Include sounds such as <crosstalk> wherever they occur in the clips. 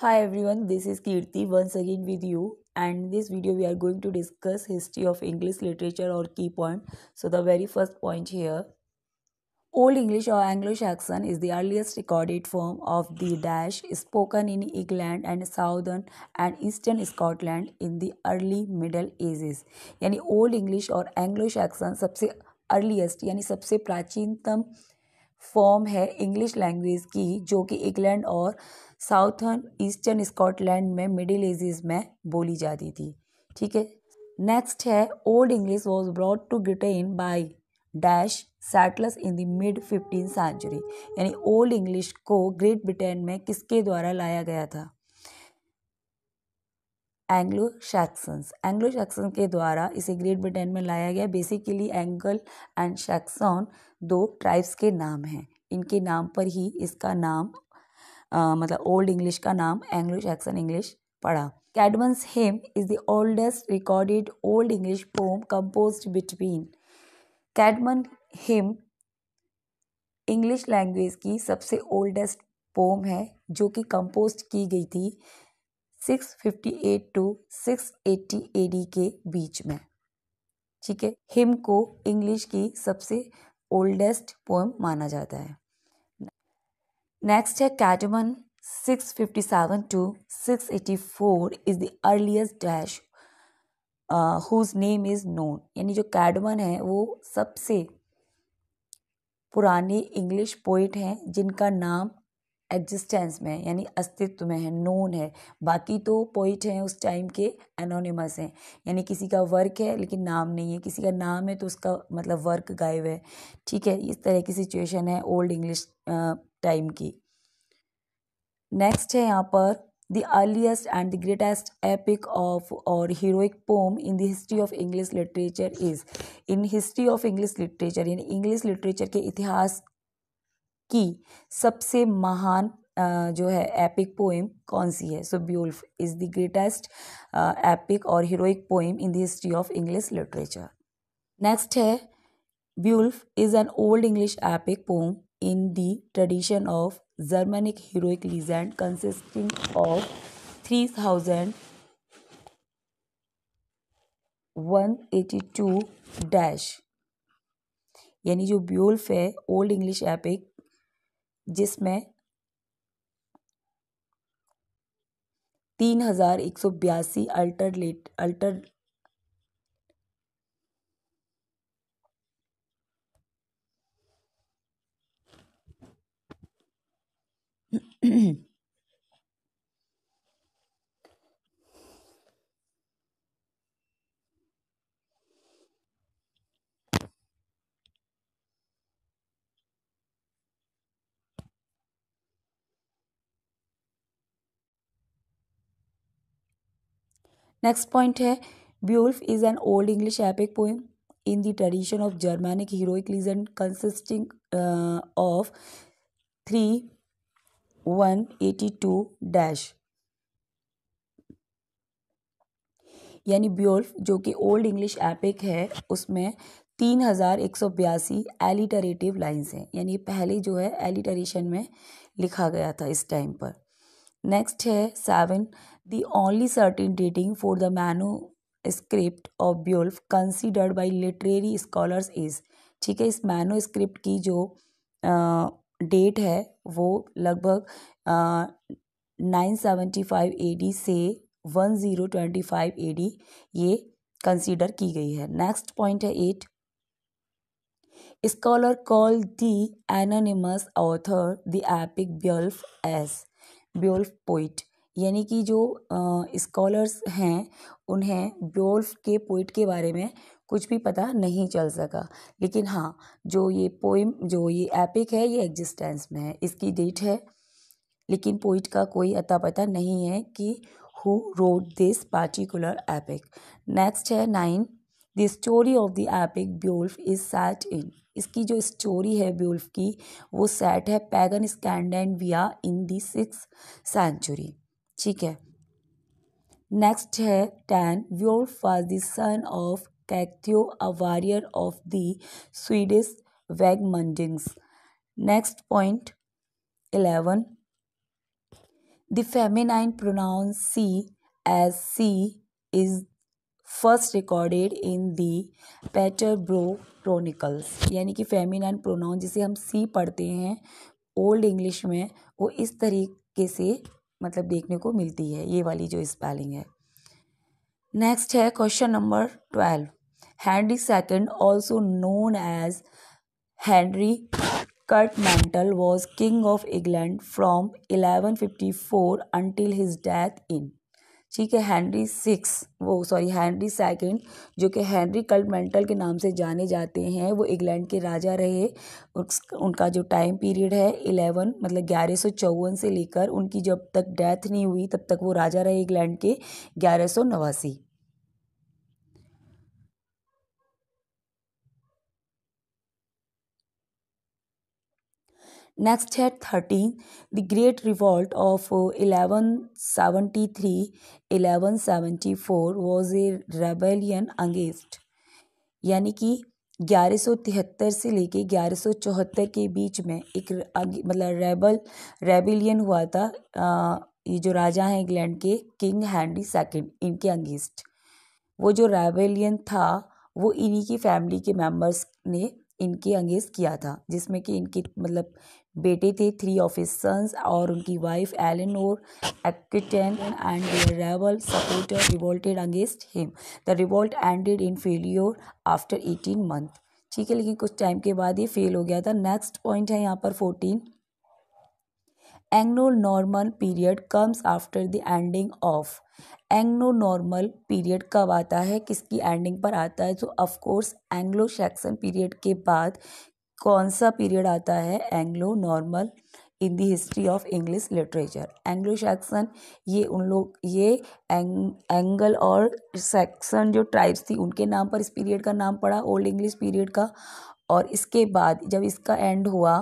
High everyone this is Kirti once again with you and this video we are going to discuss history of English literature और key point so the very first point here old English और Anglo Saxon is the earliest recorded form of the dash spoken in England and southern and eastern Scotland in the early middle ages यानी old English और Anglo Saxon सबसे earliest यानी सबसे प्राचीनतम form है English language की जो कि इंग्लैंड और साउथर्न ईस्टर्न स्कॉटलैंड में मिडिल एजेस में बोली जाती थी ठीक है नेक्स्ट है old English was brought to Britain by dash settlers in the mid fifteen century यानी ओल्ड इंग्लिश को ग्रेट ब्रिटेन में किसके द्वारा लाया गया था एंग्लो शैक्सन्स एंग्लो शैक्सन के द्वारा इसे ग्रेट ब्रिटेन में लाया गया बेसिकली एंगल एंड शैक्सन दो ट्राइब्स के नाम हैं इनके नाम पर ही इसका नाम आ, मतलब ओल्ड इंग्लिश का नाम एंग्लो शैक्सन इंग्लिश पड़ा Caedmon's hymn is the oldest recorded old English poem composed between Caedmon hymn English language की सबसे ओल्डेस्ट पोम है जो कि कंपोज की गई थी 658 टू 680 एडी के बीच में ठीक है हिम को इंग्लिश की सबसे ओल्डेस्ट पोएम माना जाता है नेक्स्ट है Caedmon 657 to 684 is the earliest dash whose name is known यानी जो कैडमन है वो सबसे पुराने इंग्लिश पोइट हैं जिनका नाम एग्जिस्टेंस में यानी अस्तित्व में है नोन है बाकी तो पोइट हैं उस टाइम के अनोनिमस हैं यानी किसी का वर्क है लेकिन नाम नहीं है किसी का नाम है तो उसका मतलब वर्क गायब है ठीक है इस तरह की सिचुएशन है ओल्ड इंग्लिश टाइम की नेक्स्ट है यहाँ पर the earliest and the greatest epic of और heroic poem in the history of English literature is in history of English literature यानी इंग्लिश लिटरेचर के इतिहास कि सबसे महान जो है एपिक पोएम कौन सी है so Beowulf is the greatest epic और heroic poem in the history of English literature next है Beowulf is an old English epic poem in the tradition of Germanic heroic legend consisting of three thousand one eighty two dash यानी जो ब्यूल्फ है old English epic जिसमें तीन हजार एक सौ बयासी अल्टरलेट अल्टर <clears throat> नेक्स्ट पॉइंट है Beowulf is an old English epic poem in the tradition of Germanic heroic legend consisting of three one eighty two dash यानी ब्योल्फ जो कि ओल्ड इंग्लिश एपिक है उसमें तीन हज़ार एक सौ बयासी एलिटरेटिव लाइन्स हैं यानी पहले जो है एलिटरेशन में लिखा गया था इस टाइम पर नेक्स्ट है seven The only certain dating for the manuscript of Beowulf considered by literary scholars is ठीक है इस मैनोस्क्रिप्ट की जो डेट है वो लगभग nine seventy five A D से one zero twenty five A D ये कंसीडर की गई है नेक्स्ट पॉइंट है eight scholar call the anonymous author the epic Beowulf as Beowulf poet यानी कि जो स्कॉलर्स हैं उन्हें ब्योल्फ के पोइट के बारे में कुछ भी पता नहीं चल सका लेकिन हाँ जो ये पोइम जो ये एपिक है ये एग्जिस्टेंस में है इसकी डेट है लेकिन पोइट का कोई अता पता नहीं है कि who wrote this particular epic next है nine the story of the epic Beowulf is set in इसकी जो स्टोरी है ब्योल्फ की वो सेट है पैगन विया इन दिक्स सेंचुरी ठीक है नेक्स्ट है टेन व्योर फाज the son of Ecgtheow a warrior of the Swedish Waegmundings next point eleven the feminine pronoun she as she is first recorded in the Peterborough chronicles यानी कि feminine pronoun जिसे हम सी पढ़ते हैं old English में वो इस तरीके से मतलब देखने को मिलती है ये वाली जो स्पेलिंग है नेक्स्ट है question number twelve Henry second also known as Henry Curtmantle was king of England from fifty four until his death in ठीक है हैंनरी सिक्स वो सॉरी हैंनरी सेकेंड जो कि हैंनरी कल्टमेंटल के नाम से जाने जाते हैं वो इंग्लैंड के राजा रहे उनका जो टाइम पीरियड है इलेवन मतलब ग्यारह सौ चौवन से लेकर उनकी जब तक डेथ नहीं हुई तब तक वो राजा रहे इंग्लैंड के ग्यारह सौ नवासी नेक्स्ट है thirteen the great revolt of eleven seventy three eleven seventy four was a rebellion against यानि कि ग्यारह सौ तिहत्तर से लेके ग्यारह सौ चौहत्तर के बीच में एक मतलब रेबल रेबिलियन हुआ था ये जो राजा हैं इंग्लैंड के किंग हैंडी सेकेंड इनके अंगेंस्ट वो जो रेबेलियन था वो इन्हीं की फैमिली के मेम्बर्स ने इनके अंगेंस्ट किया था जिसमें कि इनकी मतलब बेटे थे थ्री ऑफ हिज सन्स और उनकी वाइफ एलन और Aquitaine and rebel supporter revolted against him the revolt ended in failure after eighteen month ठीक है लेकिन कुछ टाइम के बाद ये फेल हो गया था नेक्स्ट पॉइंट है यहाँ पर fourteen Anglo Norman period comes after the ending of Anglo Norman period कब आता है किसकी एंडिंग पर आता है तो ऑफकोर्स एंग्लो सेक्सन पीरियड के बाद कौन सा पीरियड आता है Anglo Norman in the history of English literature Anglo Saxon ये उन लोग ये एंगल और सैक्सन जो ट्राइब्स थी उनके नाम पर इस पीरियड का नाम पड़ा ओल्ड इंग्लिश पीरियड का और इसके बाद जब इसका एंड हुआ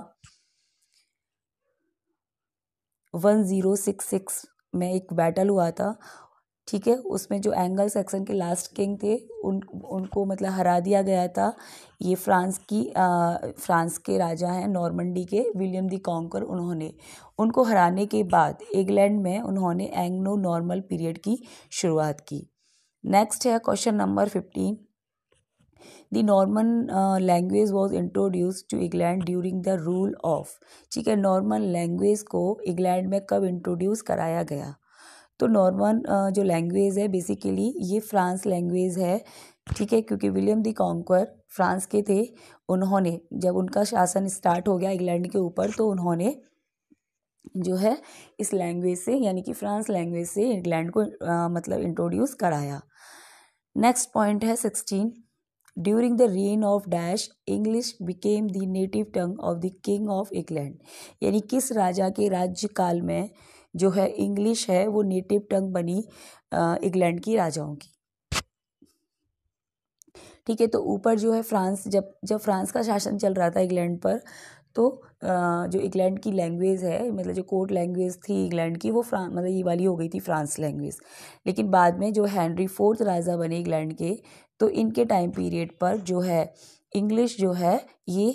वन ज़ीरो सिक्स सिक्स में एक बैटल हुआ था ठीक है उसमें जो एंगल सेक्शन के लास्ट किंग थे उन उनको मतलब हरा दिया गया था ये फ्रांस की आ, फ्रांस के राजा हैं नॉर्मंडी के विलियम दी कॉन्कर उन्होंने उनको हराने के बाद इंग्लैंड में उन्होंने एंग्लो नॉर्मल पीरियड की शुरुआत की नेक्स्ट है question number fifteen the Norman language was introduce to England during the rule of ठीक है नॉर्मन लैंग्वेज को इंग्लैंड में कब इंट्रोड्यूस कराया गया तो नॉर्मन जो लैंग्वेज है बेसिकली ये फ्रांस लैंग्वेज है ठीक है क्योंकि विलियम दी कॉन्कर फ्रांस के थे उन्होंने जब उनका शासन स्टार्ट हो गया इंग्लैंड के ऊपर तो उन्होंने जो है इस लैंग्वेज से यानी कि फ्रांस लैंग्वेज से इंग्लैंड को आ, मतलब इंट्रोड्यूस कराया नेक्स्ट पॉइंट है sixteen during the reign of dash English became the native tongue of the king of England यानी किस राजा के राज्यकाल में जो है इंग्लिश है वो नेटिव टंग बनी इंग्लैंड की राजाओं की ठीक है तो ऊपर जो है फ्रांस जब जब फ्रांस का शासन चल रहा था इंग्लैंड पर तो जो इंग्लैंड की लैंग्वेज है मतलब जो कोर्ट लैंग्वेज थी इंग्लैंड की वो फ्रांस मतलब ये वाली हो गई थी फ्रांस लैंग्वेज लेकिन बाद में जो हैंनरी फोर्थ राजा बने इंग्लैंड के तो इनके टाइम पीरियड पर जो है इंग्लिश जो है ये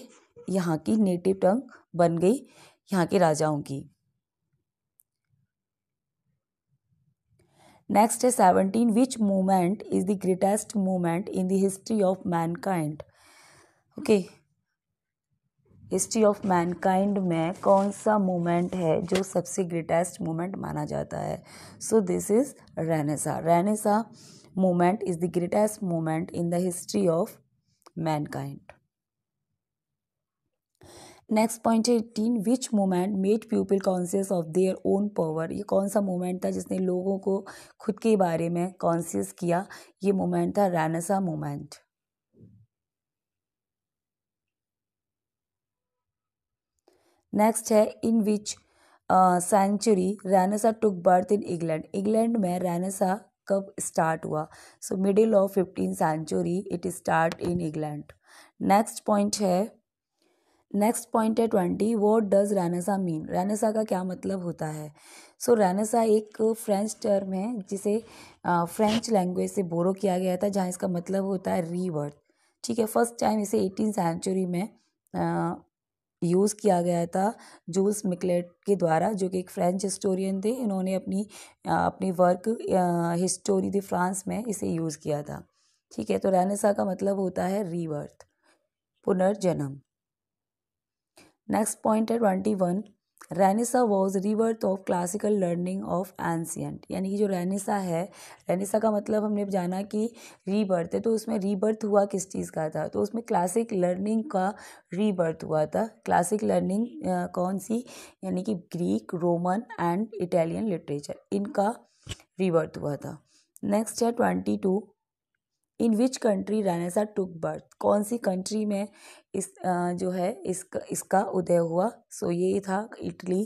यहाँ की नेटिव टंग बन गई यहाँ के राजाओं की नेक्स्ट है seventeen which movement is the greatest movement in the history of mankind okay history of mankind में कौन सा मूवमेंट है जो सबसे ग्रेटेस्ट मूवमेंट माना जाता है so this is Renaissance Renaissance movement is the greatest movement in the history of mankind next point है eighteen which movement made people conscious of their own power ये कौन सा मोमेंट था जिसने लोगों को खुद के बारे में कॉन्सियस किया ये मोमेंट था रैनसा मोमेंट नेक्स्ट है in which century Renaissance took birth in England England में रैनसा कब स्टार्ट हुआ so middle of fifteen century it start in England next point है नेक्स्ट पॉइंट है twenty what does Renaissance mean Renaissance का क्या मतलब होता है सो so, रैनेसा एक फ्रेंच टर्म है जिसे फ्रेंच लैंग्वेज से बोरो किया गया था जहाँ इसका मतलब होता है रीबर्थ ठीक है फर्स्ट टाइम इसे एटीन सेंचुरी में यूज़ यूज़ किया गया था जूल्स मिकलेट के द्वारा जो कि एक फ्रेंच हिस्टोरियन थे इन्होंने अपनी अपनी वर्क हिस्टोरी द फ्रांस में इसे यूज़ किया था ठीक है तो रैनेसा का मतलब होता है रीबर्थ पुनर्जन्म नेक्स्ट पॉइंट है twenty one Renaissance was rebirth of classical learning of ancient यानी कि जो रैनिसा है रैनिसा का मतलब हमने जाना कि रीबर्थ है तो उसमें रीबर्थ हुआ किस चीज़ का था तो उसमें क्लासिक लर्निंग का रीबर्थ हुआ था क्लासिक लर्निंग कौन सी यानी कि Greek Roman and Italian literature इनका रीबर्थ हुआ था नेक्स्ट है twenty two in which country Renaissance took birth कौन सी कंट्री में इस जो है इस इसका उदय हुआ सो ये था Italy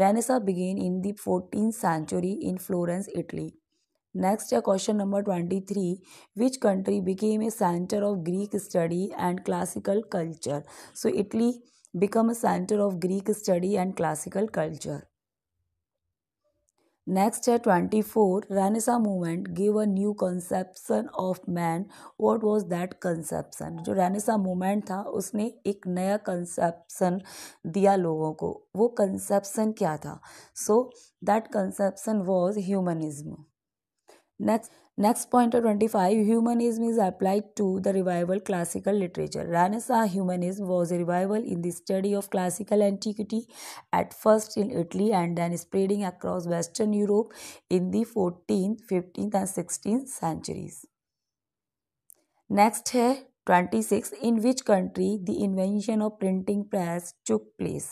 Renaissance began in the fourteen century in Florence Italy next है question number twenty three which country became a centre of Greek study and classical culture so Italy become a centre of Greek study and classical culture next है twenty four Renaissance movement give a new conception of man what was that conception जो Renaissance movement था उसने एक नया conception दिया लोगों को वो कंसेप्शन क्या था so that conception was humanism next Next point 25 Humanism is applied to the revival classical literature. Renaissance humanism was a revival in the study of classical antiquity at first in Italy and then spreading across western Europe in the 14th, 15th and 16th centuries. Next है 26 in which country the invention of printing press took place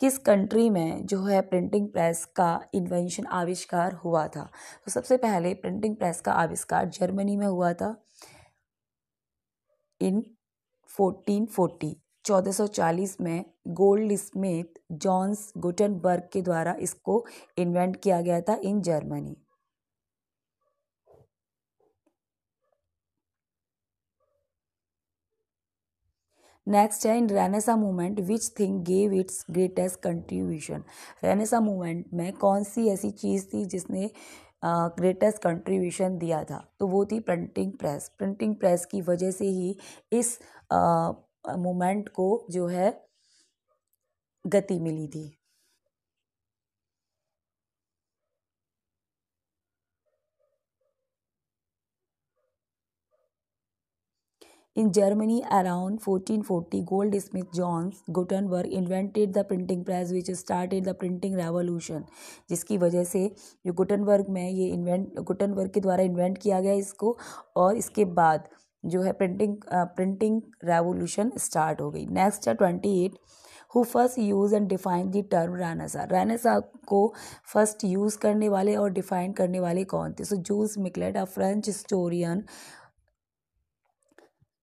किस country में जो है printing press का invention आविष्कार हुआ था तो सबसे पहले प्रिंटिंग प्रेस का आविष्कार जर्मनी में हुआ था इन 1440 1440 में गोल्ड स्मिथ जॉन्स गुटनबर्ग के द्वारा इसको इन्वेंट किया गया था इन जर्मनी नेक्स्ट है in Renaissance movement which thing gave its greatest contribution Renaissance movement में कौन सी ऐसी चीज़ थी जिसने ग्रेटेस्ट uh, कंट्रीब्यूशन दिया था तो वो थी प्रिंटिंग प्रेस प्रिंटिंग प्रेस की वजह से ही इस मोमेंट uh, को जो है गति मिली थी In Germany, around 1440, smith Johannes Gutenberg invented the printing press which start the printing revolution जिसकी वजह से जो गुटनबर्ग में ये इन्वेंट गुटनबर्ग के द्वारा इन्वेंट किया गया इसको और इसके बाद जो है प्रिंटिंग प्रिंटिंग रेवोल्यूशन स्टार्ट हो गई नेक्स्ट है twenty eight who first use and define the term Renaissance Renaissance को फर्स्ट यूज़ करने वाले और डिफाइन करने वाले कौन थे सो जूस Michelet a French historian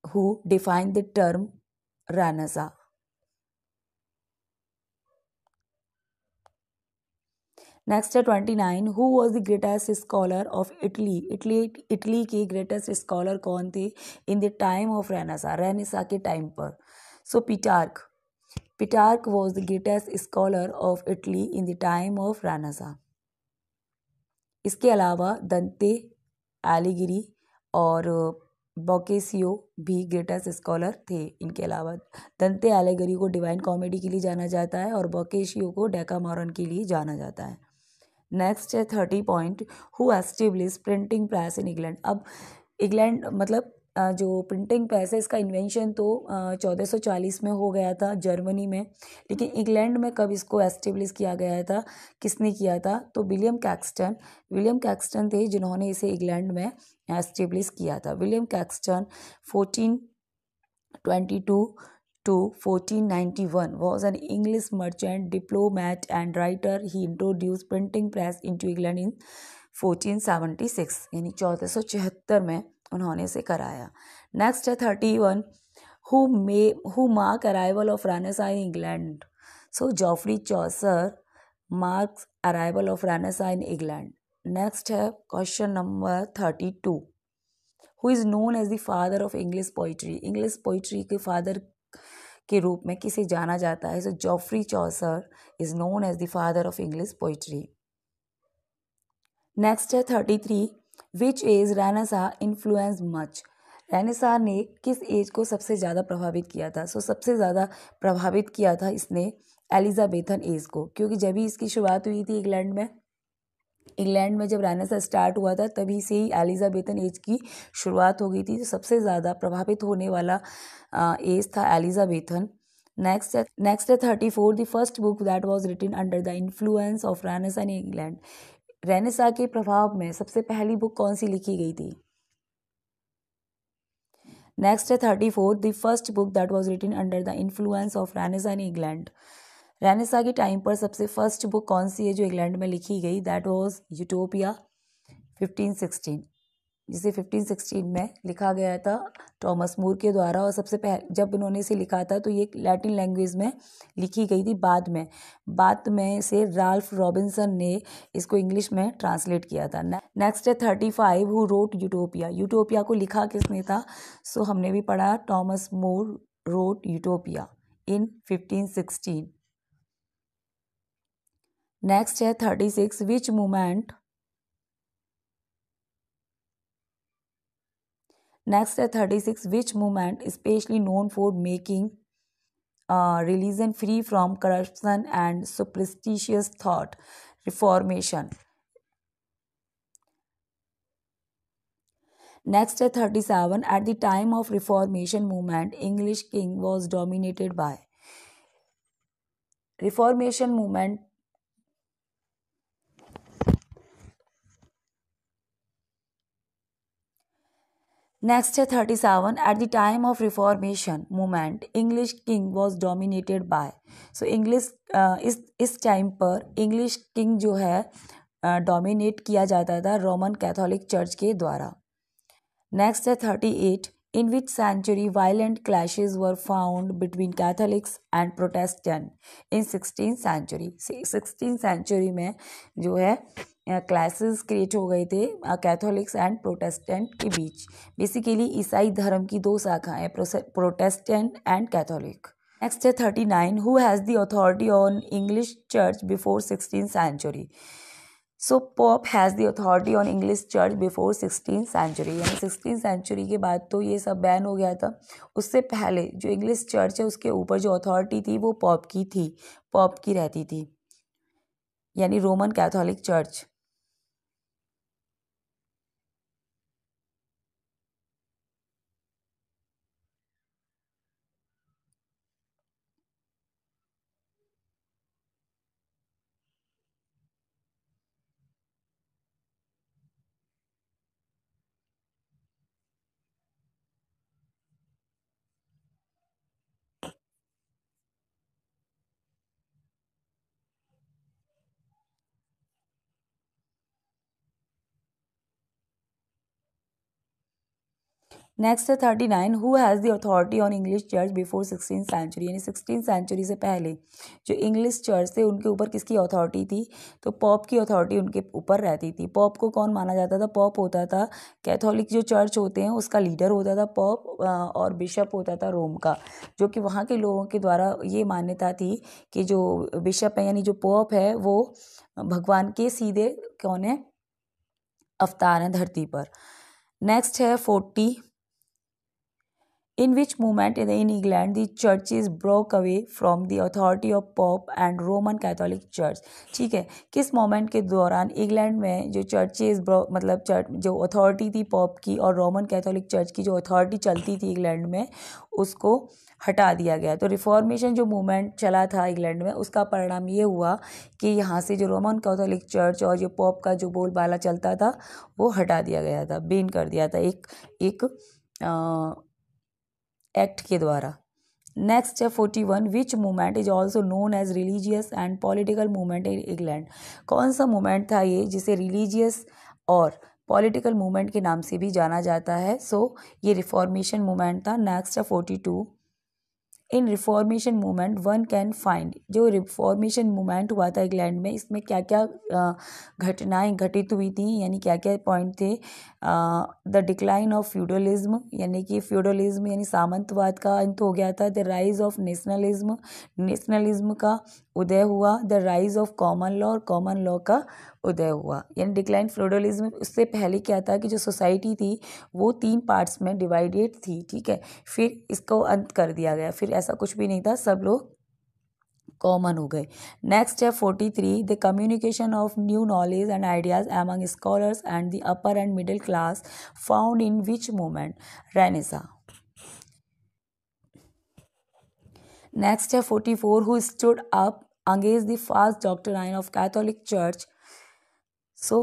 who defined the term Ranaza. Next है twenty nine who was the greatest scholar of Italy Italy Italy के ग्रेटेस्ट स्कॉलर कौन थे in the time of Renaissance Renaissance के टाइम पर so Petrarch Petrarch was the greatest scholar of Italy in the time of Renaissance इसके अलावा दंते एलिगिरी और बॉकेसियो भी greatest scholar थे इनके अलावा दंते एलेगरी को डिवाइन कॉमेडी के लिए जाना जाता है और बॉकेशियो को मॉरन के लिए जाना जाता है नेक्स्ट है thirty point who establish printing press in England अब इंग्लैंड मतलब जो प्रिंटिंग प्रेस है इसका इन्वेंशन तो चालीस में हो गया था जर्मनी में लेकिन इंग्लैंड में कब इसको एस्टेब्लिश किया गया था किसने किया था तो विलियम कैक्सटन विलियम कैक्सटन थे जिन्होंने इसे इंग्लैंड में यहाँ किया था William Caxton fourteen twenty two and 1491 merchant diplomat and writer he introduce printing press in to England in fourteen in 1476 यानी 1476 में उन्होंने इसे कराया नेक्स्ट है thirty one who may who mark arrival of Renaissance in England so Geoffrey Chaucer marks arrival of Renaissance in England next है question number thirty two who is known as the father of English poetry English poetry के father के रूप में किसे जाना जाता है so Geoffrey Chaucer is known as the father of English poetry next है thirty three which age Renaissance influence much रैनेसा ने किस एज को सबसे ज़्यादा प्रभावित किया था सो so, सबसे ज़्यादा प्रभावित किया था इसने एलिजाबेथन एज को क्योंकि जब भी इसकी शुरुआत हुई थी इंग्लैंड में इंग्लैंड में जब रहना स्टार्ट हुआ था तभी से ही एलिज़ाबेथन एज की शुरुआत हो गई थी सबसे ज़्यादा प्रभावित होने वाला एज था एलिज़ाबेथन नेक्स्ट नेक्स्ट है thirty four the first book that was written under the influence of Renaissance in England Renaissance के प्रभाव में सबसे पहली बुक कौन सी लिखी गई थी नेक्स्ट है thirty four the first book that was written under the influence of Renaissance in England Renaissance के टाइम पर सबसे फर्स्ट बुक कौन सी है जो इंग्लैंड में लिखी गई दैट वाज यूटोपिया 1516 जिसे 1516 में लिखा गया था टॉमस मूर के द्वारा और सबसे पहले जब इन्होंने इसे लिखा था तो ये लैटिन लैंग्वेज में लिखी गई थी बाद में बाद में से राल्फ रॉबिन्सन ने इसको इंग्लिश में ट्रांसलेट किया था नेक्स्ट है thirty five who wrote Utopia Utopia को लिखा किसने था सो हमने भी पढ़ा Thomas More wrote Utopia in fifteen sixteen next है thirty six which movement next है thirty six which movement specially known for making religion free from corruption and superstitious thought reformation next है thirty seven at the time of reformation movement English king was dominated by reformation movement next है thirty seven at the time of reformation movement English king was dominated by so English इस इस time पर English king जो है dominate uh, किया जाता था Roman Catholic church के द्वारा नेक्स्ट है thirty eight in which century violent clashes were found between Catholics and Protestant in sixteen century sixteen century में जो है क्लासेस क्रिएट हो गए थे कैथोलिक्स एंड प्रोटेस्टेंट के बीच बेसिकली ईसाई धर्म की दो शाखाएं प्रोटेस्टेंट एंड कैथोलिक नेक्स्ट है thirty nine who has the authority on English church before sixteen century so Pope has the authority on English church before sixteen century यानी sixteen century के बाद तो ये सब बैन हो गया था उससे पहले जो इंग्लिश चर्च है उसके ऊपर जो अथॉरिटी थी वो पॉप की थी पॉप की रहती थी यानी रोमन कैथोलिक चर्च नेक्स्ट है thirty nine who has the authority on English church before sixteen century यानी सिक्सटीन सेंचुरी से पहले जो इंग्लिश चर्च थे उनके ऊपर किसकी अथॉरिटी थी तो पॉप की अथॉरिटी उनके ऊपर रहती थी पॉप को कौन माना जाता था पॉप होता था कैथोलिक जो चर्च होते हैं उसका लीडर होता था पॉप और बिशप होता था रोम का जो कि वहाँ के लोगों के द्वारा ये मान्यता थी कि जो बिशप है यानी जो पॉप है वो भगवान के सीधे कौन है अवतार हैं धरती पर नेक्स्ट है forty in which movement in in England the churches broke away from the authority of Pope and Roman Catholic Church theek hai kis moment ke dauran england mein jo churches broke matlab church jo authority thi pope ki aur roman catholic church ki jo authority chalti thi england mein usko हटा दिया गया तो reformation जो movement चला था England में उसका परिणाम ये हुआ कि यहाँ से जो रोमन कैथोलिक चर्च और जो पॉप का जो बोलबाला चलता था वो हटा दिया गया था बेन कर दिया था एक एक आ, एक्ट के द्वारा नेक्स्ट है forty one which movement is also known as religious and political movement in England कौन सा मूवमेंट था ये जिसे रिलीजियस और पॉलिटिकल मूवमेंट के नाम से भी जाना जाता है सो so, ये रिफॉर्मेशन मूवमेंट था नेक्स्ट है forty two in reformation movement one can find जो रिफॉर्मेशन मूवमेंट हुआ था इंग्लैंड में इसमें क्या क्या घटनाएं घटित हुई थी यानी क्या क्या पॉइंट थे द डिक्लाइन ऑफ फ्यूडलिज्म यानी कि फ्यूडलिज्म यानी सामंतवाद का अंत हो गया था the rise of nationalism nationalism का उदय हुआ the rise of common law और कॉमन लॉ का उदय हुआ यानी डिक्लाइन फ्लोडलिज्म उससे पहले क्या था कि जो सोसाइटी थी वो तीन पार्ट्स में डिवाइडेड थी ठीक है फिर इसको अंत कर दिया गया फिर ऐसा कुछ भी नहीं था सब लोग कॉमन हो गए नेक्स्ट है forty three the communication of new knowledge and ideas among scholars and the upper and middle class found in which moment Renaissance next है forty four who stood up अंगेज the fast doctor doctrine of Catholic church so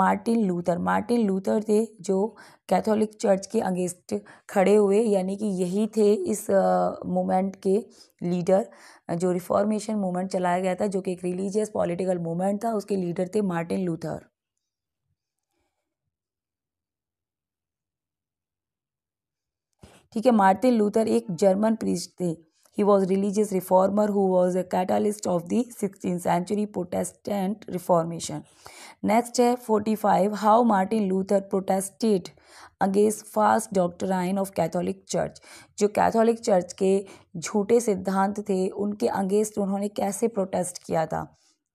Martin Luther Martin Luther थे जो Catholic church के against खड़े हुए यानी कि यही थे इस मूवमेंट के लीडर जो रिफॉर्मेशन मूवमेंट चलाया गया था जो कि एक रिलीजियस पॉलिटिकल मूवमेंट था उसके लीडर थे मार्टिन लूथर ठीक है मार्टिन लूथर एक जर्मन प्रीस्ट थे he was religious reformer who was a catalyst of the sixteen century Protestant Reformation next है forty five how Martin Luther protested against fast doctrine of Catholic church जो Catholic church के झूठे सिद्धांत थे उनके against उन्होंने कैसे प्रोटेस्ट किया था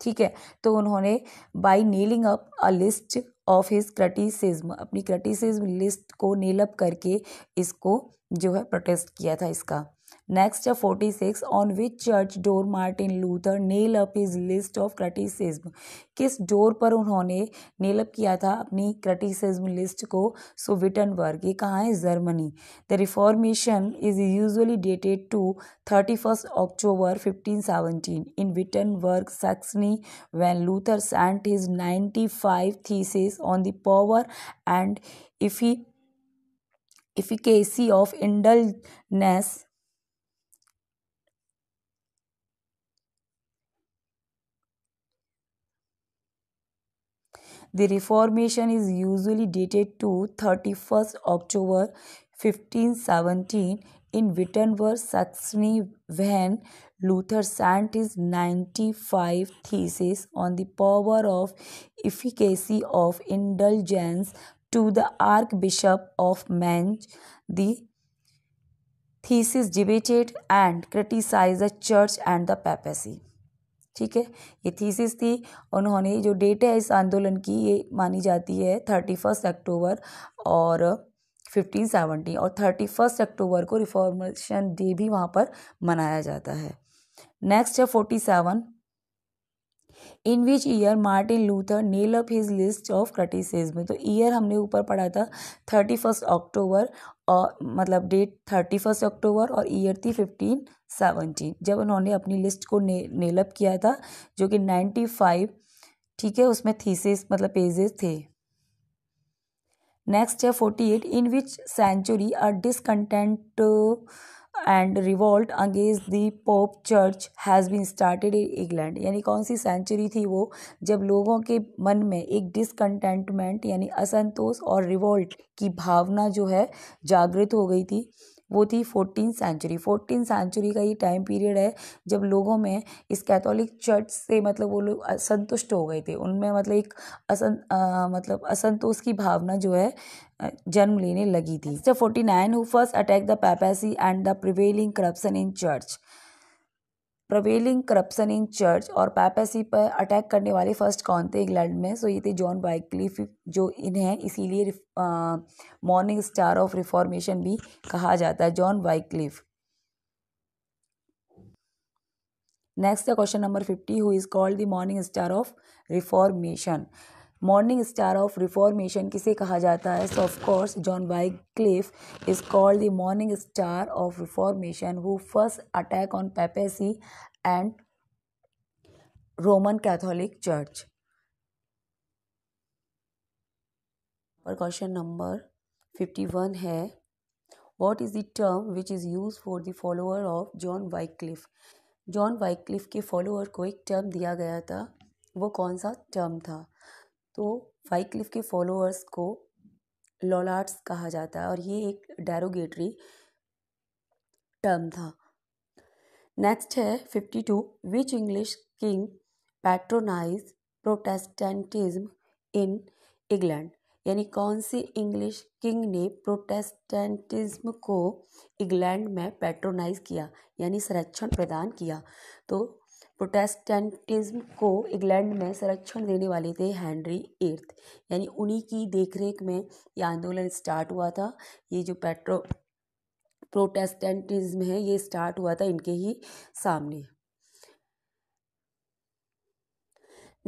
ठीक है तो उन्होंने by nailing up a list of his criticism अपनी क्रटिसिज्म लिस्ट को नीलअप करके इसको जो है प्रोटेस्ट किया था इसका Next, 46. On which church door Martin Luther nail up his list of criticism? किस डोर पर उन्होंने नेल अप किया था अपनी क्रिटिसिज्म लिस्ट को सो विटनबर्ग ये कहाँ है Germany the Reformation is usually dated to thirty first October fifteen seventeen in Wittenberg Saxony when Luther sent his ninety five thesis on the power and इफी efficacy of indulgence The Reformation is usually dated to 31st October 1517 in Wittenberg, Saxony, when Luther sent his 95 theses on the power of efficacy of indulgence to the Archbishop of Mainz. The thesis debated and criticized the church and the papacy. ठीक है ये thesis थी उन्होंने जो date है इस आंदोलन की ये मानी जाती है थर्टी फर्स्ट अक्टूबर और फिफ्टीन सेवनटीन और थर्टी फर्स्ट अक्टूबर को रिफॉर्मेशन डे भी वहाँ पर मनाया जाता है नेक्स्ट है forty seven in which year Martin Luther nail up his list of criticism तो ईयर हमने ऊपर पढ़ा था थर्टी फर्स्ट अक्टूबर और मतलब डेट थर्टी फर्स्ट अक्टूबर और ईयर थी फिफ्टीन सेवनटीन जब उन्होंने अपनी लिस्ट को ने नेलअप किया था जो कि नाइन्टी फाइव ठीक है उसमें थीसेस मतलब पेजेस थे नेक्स्ट है forty eight in which century a discontent and revolt against the pope church has been started in England यानी कौन सी सेंचुरी थी वो जब लोगों के मन में एक डिसकंटेंटमेंट यानी असंतोष और रिवॉल्ट की भावना जो है जागृत हो गई थी वो थी फोर्टीन सेंचुरी फोर्टीन सेंचुरी का ये टाइम पीरियड है जब लोगों में इस कैथोलिक चर्च से मतलब वो लोग असंतुष्ट हो गए थे उनमें मतलब एक असं मतलब असंतोष की भावना जो है जन्म लेने लगी थी जब forty nine who first attack the papacy and the prevailing corruption in church prevailing corruption in church और पैपेसी पर अटैक करने वाले फर्स्ट कौन थे इंग्लैंड में सो ये थे जॉन वाइकलिफ जो इन्हें इसीलिए मॉर्निंग स्टार ऑफ रिफॉर्मेशन भी कहा जाता है जॉन वाइकलिफ नेक्स्ट है question number fifty who is called the morning star of Reformation morning star of Reformation किसे कहा जाता है so of course John Wycliffe is called the morning star of Reformation who first attack on papacy and Roman Catholic church और question number fifty one है what is the term which is use for the follower of John Wycliffe John Wycliffe के follower को एक term दिया गया था वो कौन सा टर्म था तो फाइक्लिफ के फॉलोअर्स को लॉलार्ड्स कहा जाता है और ये एक डेरोगेटरी टर्म था नेक्स्ट है fifty two which English king patronize Protestantism in England यानी कौन सी इंग्लिश किंग ने प्रोटेस्टेंटिज्म को इंग्लैंड में पैट्रोनाइज किया यानी संरक्षण प्रदान किया तो प्रोटेस्टेंटिज्म को इंग्लैंड में संरक्षण देने वाले थे हेनरी एर्थ यानी उन्हीं की देखरेख में ये आंदोलन स्टार्ट हुआ था ये जो पेट्रो प्रोटेस्टेंटिज्म है ये स्टार्ट हुआ था इनके ही सामने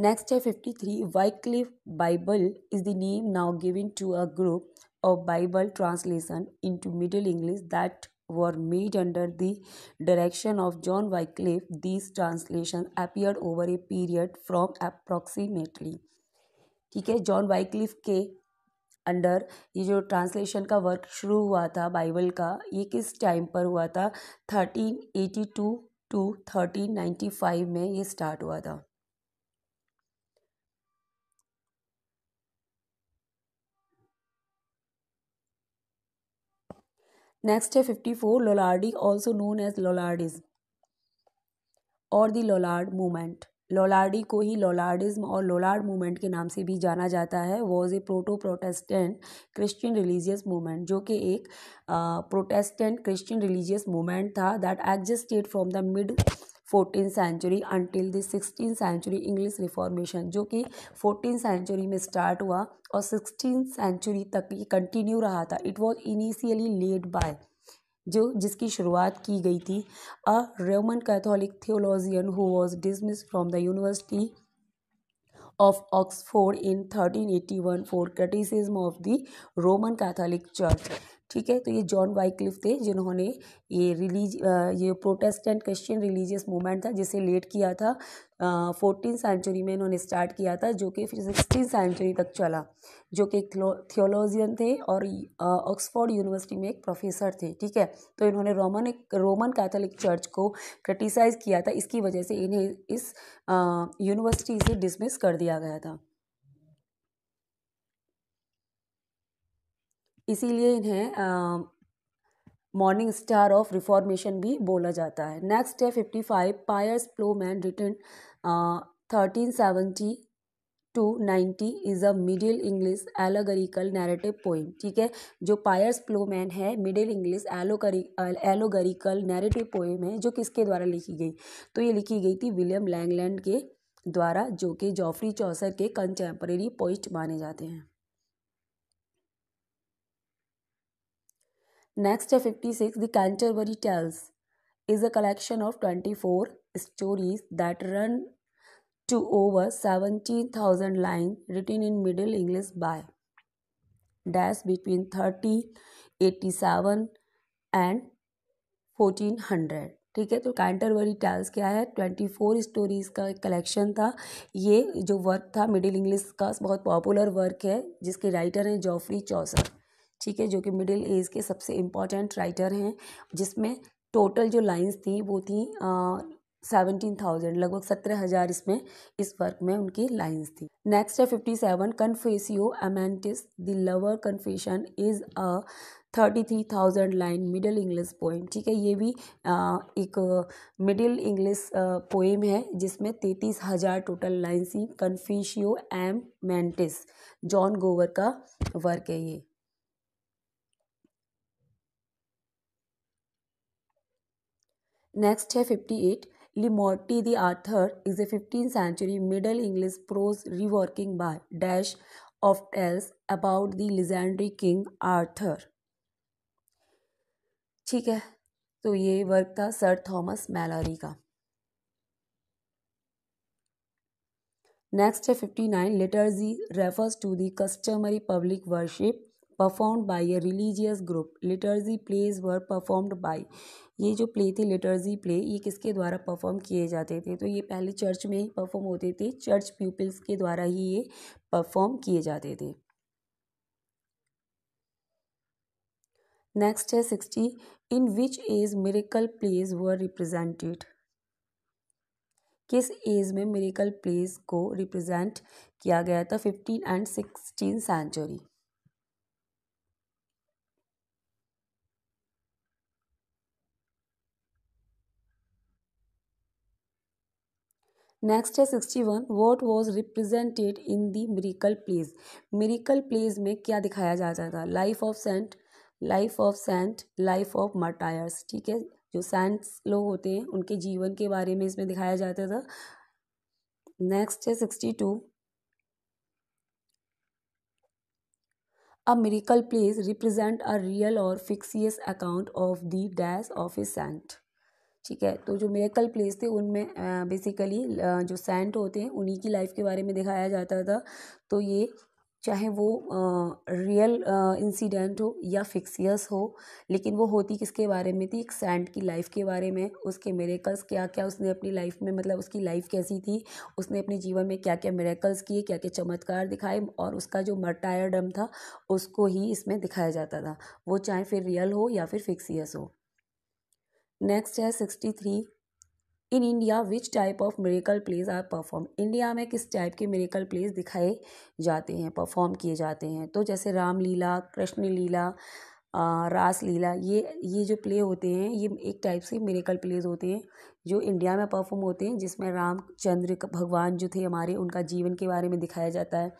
नेक्स्ट है fifty three Wycliffe Bible is the name now given to a group Bible translation into Middle English that were made under the direction of John Wycliffe, these translations appeared over a period from approximately ठीक है John Wycliffe के under ये जो translation का work शुरू हुआ था Bible का ये किस टाइम पर हुआ था thirteen eighty two to thirteen ninety five में ये स्टार्ट हुआ था नेक्स्ट है fifty four Lollardy also known as Lollardism और दी लोलार्ड मूवमेंट लोलार्डी को ही लोलार्डिज्म और लोलार्ड मूवमेंट के नाम से भी जाना जाता है was a proto Protestant Christian religious movement जो कि एक प्रोटेस्टेंट क्रिश्चियन रिलीजियस मूवमेंट था that existed from the mid fourteen century until the sixteen century English Reformation जो कि फोर्टीन सेंचुरी में स्टार्ट हुआ और सिक्सटीन सेंचुरी तक ये कंटिन्यू रहा था it was initially led by जो जिसकी शुरुआत की गई थी a Roman Catholic theologian who was dismiss from the university of Oxford in thirteen eighty one for criticism of the Roman Catholic church ठीक है तो ये जॉन वाइक्लिफ थे जिन्होंने ये रिलीज ये प्रोटेस्टेंट क्रिश्चियन रिलीजियस मूवमेंट था जिसे लेट किया था फोर्टीन सेंचुरी में इन्होंने स्टार्ट किया था जो कि फिर सिक्सटीन सेंचुरी तक चला जो कि थियोलॉजियन थे और ऑक्सफोर्ड यूनिवर्सिटी में एक प्रोफेसर थे ठीक है तो इन्होंने रोमन एक रोमन कैथोलिक चर्च को क्रिटिसाइज़ किया था इसकी वजह से इन्हें इस यूनिवर्सिटी से डिसमिस कर दिया गया था इसीलिए इन्हें मॉर्निंग स्टार ऑफ रिफॉर्मेशन भी बोला जाता है नेक्स्ट है fifty five Piers Plowman written thirteen seventy to ninety is a middle English allegorical narrative poem ठीक है जो पायर्स प्लोमैन है middle English allegory allegorical narrative poem है जो किसके द्वारा लिखी गई तो ये लिखी गई थी विलियम लैंगलैंड के द्वारा जो कि जॉफरी चौसर के कंटेम्प्रेरी पोइट माने जाते हैं Next, 56, The Canterbury Tales is a collection of 24 stories that run to over 17,000 lines written in Middle English by dash between 3087 and fourteen hundred ठीक है तो कैंटरबरी टाइल्स क्या है ट्वेंटी फोर स्टोरीज का एक कलेक्शन था ये जो वर्क था मिडिल इंग्लिश का बहुत पॉपुलर वर्क है जिसके राइटर हैं जॉफरी चौसर ठीक है जो कि मिडिल एज के सबसे इम्पॉर्टेंट राइटर हैं जिसमें टोटल जो लाइंस थी वो थी सेवनटीन थाउजेंड लगभग सत्रह हज़ार इसमें इस वर्क में उनकी लाइंस थी नेक्स्ट है fifty seven Confessio Amantis the lover confession is a thirty three thousand line middle English poem ठीक है ये भी आ, एक मिडिल इंग्लिश पोएम है जिसमें तैतीस हज़ार टोटल लाइन्स थी कन्फेशियो एम मैंटिस जॉन गोवर का वर्क है ये नेक्स्ट है fifty eight Le Morte d'Arthur is a fifteen century middle English prose reworking by dash of tales about the legendary king Arthur ठीक है तो ये वर्क था सर थॉमस मैलरी का नेक्स्ट है fifty nine liturgy refers to the customary public worship performed by a religious group liturgy plays were performed by ये जो play थे लिटर्जी प्ले ये किसके द्वारा परफॉर्म किए जाते थे तो ये पहले चर्च में ही परफॉर्म होते थे चर्च पीपल्स के द्वारा ही ये परफॉर्म किए जाते थे नेक्स्ट है sixty in which age miracle plays were represented किस एज में मेरेकल प्लेज को रिप्रेजेंट किया गया था fifteen and sixteen century next है sixty one what was represented in the miracle plays miracle plays में क्या दिखाया जा जाएगा life of saint life of saint life of martyrs ठीक है जो सेंट्स लोग होते हैं उनके जीवन के बारे में इसमें दिखाया जाता था नेक्स्ट है sixty two a miracle plays represent a real और fictitious account of the dash of a saint ठीक है तो जो मेरेकल प्लेस थे उनमें बेसिकली जो सेंट होते हैं उन्हीं की लाइफ के बारे में दिखाया जाता था तो ये चाहे वो रियल इंसिडेंट हो या फिक्सियस हो लेकिन वो होती किसके बारे में थी एक सेंट की लाइफ के बारे में उसके मेरेकल्स क्या क्या उसने अपनी लाइफ में मतलब उसकी लाइफ कैसी थी उसने अपने जीवन में क्या क्या मेरेकल्स किए क्या क्या चमत्कार दिखाए और उसका जो मर्टायरडम था उसको ही इसमें दिखाया जाता था वो चाहे फिर रियल हो या फिर फिक्सियस हो नेक्स्ट है sixty three in India which type of miracle plays are perform India में किस टाइप के मेरेकल प्लेज दिखाए जाते हैं परफॉर्म किए जाते हैं तो जैसे रामलीला कृष्ण लीला रास लीला ये ये जो प्ले होते हैं ये एक टाइप से मेरेकल प्लेज होते हैं जो इंडिया में परफॉर्म होते हैं जिसमें रामचंद्र भगवान जो थे हमारे उनका जीवन के बारे में दिखाया जाता है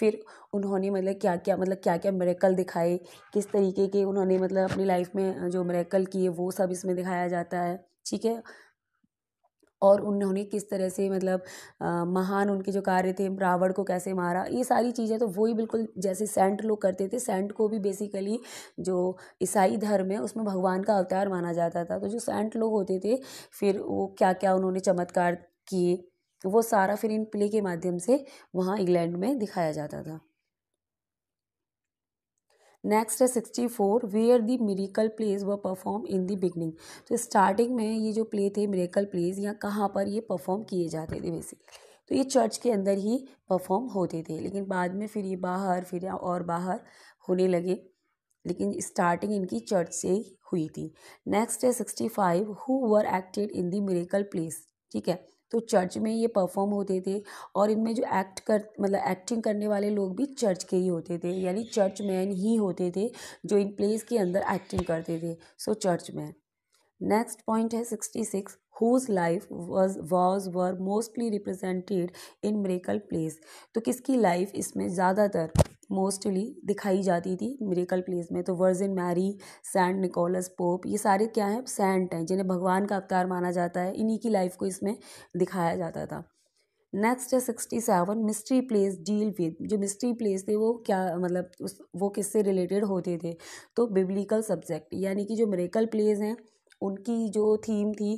फिर उन्होंने मतलब क्या क्या मतलब क्या क्या मेरेकल दिखाए किस तरीके के उन्होंने मतलब अपनी लाइफ में जो मेरेकल किए वो सब इसमें दिखाया जाता है ठीक है और उन्होंने किस तरह से मतलब आ, महान उनके जो कार्य थे रावण को कैसे मारा ये सारी चीज़ें तो वही बिल्कुल जैसे सेंट लोग करते थे सेंट को भी बेसिकली जो ईसाई धर्म है उसमें भगवान का अवतार माना जाता था तो जो सेंट लोग होते थे फिर वो क्या क्या उन्होंने चमत्कार किए वो सारा फिर इन प्ले के माध्यम से वहाँ इंग्लैंड में दिखाया जाता था नेक्स्ट है sixty four where the miracle plays were perform in the beginning तो स्टार्टिंग में ये जो प्ले थे मेरिकल प्लेस यहाँ कहाँ पर ये परफॉर्म किए जाते थे बेसिकली तो ये चर्च के अंदर ही परफॉर्म होते थे लेकिन बाद में फिर ये बाहर फिर और बाहर होने लगे लेकिन स्टार्टिंग इनकी चर्च से हुई थी नेक्स्ट है sixty five who were acted in the miracle plays ठीक है तो चर्च में ये परफॉर्म होते थे और इनमें जो एक्ट कर मतलब एक्टिंग करने वाले लोग भी चर्च के ही होते थे यानी चर्च मैन ही होते थे जो इन प्लेस के अंदर एक्टिंग करते थे so church man next point है sixty six whose life was was were mostly represented in miracle plays तो किसकी लाइफ इसमें ज़्यादातर मोस्टली दिखाई जाती थी मेरेकल प्लेस में तो Virgin Mary saint Nicholas pope ये सारे क्या हैं सेंट हैं जिन्हें भगवान का अवतार माना जाता है इन्हीं की लाइफ को इसमें दिखाया जाता था नेक्स्ट है sixty seven mystery plays deal with जो मिस्ट्री प्लेस थे वो क्या मतलब उस वो किससे रिलेटेड होते थे तो बिब्लिकल सब्जेक्ट यानी कि जो मेरेकल प्लेस हैं उनकी जो थीम थी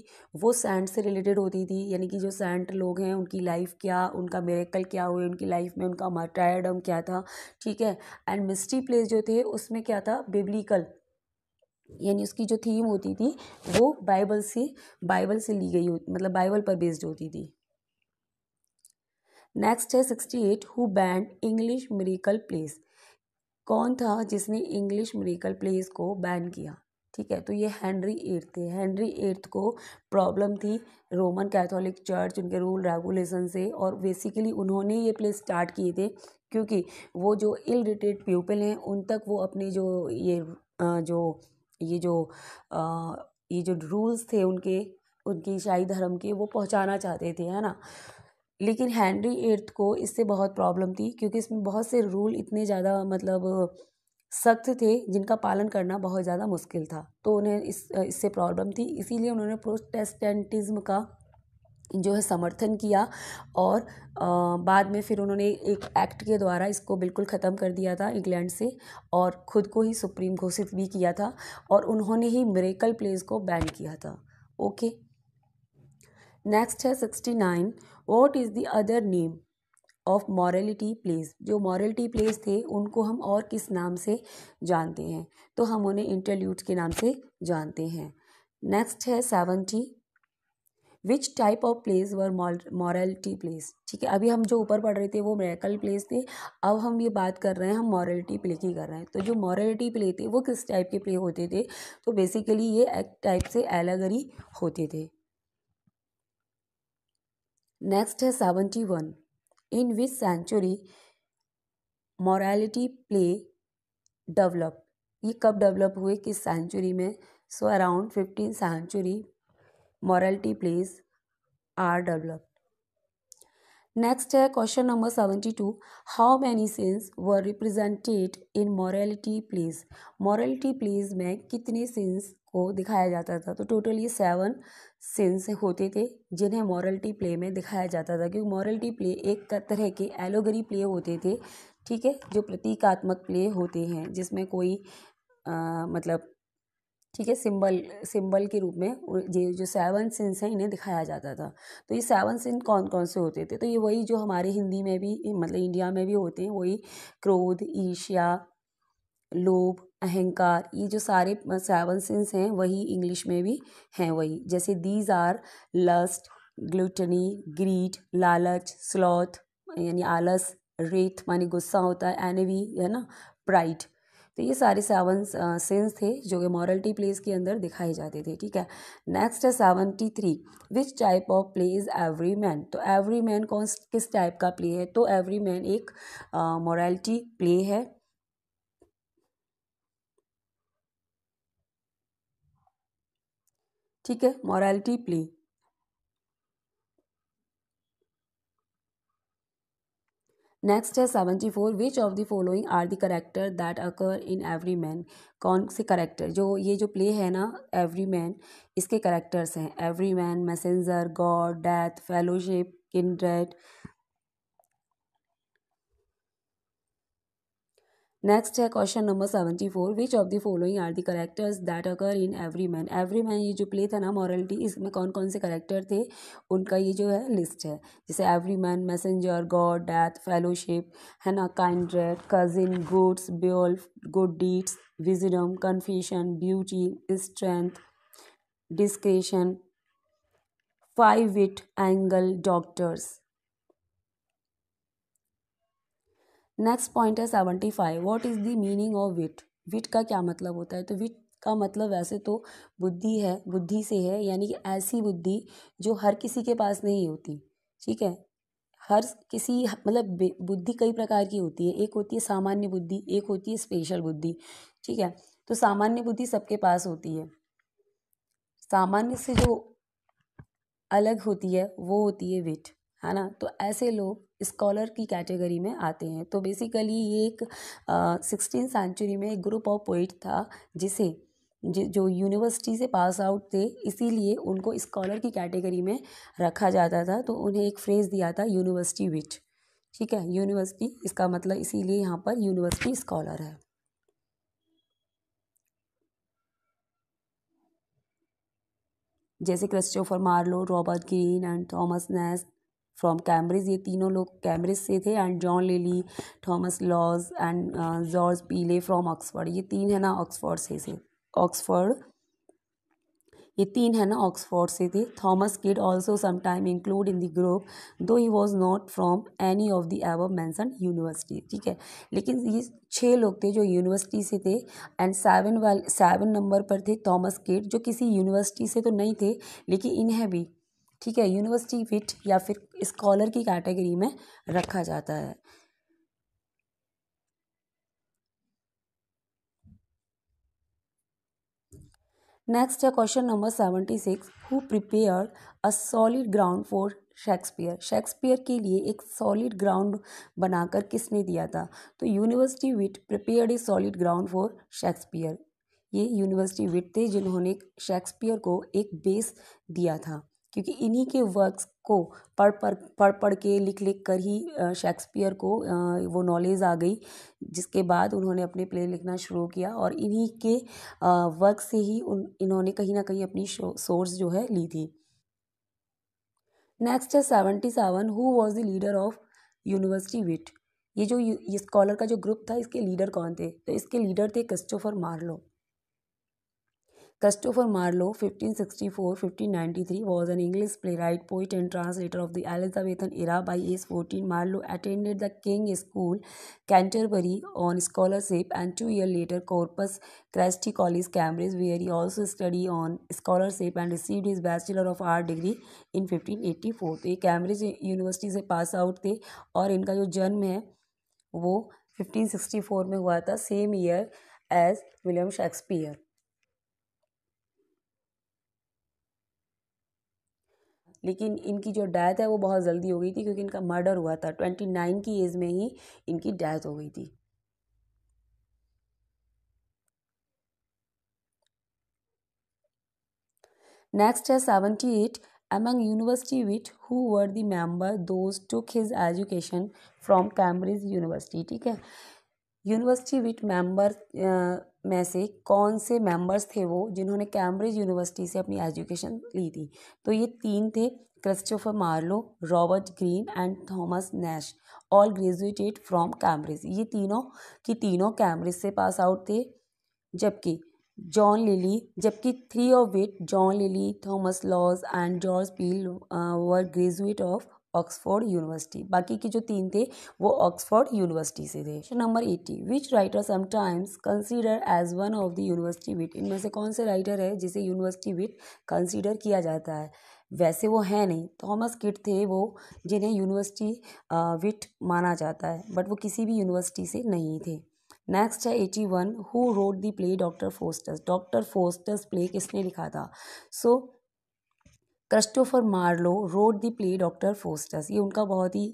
वो सैंड से रिलेटेड होती थी यानी कि जो सैंड लोग हैं उनकी लाइफ क्या उनका मेरेकल क्या हुए उनकी लाइफ में उनका मटायरडम क्या था ठीक है एंड मिस्ट्री प्लेस जो थे उसमें क्या था बिब्लिकल यानी उसकी जो थीम होती थी वो बाइबल से बाइबल से ली गई होती मतलब बाइबल पर बेस्ड होती थी नेक्स्ट है sixty eight who banned English miracle plays कौन था जिसने इंग्लिश मेरिकल प्लेस को बैन किया ठीक है तो ये हेनरी एट्थ थे हेनरी एट्थ को प्रॉब्लम थी रोमन कैथोलिक चर्च उनके रूल रेगुलेशन से और बेसिकली उन्होंने ये प्ले स्टार्ट किए थे क्योंकि वो जो इल रिटेड पीपल हैं उन तक वो अपने जो ये जो ये जो ये जो रूल्स थे उनके उनके ईसाई धर्म के वो पहुंचाना चाहते थे है ना लेकिन हेनरी एट्थ को इससे बहुत प्रॉब्लम थी क्योंकि इसमें बहुत से रूल इतने ज़्यादा मतलब सख्त थे जिनका पालन करना बहुत ज़्यादा मुश्किल था तो उन्हें इस इससे प्रॉब्लम थी इसीलिए उन्होंने प्रोटेस्टेंटिज्म का जो है समर्थन किया और आ, बाद में फिर उन्होंने एक एक्ट के द्वारा इसको बिल्कुल ख़त्म कर दिया था इंग्लैंड से और ख़ुद को ही सुप्रीम घोषित भी किया था और उन्होंने ही मेरेकल प्लेस को बैन किया था ओके नेक्स्ट है sixty nine what is the other name of morality plays जो मॉरलिटी प्लेस थे उनको हम और किस नाम से जानते हैं तो हम उन्हें इंटरल्यूट के नाम से जानते हैं नेक्स्ट है seventy which type of plays were morality plays ठीक है अभी हम जो ऊपर पढ़ रहे थे वो मेरेकल प्लेस थे अब हम ये बात कर रहे हैं हम मॉरलिटी प्ले की कर रहे हैं तो जो मॉरलिटी प्ले थे वो किस टाइप के प्ले होते थे तो बेसिकली ये एक टाइप से एलागरी होते थे नेक्स्ट है seventy one in which century morality play develop ये कब डेवलप हुए किस सेंचुरी में so around fifteen century morality plays are developed next है question number seventy two how many sins were represented in morality plays morality plays में कितने scenes को दिखाया जाता था तो टोटल ये सेवन सेंस होते थे जिन्हें मॉरल्टी प्ले में दिखाया जाता था क्योंकि मॉरल्टी प्ले एक तरह के एलोगरी प्ले होते थे ठीक है जो प्रतीकात्मक प्ले होते हैं जिसमें कोई आ, मतलब ठीक है सिंबल सिंबल के रूप में ये जो सेवन सिंस हैं इन्हें दिखाया जाता था तो ये सेवन सिन कौन कौन से होते थे तो ये वही जो हमारे हिंदी में भी मतलब इंडिया में भी होते हैं वही क्रोध ईर्ष्या लोभ अहंकार ये जो सारे सेवन सिंस हैं वही इंग्लिश में भी हैं वही जैसे these are lust gluttony greed लालच स्लॉथ यानी आलस रेत मानी गुस्सा होता है एनवी है ना प्राइड तो ये सारे सेवन सेंस थे जो कि मॉरल्टी प्लेस के अंदर दिखाए जाते थे ठीक है नेक्स्ट है seventy three which type of play is Everyman तो एवरी मैन कौन किस टाइप का प्ले है तो एवरी मैन एक मॉरल्टी uh, प्ले है ठीक है मॉरलिटी प्ले नेक्स्ट है seventy four which of the following are the character that occur in Everyman कौन से करेक्टर जो ये जो प्ले है ना एवरी मैन इसके करेक्टर्स हैं Everyman messenger God death fellowship kindred next है question number seventy four which of the following are the characters that occur in Everyman Everyman ये जो प्ले था ना morality इसमें कौन कौन से करेक्टर थे उनका ये जो है लिस्ट है जैसे Everyman messenger God death fellowship है ना kindred cousin goods Beowulf good deeds wisdom confusion beauty strength discretion five wit angel doctors next point है seventy five what is the meaning of wit wit का क्या मतलब होता है तो विट का मतलब वैसे तो बुद्धि है बुद्धि से है यानी कि ऐसी बुद्धि जो हर किसी के पास नहीं होती ठीक है हर किसी मतलब बुद्धि कई प्रकार की होती है एक होती है सामान्य बुद्धि एक होती है स्पेशल बुद्धि ठीक है तो सामान्य बुद्धि सबके पास होती है सामान्य से जो अलग होती है वो होती है विट है ना तो ऐसे लोग स्कॉलर की कैटेगरी में आते हैं तो बेसिकली ये एक सिक्सटीन सेंचुरी में एक ग्रुप ऑफ पोइट था जिसे जो यूनिवर्सिटी से पास आउट थे इसीलिए उनको स्कॉलर की कैटेगरी में रखा जाता था तो उन्हें एक फ्रेज़ दिया था यूनिवर्सिटी विच ठीक है यूनिवर्सिटी इसका मतलब इसीलिए यहाँ पर यूनिवर्सिटी स्कॉलर है जैसे Christopher Marlowe Robert Greene and Thomas Nashe from Cambridge ये तीनों लोग कैम्ब्रिज से थे and John Lyly Thomas Lodge and George Peele from Oxford ये तीन है ना ऑक्सफोर्ड से से ऑक्सफोर्ड ये तीन है ना ऑक्सफोर्ड से थे थॉमस किड ऑल्सो समाइम include in the group though he was not from any of the above mentioned university ठीक है लेकिन ये छः लोग थे जो यूनिवर्सिटी से थे एंड सेवन वाल सेवन नंबर पर थे थॉमस किड जो किसी यूनिवर्सिटी से तो नहीं थे लेकिन इन्हें भी ठीक है यूनिवर्सिटी विट या फिर स्कॉलर की कैटेगरी में रखा जाता है नेक्स्ट है question number seventy six who prepare a solid ground for Shakespeare Shakespeare के लिए एक सॉलिड ग्राउंड बनाकर किसने दिया था तो university wit prepared a solid ground for Shakespeare ये यूनिवर्सिटी विट थे जिन्होंने शेक्सपियर को एक बेस दिया था क्योंकि इन्हीं के वर्क्स को पढ़ पढ़ पढ़ पढ़ के लिख लिख कर ही शेक्सपियर को वो नॉलेज आ गई जिसके बाद उन्होंने अपने प्ले लिखना शुरू किया और इन्हीं के वर्क से ही उन इन्होंने कहीं ना कहीं अपनी सोर्स जो है ली थी नेक्स्ट है seventy seven who was the leader of university wit ये जो स्कॉलर का जो ग्रुप था इसके लीडर कौन थे तो इसके लीडर थे Christopher Marlowe Christopher Marlowe (1564–1593) was an English playwright, poet, and translator of the Elizabethan era. By age fourteen, Marlowe attended the King School, Canterbury, on scholarship, and two years later Corpus Christi College, Cambridge, where he also studied on scholarship and received his Bachelor of Art degree in 1584. तो ये Cambridge university से पास out थे और इनका जो जन्म है वो 1564 में हुआ था same year as William Shakespeare. लेकिन इनकी जो डेथ है वो बहुत जल्दी हो गई थी क्योंकि इनका मर्डर हुआ था ट्वेंटी नाइन की एज में ही इनकी डेथ हो गई थी नेक्स्ट है seventy eight among university with who were the member those took his education from Cambridge university ठीक है यूनिवर्सिटी विट मेंबर में से कौन से मेंबर्स थे वो जिन्होंने कैम्ब्रिज यूनिवर्सिटी से अपनी एजुकेशन ली थी तो ये तीन थे Christopher Marlowe Robert Greene and Thomas Nashe all graduated from Cambridge ये तीनों की तीनों कैम्ब्रिज से पास आउट थे जबकि जॉन लिली जबकि three of wit John Lyly Thomas Lodge and George Peele were graduate of Oxford university बाकी के जो तीन थे वो ऑक्सफोर्ड यूनिवर्सिटी से थे question number eighty which writer sometimes consider as one of the university wit इनमें से कौन से राइटर है जिसे यूनिवर्सिटी विट कंसीडर किया जाता है वैसे वो है नहीं थॉमस किट थे वो जिन्हें यूनिवर्सिटी विट माना जाता है बट वो किसी भी यूनिवर्सिटी से नहीं थे नेक्स्ट है eighty one who wrote the play Doctor Faustus Doctor Faustus play किसने लिखा था so so, Christopher Marlowe wrote the play Doctor Faustus ये उनका बहुत ही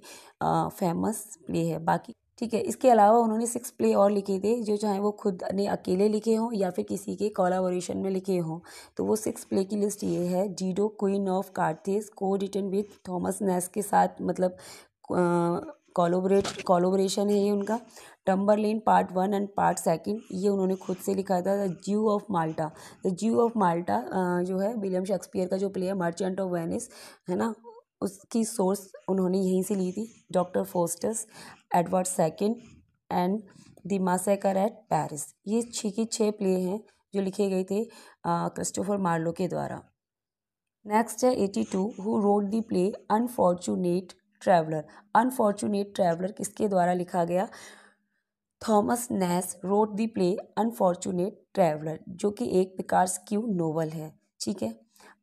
फेमस प्ले है बाकी ठीक है इसके अलावा उन्होंने सिक्स प्ले और लिखे थे जो चाहे वो खुद ने अकेले लिखे हों या फिर किसी के कोलाबोरेशन में लिखे हों तो वो सिक्स प्ले की लिस्ट ये है डीडो क्वीन ऑफ कार्थेस को रिटर्न विथ थॉमस नेस के साथ मतलब कॉलोबरेट कॉलोबरेशन है ये उनका Tamburlaine part one and part second ये उन्होंने खुद से लिखा था the Jew of Malta the Jew of Malta जो है विलियम शेक्सपियर का जो प्ले है मर्चेंट ऑफ वेनिस है ना उसकी सोर्स उन्होंने यहीं से ली थी Doctor Faustus Edward second and the massacre at Paris ये छः के छः प्ले हैं जो लिखे गए थे क्रिस्टोफर मार्लो के द्वारा नेक्स्ट है eighty two who wrote the play unfortunate traveller unfortunate traveller किसके द्वारा लिखा गया Thomas Nashe wrote the play unfortunate traveller जो कि एक क्यू नोवल है ठीक है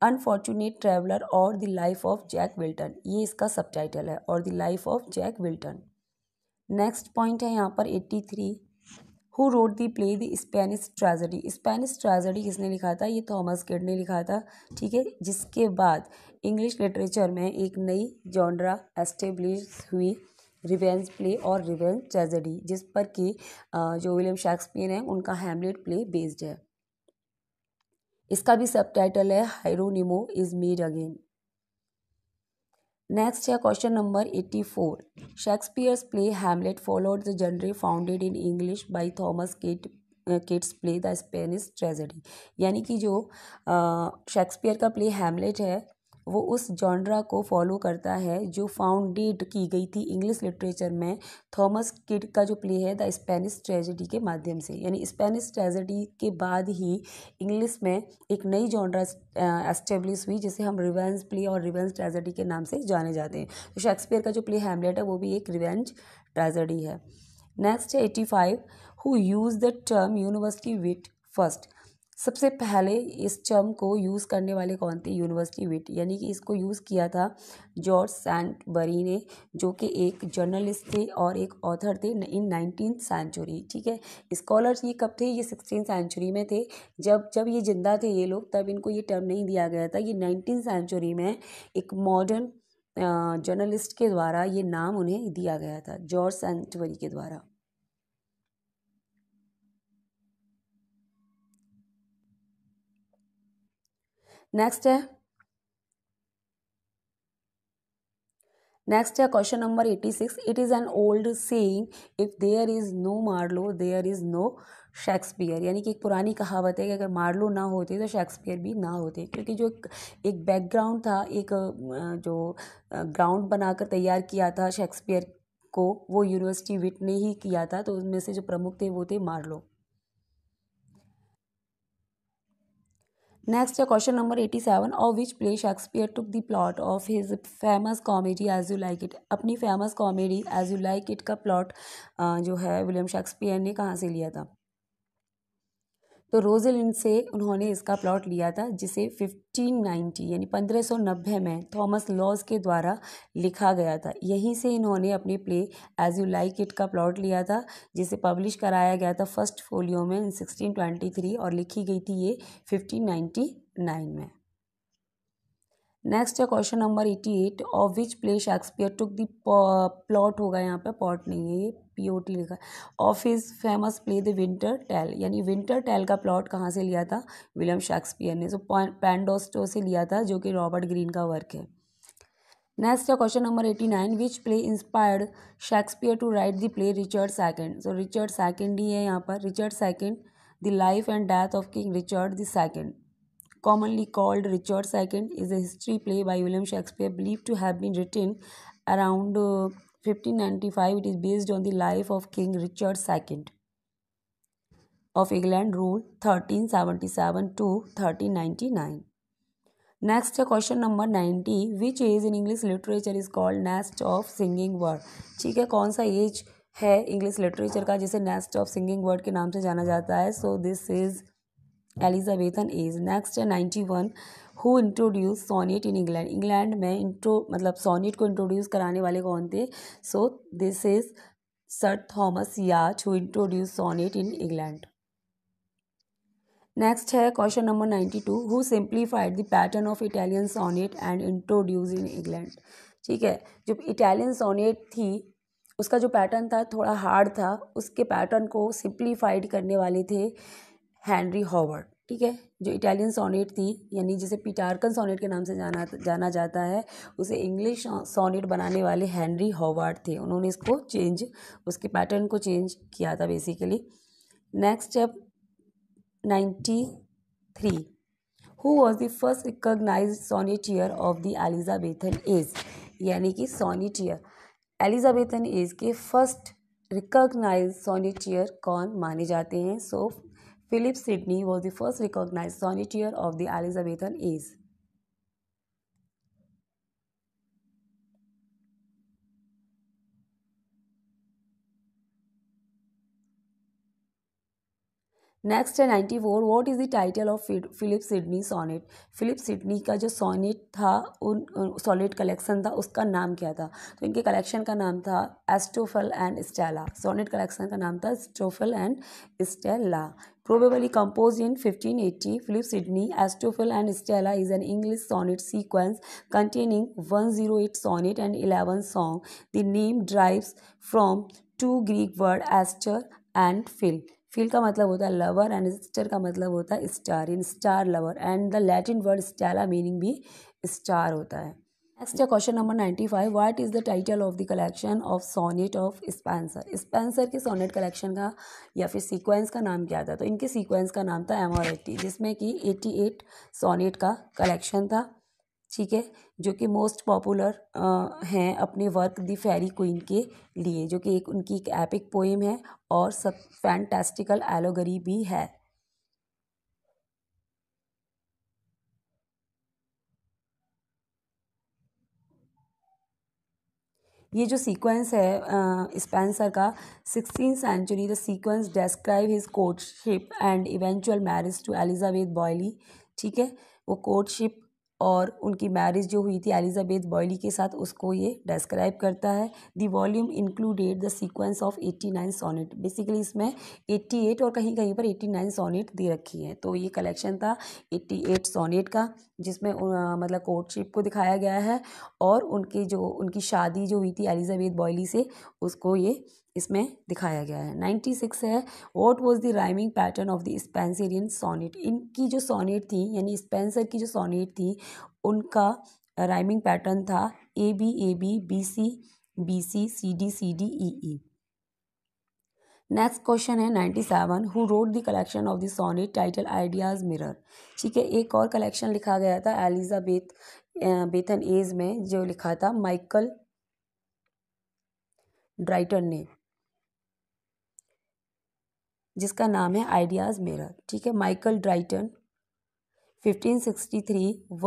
अनफॉर्चुनेट ट्रैवलर और the life of Jack Wilton ये इसका सब टाइटल है और the life of Jack Wilton next point है यहाँ पर eighty three who wrote the play the Spanish tragedy Spanish tragedy किसने लिखा था ये थॉमस किड ने लिखा था ठीक है जिसके बाद इंग्लिश लिटरेचर में एक नई जॉनरा एस्टेब्लिश हुई रिवेंज प्ले और रिवेंज ट्रेजेडी जिस पर कि जो विलियम शेक्सपियर हैं उनका हेमलेट प्ले बेस्ड है इसका भी सब टाइटल है Hieronimo is mad again next है question number eighty four Shakespeare's play Hamlet followed the genre founded in English by Thomas Kyd Kyd's play the Spanish tragedy यानी कि जो शेक्सपियर का play Hamlet है वो उस जॉन्ड्रा को फॉलो करता है जो फाउंडेड की गई थी इंग्लिश लिटरेचर में थॉमस किड का जो प्ले है द स्पेनिश ट्रेजेडी के माध्यम से यानी स्पेनिश ट्रेजेडी के बाद ही इंग्लिश में एक नई जॉन्ड्रा एस्टेब्लिश हुई जिसे हम रिवेंज प्ले और रिवेंज ट्रेजेडी के नाम से जाने जाते हैं तो शेक्सपियर का जो प्ले हैमलेट है वो भी एक रिवेंज ट्रेजेडी है नेक्स्ट है eighty five who use the term university wit first सबसे पहले इस टर्म को यूज़ करने वाले कौन थे यूनिवर्सिटी विट यानी कि इसको यूज़ किया था जॉर्ज बरी ने जो कि एक जर्नलिस्ट थे और एक ऑथर थे इन नाइनटीन सेंचुरी ठीक है स्कॉलर्स ये कब थे ये सिक्सटीन सेंचुरी में थे जब जब ये जिंदा थे ये लोग तब इनको ये टर्म नहीं दिया गया था ये नाइनटीन सेंचुरी में एक मॉडर्न जर्नलिस्ट के द्वारा ये नाम उन्हें दिया गया था जॉर्ज सैंटबरी के द्वारा नेक्स्ट है नेक्स्ट है question number eighty six it is an old saying if there is no Marlowe there is no Shakespeare यानी कि एक पुरानी कहावत है कि अगर मार्लो ना होते तो शेक्सपियर भी ना होते क्योंकि जो एक बैकग्राउंड था एक जो ग्राउंड बनाकर तैयार किया था शेक्सपियर को वो यूनिवर्सिटी विट ने ही किया था तो उनमें से जो प्रमुख थे वो थे मार्लो नेक्स्ट है क्वेश्चन नंबर एटी सेवन और which play Shakespeare took the plot of his famous comedy as you like it अपनी famous comedy as you like it का प्लॉट जो है विलियम शेक्सपियर ने कहाँ से लिया था तो रोजेलिन से उन्होंने इसका प्लॉट लिया था जिसे 1590 यानी 1590 में थॉमस लॉज के द्वारा लिखा गया था यहीं से इन्होंने अपने play as you like it का प्लॉट लिया था जिसे पब्लिश कराया गया था फर्स्ट फोलियो में इन 1623 और लिखी गई थी ये 1599 में नेक्स्ट है question number eighty eight of which play Shakespeare took the plot होगा यहाँ पे पॉट नहीं है ये पी ओ टी लिखा of famous play the winter tale यानी विंटर टैल का प्लॉट कहाँ से लिया था विलियम शेक्सपियर ने सो पैंडोस्टो से लिया था जो कि रॉबर्ट ग्रीन का वर्क है नेक्स्ट है question number eighty nine which play inspired Shakespeare to write the play Richard second so Richard second ही है यहाँ पर Richard second the life and death of king Richard the second commonly called Richard second is a history play by William Shakespeare believe to have been written around 1595 it is based on the life of king richard ii of england ruled 1377 to 1399 next question number 90 which age in english literature is called nest of singing bird ठीक है कौन सा as है English literature का जिसे nest of singing word के नाम से जाना जाता है so this is Elizabethan age next है ninety one who introduce sonnet in England England में इंट्रो मतलब सोनेट को इंट्रोड्यूस कराने वाले कौन थे so this is sir Thomas Wyatt who introduce sonnet in England next है question number ninety two who simplified the pattern of Italian sonnet and introduce in England ठीक है जो इटालियन सोनेट थी उसका जो पैटर्न था थोड़ा हार्ड था उसके पैटर्न को सिंप्लीफाइड करने वाले थे हैंनरी हॉवर्ड ठीक है जो इटालियन सोनेट थी यानी जिसे पिटारकन सोनेट के नाम से जाना जाना जाता है उसे इंग्लिश सोनेट बनाने वाले हेनरी हॉवार्ड थे उन्होंने इसको चेंज उसके पैटर्न को चेंज किया था basically next step ninety three who was the first sonnet sonneteer of the Elizabethan age यानी कि सोनीटियर एलिजाबेथन एज के फर्स्ट सोनेट सोनीटियर कौन माने जाते हैं so Philip Sidney was the first recognized sonneteer of the Elizabethan age. Next है ninety four what is the title of Philip Sidney sonnet Philip Sidney का जो sonnet था उन सोनेट कलेक्शन था उसका नाम क्या था तो इनके कलेक्शन का नाम था Astrophel and Stella sonnet collection का नाम था Astrophel and Stella Probably composed in 1580, Philip Sidney, Astolphe and Stella is an English sonnet sequence containing 108 sonnet and 11 song. The name derives from two Greek word aster and phil. Phil का मतलब होता है lover and stir का मतलब होता है star in star lover and the Latin word Stella meaning भी star होता है नेक्स्ट है question number ninety five what is the title of the collection of sonnet of Spenser Spenser के sonnet collection का या फिर सीक्वेंस का नाम क्या था तो इनके सीक्वेंस का नाम था एम जिसमें कि एट्टी एट सोनेट का कलेक्शन था ठीक है जो कि मोस्ट पॉपुलर हैं अपने वर्क द फेरी क्वीन के लिए जो कि एक उनकी एक एपिक पोइम है और सब फैंटेस्टिकल एलोगरी भी है ये जो सीक्वेंस है स्पेंसर का sixteen century the sequence describe his courtship and eventual marriage to Elizabeth Boyle ठीक है वो कोर्टशिप और उनकी मैरिज जो हुई थी एलिजाबेथ बॉयली के साथ उसको ये डिस्क्राइब करता है the volume included the sequence of eighty nine sonnet basically इसमें एट्टी एट और कहीं कहीं पर एट्टी नाइन सोनेट दे रखी है तो ये कलेक्शन था एट्टी एट सोनेट का जिसमें मतलब कोर्टशिप को दिखाया गया है और उनके जो उनकी शादी जो हुई थी एलिजाबेथ बॉयली से उसको ये इसमें दिखाया गया है नाइन्टी सिक्स है what was the rhyming pattern of the Spenserian sonnet इनकी जो सोनेट थी यानी स्पेंसर की जो सोनेट थी उनका राइमिंग पैटर्न था A B A B B C B C C D C D E E next question है ninety seven who wrote the collection of the sonnet title ideas mirror ठीक है एक और collection लिखा गया था Elizabeth बेथन एज में जो लिखा था माइकल ड्राइटन ने जिसका नाम है आइडियाज मेरा ठीक है Michael Drayton 1563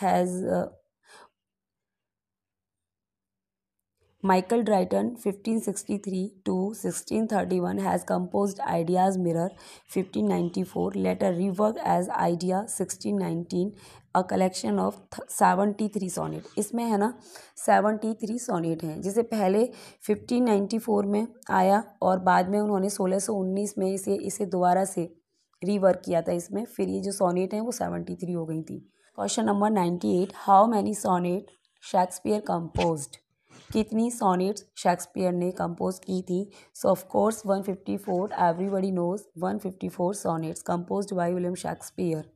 has uh, Michael Drayton 1563 sixty three has compose ideas mirror for later rework as idea 1619 nineteen a collection of seventy three sonnet इसमें है ना सेवेंटी थ्री सोनेट हैं जिसे पहले फिफ्टीन नाइन्टी फोर में आया और बाद में उन्होंने सोलह सौ उन्नीस में इसे इसे दोबारा से रीवर्क किया था इसमें फिर ये जो सोनेट हैं वो सेवेंटी थ्री हो गई थी question number ninety eight how many sonnet Shakespeare compose कितनी सोनेट्स शेक्सपियर ने कम्पोज की थी so of course for everybody knows one four sonnets compose by William Shakespeare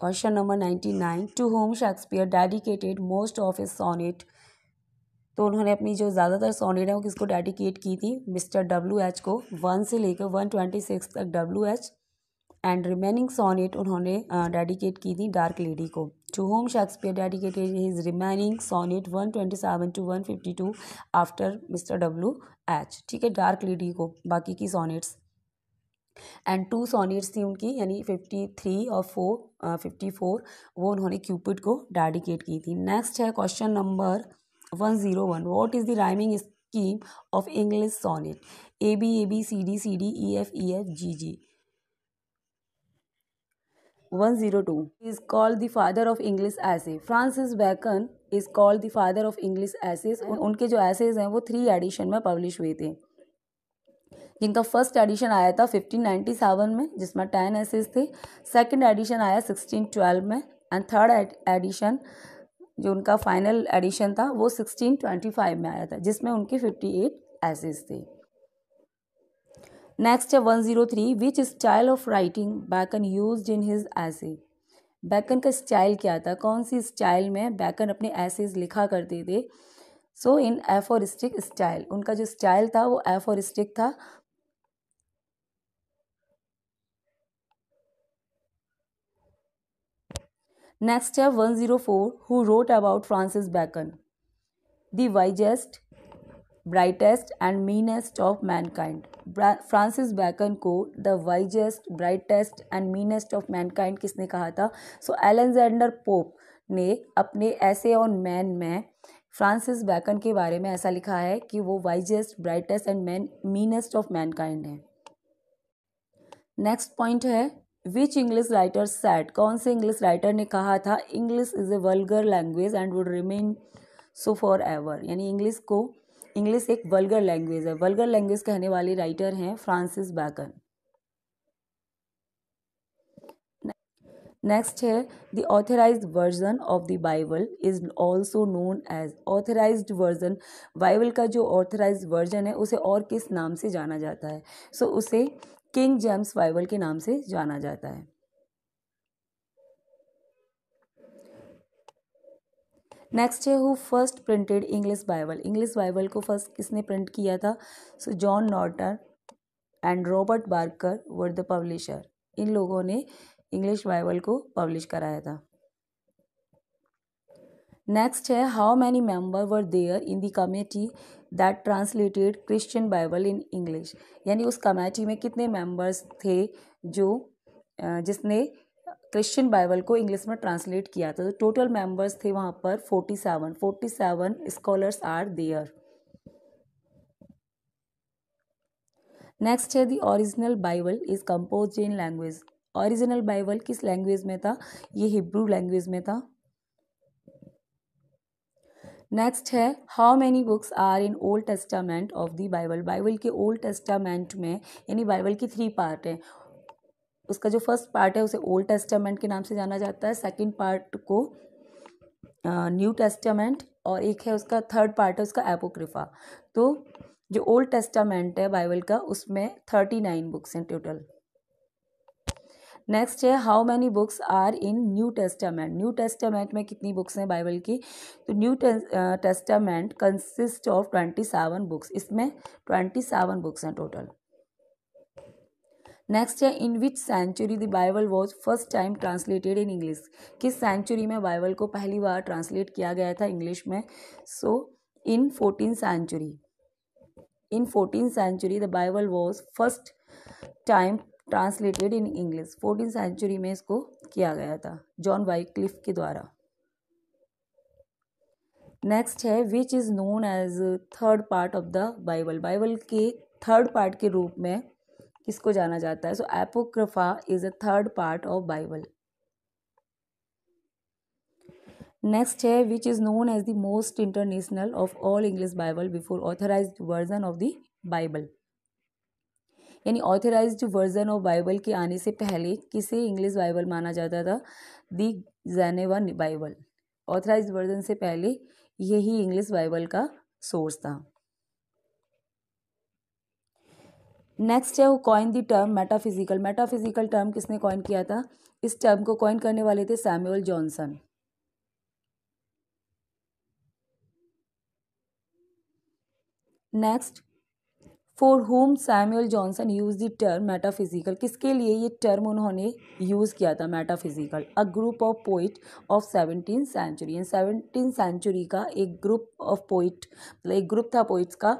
Question number 99 to whom Shakespeare dedicated most of his sonnet तो उन्होंने अपनी जो ज़्यादातर sonnet है वो किसको डेडिकेट की थी मिस्टर डब्ल्यू एच को वन से लेकर वन ट्वेंटी सिक्स तक W H and remaining sonnet उन्होंने डेडिकेट की थी डार्क लेडी को to whom Shakespeare dedicated his remaining sonnet one twenty seven to one fifty two after mister W H ठीक है डार्क लेडी को बाकी की सोनेट्स एंड टू सोनेट्स थी उनकी यानी फिफ्टी थ्री और फोर फिफ्टी फोर वो उन्होंने क्यूपिड को डेडिकेट की थी नेक्स्ट है question number one zero one what is the rhyming scheme of English sonnet A B A B C D C D E F E F G G one zero two is called the father of English essay Francis Bacon is called the father of English essays उनके जो ऐसेज हैं वो three addition में publish हुए थे जिनका first edition आया था 1597 में जिसमें टेन एसेज थे सेकंड एडिशन आया 1612 में एंड थर्ड एडिशन जो उनका फाइनल एडिशन था वो 1625 में आया था जिसमें उनके 58 एसेज थे नेक्स्ट है 103 which style of writing Bacon use in his essay Bacon का स्टाइल क्या था कौन सी स्टाइल में बैकन अपने एसेज लिखा करते थे सो इन एफोरिस्टिक स्टाइल उनका जो स्टाइल था वो एफोरिस्टिक था नेक्स्ट है one zero who wrote about Francis Bacon Bacon, wisest brightest and meanest of mankind Francis Bacon को the wisest brightest and meanest of mankind किसने कहा था सो एलेक्जेंडर पोप ने अपने ऐसे ऑन मैन में फ्रांसिस बैकन के बारे में ऐसा लिखा है कि वो wisest brightest and man meanest of mankind है नेक्स्ट पॉइंट है विच इंग्लिश राइटर सैट कौन से इंग्लिश राइटर ने कहा था English is a vulgar language and would remain so for ever यानी इंग्लिश को इंग्लिश एक वल्गर लैंग्वेज है वल्गर लैंग्वेज कहने वाले राइटर हैं फ्रांसिस बैकन नेक्स्ट है the authorise version of the Bible is also known as authorise version Bible का जो ऑथराइज वर्जन है उसे और किस नाम से जाना जाता है सो so, उसे किंग जेम्स बाइबल के नाम से जाना जाता है नेक्स्ट है who first printed English Bible English Bible को फर्स्ट किसने प्रिंट किया था so John Norton and Robert Barker were the publisher इन लोगों ने इंग्लिश बाइबल को पब्लिश कराया था नेक्स्ट है how many member were there in the committee that translated Christian Bible in English यानी उस कमेटी में कितने मेम्बर्स थे जो जिसने क्रिश्चियन बाइबल को इंग्लिश में ट्रांसलेट किया था तो टोटल मेंबर्स थे वहाँ पर forty seven forty seven scholars are there next है the original Bible is compose in language original Bible किस लैंग्वेज में था ये हिब्रू लैंग्वेज में था नेक्स्ट है how many books are in old testament of the Bible Bible के old testament में यानी बाइबल की थ्री पार्ट हैं उसका जो फर्स्ट पार्ट है उसे ओल्ड टेस्टामेंट के नाम से जाना जाता है सेकेंड पार्ट को न्यू uh, टेस्टामेंट और एक है उसका थर्ड पार्ट है उसका एपोक्रिफा तो जो ओल्ड टेस्टामेंट है बाइबल का उसमें थर्टी नाइन बुक्स हैं टोटल नेक्स्ट है how many books are in new testament new testament में कितनी बुक्स हैं बाइबल की तो new testament consist of twenty seven books इसमें ट्वेंटी सेवन बुक्स हैं टोटल नेक्स्ट है in which century the Bible was first time translated in English किस century में बाइबल को पहली बार ट्रांसलेट किया गया था इंग्लिश में so in fourteen century in fourteen century the Bible was first time translated in English fourteen century में इसको किया गया था जॉन वाइक्लिफ के द्वारा नेक्स्ट है which is known as third part of the Bible Bible के थर्ड पार्ट के रूप में किसको जाना जाता है so Apocrypha is a third part of Bible next है which is known as the most international of all English Bible before authorise version of the Bible यानी ऑथराइज वर्जन ऑफ बाइबल के आने से पहले किसे इंग्लिश बाइबल माना जाता था the Geneva Bible authorise version से पहले यही इंग्लिश बाइबल का सोर्स था नेक्स्ट है who coin the term metaphysical metaphysical term किसने कॉइन किया था इस टर्म को कॉइन करने वाले थे Samuel Johnson next for whom Samuel Johnson use the term metaphysical किसके लिए ये टर्म उन्होंने यूज़ किया था metaphysical a group of poet of seventeen century and seventeen century का एक ग्रुप ऑफ पोइट मतलब एक ग्रुप था पोइट्स का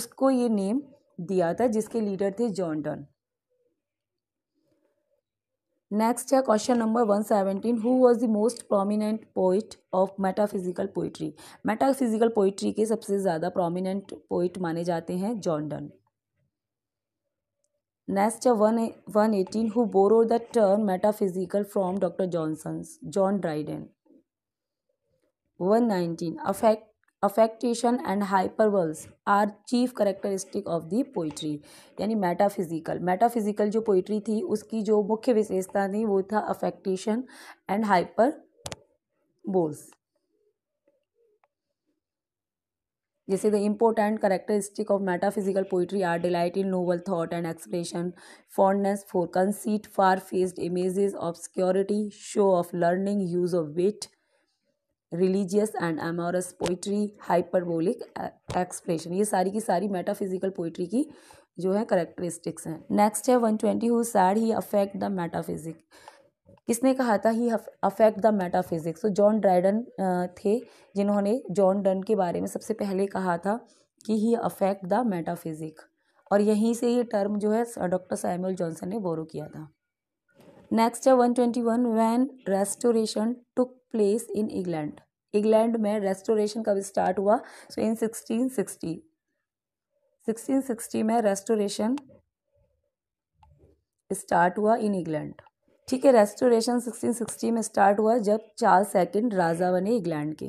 उसको ये नेम दिया था जिसके लीडर थे जॉन डन नेक्स्ट है question number one seventeen who was the most prominent poet of metaphysical poetry metaphysical poetry के सबसे ज़्यादा प्रोमिनेंट पोइट माने जाते हैं जॉन डन नेक्स्ट है one one eighteen who borrow the term metaphysical from doctor Johnson John Dryden one nineteen affect affectation and hyperboles are chief characteristic of the poetry यानी metaphysical metaphysical जो poetry थी उसकी जो मुख्य विशेषता थी वो था अफेक्टेशन एंड हाइपर बोल्स जैसे the important characteristic of metaphysical poetry are delight in novel thought and expression fondness for conceit far fetched images of security show of learning use of wit religious and amorous poetry hyperbolic expression ये सारी की सारी metaphysical poetry की जो है characteristics हैं next है one twenty who said he affect the metaphysic किसने कहा था ही अफेक्ट द मेटाफिजिक्स तो जॉन ड्राइडन थे जिन्होंने जॉन डन के बारे में सबसे पहले कहा था कि ही अफेक्ट द मेटाफिजिक और यहीं से ये टर्म जो है डॉक्टर सैमुअल जॉनसन ने बोरो किया था नेक्स्ट है one twenty one when restoration took place in England England में रेस्टोरेशन कब स्टार्ट हुआ so in sixteen sixty sixteen sixty में रेस्टोरेशन स्टार्ट हुआ इन इंग्लैंड ठीक है रेस्टोरेशन सिक्सटीन सिक्सटी में स्टार्ट हुआ जब चार्ल सेकेंड राजा बने इंग्लैंड के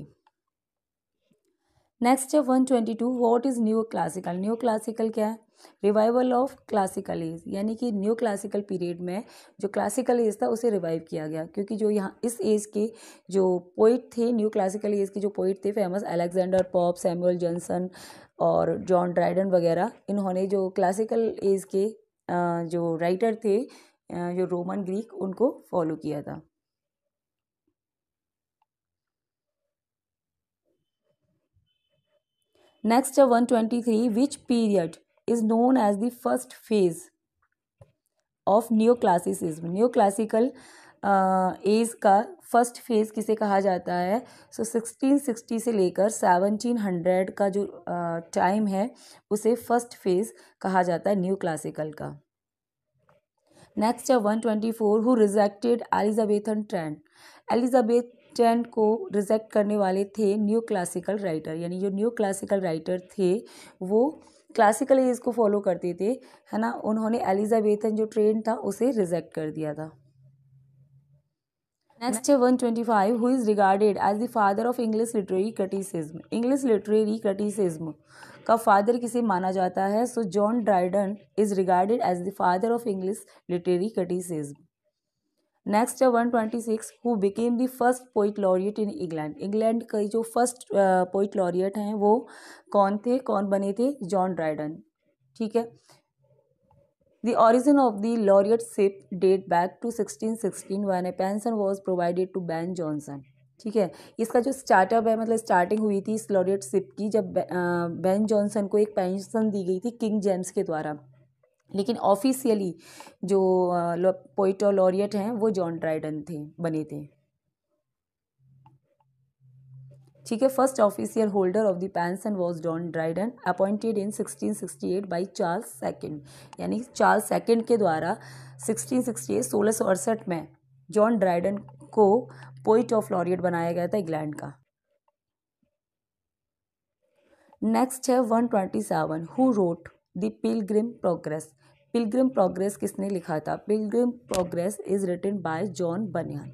नेक्स्ट है one twenty two what is new classical new classical क्या है रिवाइवल ऑफ क्लासिकल एज यानी कि न्यू क्लासिकल पीरियड में जो क्लासिकल एज था उसे रिवाइव किया गया क्योंकि जो यहाँ इस एज के जो पोइट थे न्यू क्लासिकल एज के जो पोइट थे famous Alexander Pope Samuel Johnson और जॉन ड्राइडन वगैरह इन्होंने जो क्लासिकल एज के जो राइटर थे जो रोमन ग्रीक उनको फॉलो किया था नेक्स्ट है one twenty three which period is known as the first phase of phase of neoclassicism classical age uh, का फर्स्ट फेज़ किसे कहा जाता है सो सिक्सटीन सिक्सटी से लेकर सेवनटीन हंड्रेड का जो टाइम uh, है उसे फर्स्ट फेज़ कहा जाता है न्यू क्लासिकल का नेक्स्ट है one twenty four who rejected Elizabethan trend Elizabeth trend को रिजेक्ट करने वाले थे न्यू क्लासिकल राइटर यानी जो न्यू क्लासिकल राइटर थे वो क्लासिकली इसको फॉलो करते थे है ना उन्होंने एलिजाबेथन जो ट्रेंड था उसे रिजेक्ट कर दिया था नेक्स्ट है one twenty five who is regarded as the father of English literary criticism English literary criticism का फादर किसे माना जाता है so John Dryden is regarded as the father of English literary criticism next है one twenty six who became the first poet laureate in England England के जो first poet laureate हैं वो कौन थे कौन बने थे जॉन ड्राइडन ठीक है The origin of the laureateship date back to 1616 when a pension was provided to Ben Johnson. ठीक है इसका जो स्टार्टअप है मतलब स्टार्टिंग हुई थी इस लॉरियटशिप की जब बेन uh, जॉनसन को एक पेंशन दी गई थी किंग जेम्स के द्वारा लेकिन ऑफिशियली जो पोइट और लॉरियट हैं वो जॉन ड्राइडन थे बने थे ठीक है first official holder of the pension was John Dryden appointed in 1668 by Charles second यानी चार्ल्स सेकंड के द्वारा 1668 सोलह सौ अड़सठ में जॉन ड्राइडन को पोइट ऑफ लॉरियट बनाया गया था इंग्लैंड का नेक्स्ट है one twenty seven who wrote the pilgrim progress pilgrim progress किसने लिखा था pilgrim progress is written by John Bunyan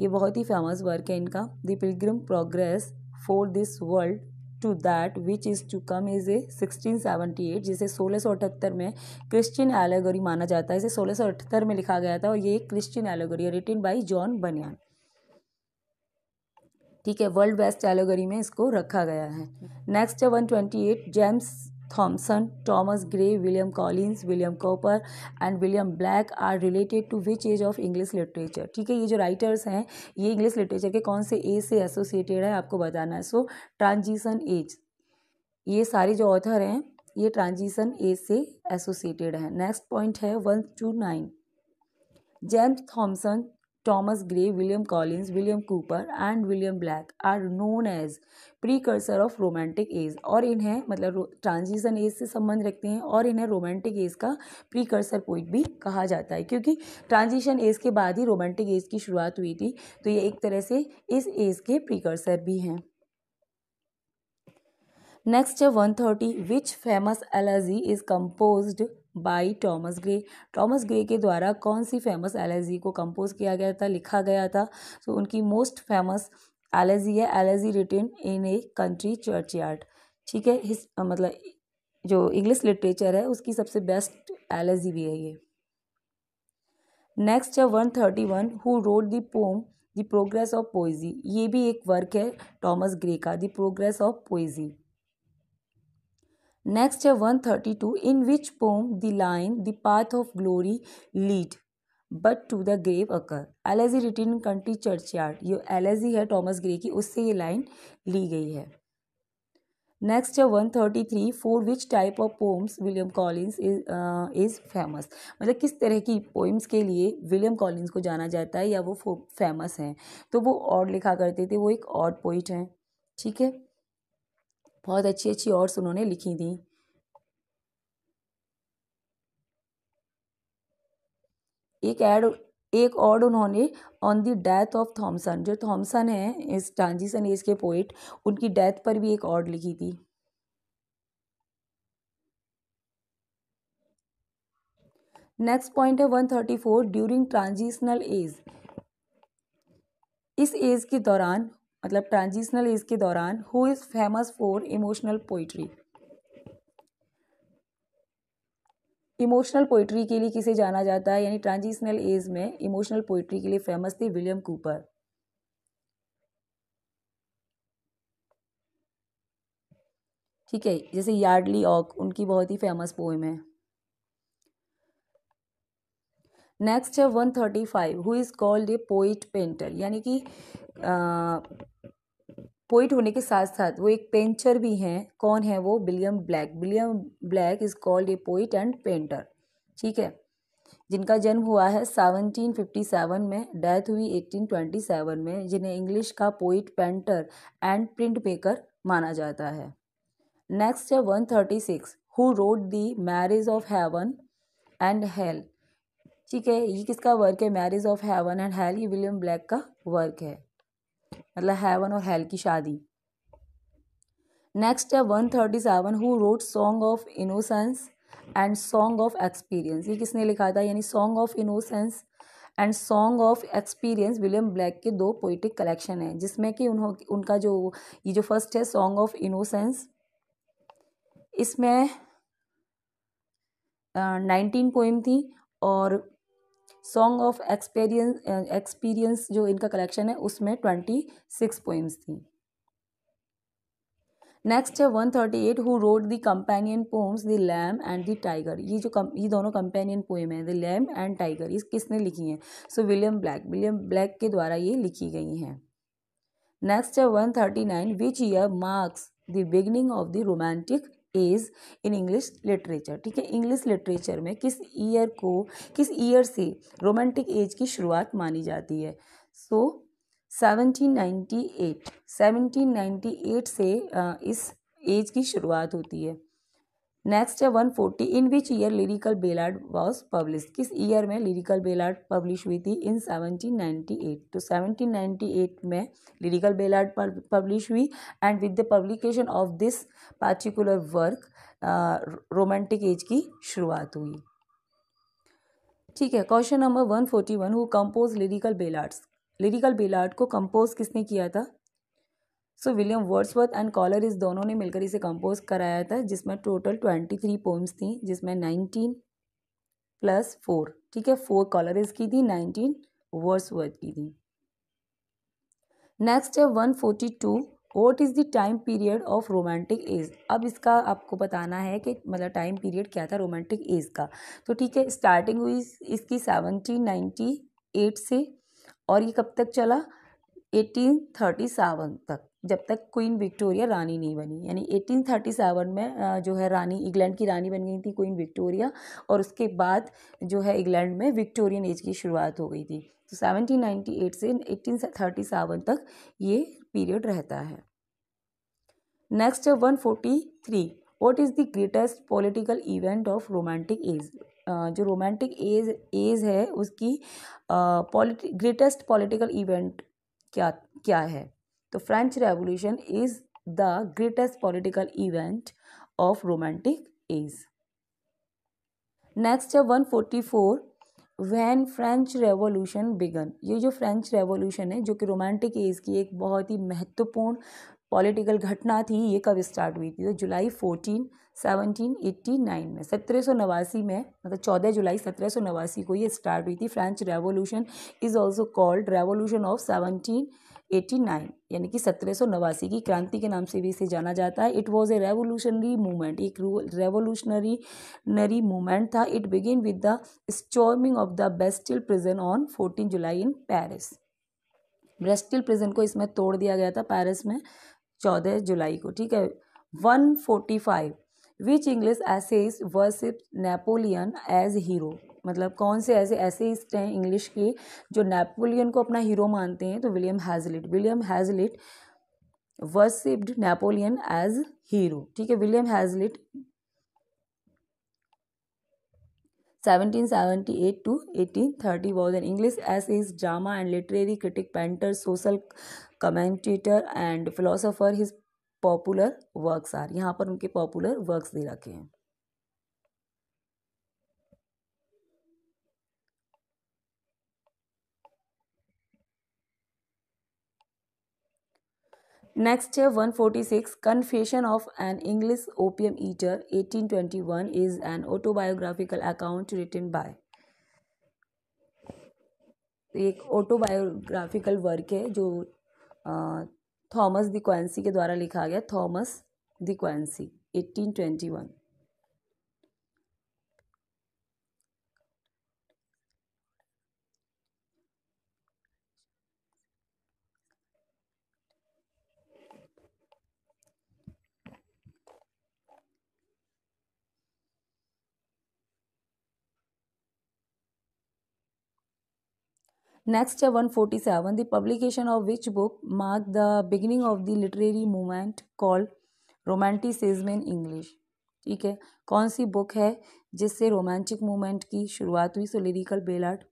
ये बहुत ही फेमस वर्क है इनका the pilgrim progress for this world to that which is to come is a eight जिसे सोलह सौ अठहत्तर में क्रिश्चियन एलेगोरी माना जाता है इसे सोलह सौ अठहत्तर में लिखा गया था और ये Christian allegory written by John Bunyan ठीक है वर्ल्ड बेस्ट एलेगोरी में इसको रखा गया है नेक्स्ट है one twenty eight James Thomson Thomas Gray William Collins William Cowper and William Blake are related to which age of English literature ठीक है ये जो राइटर्स हैं ये इंग्लिश लिटरेचर के कौन से एज से एसोसिएटेड है आपको बताना है सो ट्रांजिशन एज ये सारे जो ऑथर हैं ये ट्रांजिशन एज से एसोसिएटेड है नेक्स्ट पॉइंट है one two nine James Thomson Thomas Gray, William Collins, William Cooper and William Black are known as precursor of romantic age और इन्हें मतलब transition age से संबंध रखते हैं और इन्हें romantic age का precursor poet भी कहा जाता है क्योंकि transition age के बाद ही romantic age की शुरुआत हुई थी तो ये एक तरह से इस age के precursor भी हैं नेक्स्ट है one thirty which famous elegy is compose by Thomas Gray Thomas Gray के द्वारा कौन सी फेमस एलर्जी को कंपोज किया गया था लिखा गया था तो so, उनकी मोस्ट फेमस एलर्जी है elegy written in a country churchyard ठीक है हिस मतलब जो इंग्लिश लिटरेचर है उसकी सबसे बेस्ट एलर्जी भी है ये नेक्स्ट है one thirty one who wrote the poem the progress of poesy ये भी एक वर्क है टॉमस ग्रे का the progress of poesy next है one 132 in which poem the the the path of glory lead but to the grave occur elegy written in country churchyard ये elegy है Thomas Gray की उससे ये line ली गई है next है one thirty three four which type of poems William Collins is famous मतलब किस तरह की पोइम्स के लिए विलियम कॉलिंस को जाना जाता है या वो फेमस हैं तो वो और लिखा करते थे वो एक और पोइट हैं ठीक है बहुत अच्छी अच्छी और उन्होंने लिखी थी एक एड एक और उन्होंने on the death of Thomson जो थॉमसन है इस ट्रांजिशन एज के पोइट उनकी डेथ पर भी एक और लिखी थी नेक्स्ट पॉइंट है one thirty four during transitional age इस एज के दौरान मतलब ट्रांजिशनल एज के दौरान who is famous for emotional poetry emotional poetry के लिए किसे जाना जाता है यानी ट्रांजिशनल एज में इमोशनल पोइट्री के लिए फेमस थे विलियम कूपर ठीक है जैसे यार्डली ऑक उनकी बहुत ही फेमस पोइम है नेक्स्ट है one thirty five who is called a poet painter यानी कि पोइट होने के साथ साथ वो एक पेंचर भी हैं कौन है वो William Blake William Blake is called a poet and painter ठीक है जिनका जन्म हुआ है 1757 में डेथ हुई 1827 में जिन्हें इंग्लिश का poet painter and printmaker माना जाता है नेक्स्ट है 136 who wrote the marriage of heaven and hell ठीक है ये किसका वर्क है marriage of heaven and hell ये विलियम ब्लैक का वर्क है मतलब हैवन और हेल की शादी नेक्स्ट है one thirty seven who wrote song of innocence and song of experience ये किसने लिखा था यानी song of innocence and song of experience William Blake के दो पोइटिक कलेक्शन हैं जिसमें कि उन्हों उनका जो ये जो फर्स्ट है सॉन्ग ऑफ इनोसेंस इसमें नाइनटीन पोइम थी और सॉन्ग ऑफ एक्सपीरियंस एक्सपीरियंस जो इनका कलेक्शन है उसमें ट्वेंटी सिक्स पोइम्स थी नेक्स्ट है one thirty eight who wrote the companion poems the lamb and the tiger ये जो कम ये दोनों कंपेनियन पोएम हैं द लैम एंड टाइगर ये किसने लिखी हैं so William Blake William Blake के द्वारा ये लिखी गई हैं नेक्स्ट है one thirty nine which year marks the beginning of the romantic age in English literature ठीक है इंग्लिश लिटरेचर में किस ईयर को किस ईयर से रोमांटिक एज की शुरुआत मानी जाती है so seventeen ninety eight seventeen ninety eight से इस एज की शुरुआत होती है नेक्स्ट है one forty in which year lyrical ballad was publish किस ईयर में लिरिकल बेलाड पब्लिश हुई थी इन सेवनटीन नाइन्टी एट तो सेवनटीन नाइन्टी एट में लिरिकल बेलाड पब्लिश हुई and with the publication of this particular work romantic age की शुरुआत हुई ठीक है question number one forty one who compose lyrical ballads lyrical ballad को compose किसने किया था so William Wordsworth and Coleridge इस दोनों ने मिलकर इसे कंपोज कराया था जिसमें टोटल ट्वेंटी थ्री पोम्स थी जिसमें नाइनटीन प्लस फोर ठीक है फोर कॉलर की थी नाइनटीन वर्ड्सवर्थ की थी नेक्स्ट है one forty two what is the time period of romantic age अब इसका आपको बताना है कि मतलब टाइम पीरियड क्या था रोमांटिक एज का तो ठीक है स्टार्टिंग हुई इसकी सेवनटीन नाइन्टी एट से और ये कब तक चला एटीन थर्टी सेवन तक जब तक क्वीन विक्टोरिया रानी नहीं बनी यानी 1837 में जो है रानी इंग्लैंड की रानी बन गई थी क्वीन विक्टोरिया और उसके बाद जो है इंग्लैंड में विक्टोरियन एज की शुरुआत हो गई थी तो 1798 से 1837 तक ये पीरियड रहता है नेक्स्ट है three what is the greatest political event of romantic age जो रोमांटिक एज एज है उसकी ग्रेटेस्ट पॉलिटिकल इवेंट क्या क्या है तो French revolution is the greatest political event of romantic age next है one forty four when French revolution began ये जो फ्रेंच रेवोल्यूशन है जो कि रोमांटिक एज की एक बहुत ही महत्वपूर्ण पॉलिटिकल घटना थी ये कब स्टार्ट हुई थी तो July fourteen seventeen eighty nine में सत्रह सौ नवासी में मतलब चौदह जुलाई सत्रह सौ नवासी को ये स्टार्ट हुई थी French revolution is also called revolution of seventeen eighty nine यानी कि सत्रह नवासी की क्रांति के नाम से भी इसे जाना जाता है it was a revolutionary movement एक रेवोल्यूशनरी नरी मूवमेंट था it begin with the storming of the Bastille prison on fourteen July in Paris Bastille prison को इसमें तोड़ दिया गया था पेरिस में चौदह जुलाई को ठीक है one forty five which English essays worship Napoleon as hero मतलब कौन से ऐसे एसेइस्ट हैं इंग्लिश के जो नेपोलियन को अपना हीरो मानते हैं तो William Hazlitt William Hazlitt worshipped Napoleon as hero ठीक है William Hazlitt 1778 to 1830 was an English essayist, drama and literary critic, painter, social commentator and philosopher. His popular works are यहाँ पर उनके popular works दे रखे हैं नेक्स्ट है one forty six confession of an English opium eater eighteen twenty one is an autobiographical account written by एक autobiographical work है जो Thomas De Quincey के द्वारा लिखा गया Thomas De Quincey eighteen twenty one Next, 147, the publication of which book marked the beginning of the literary movement called romanticism in English ठीक है कौन सी बुक है जिससे रोमांटिक मूवमेंट की शुरुआत हुई so lyrical ballad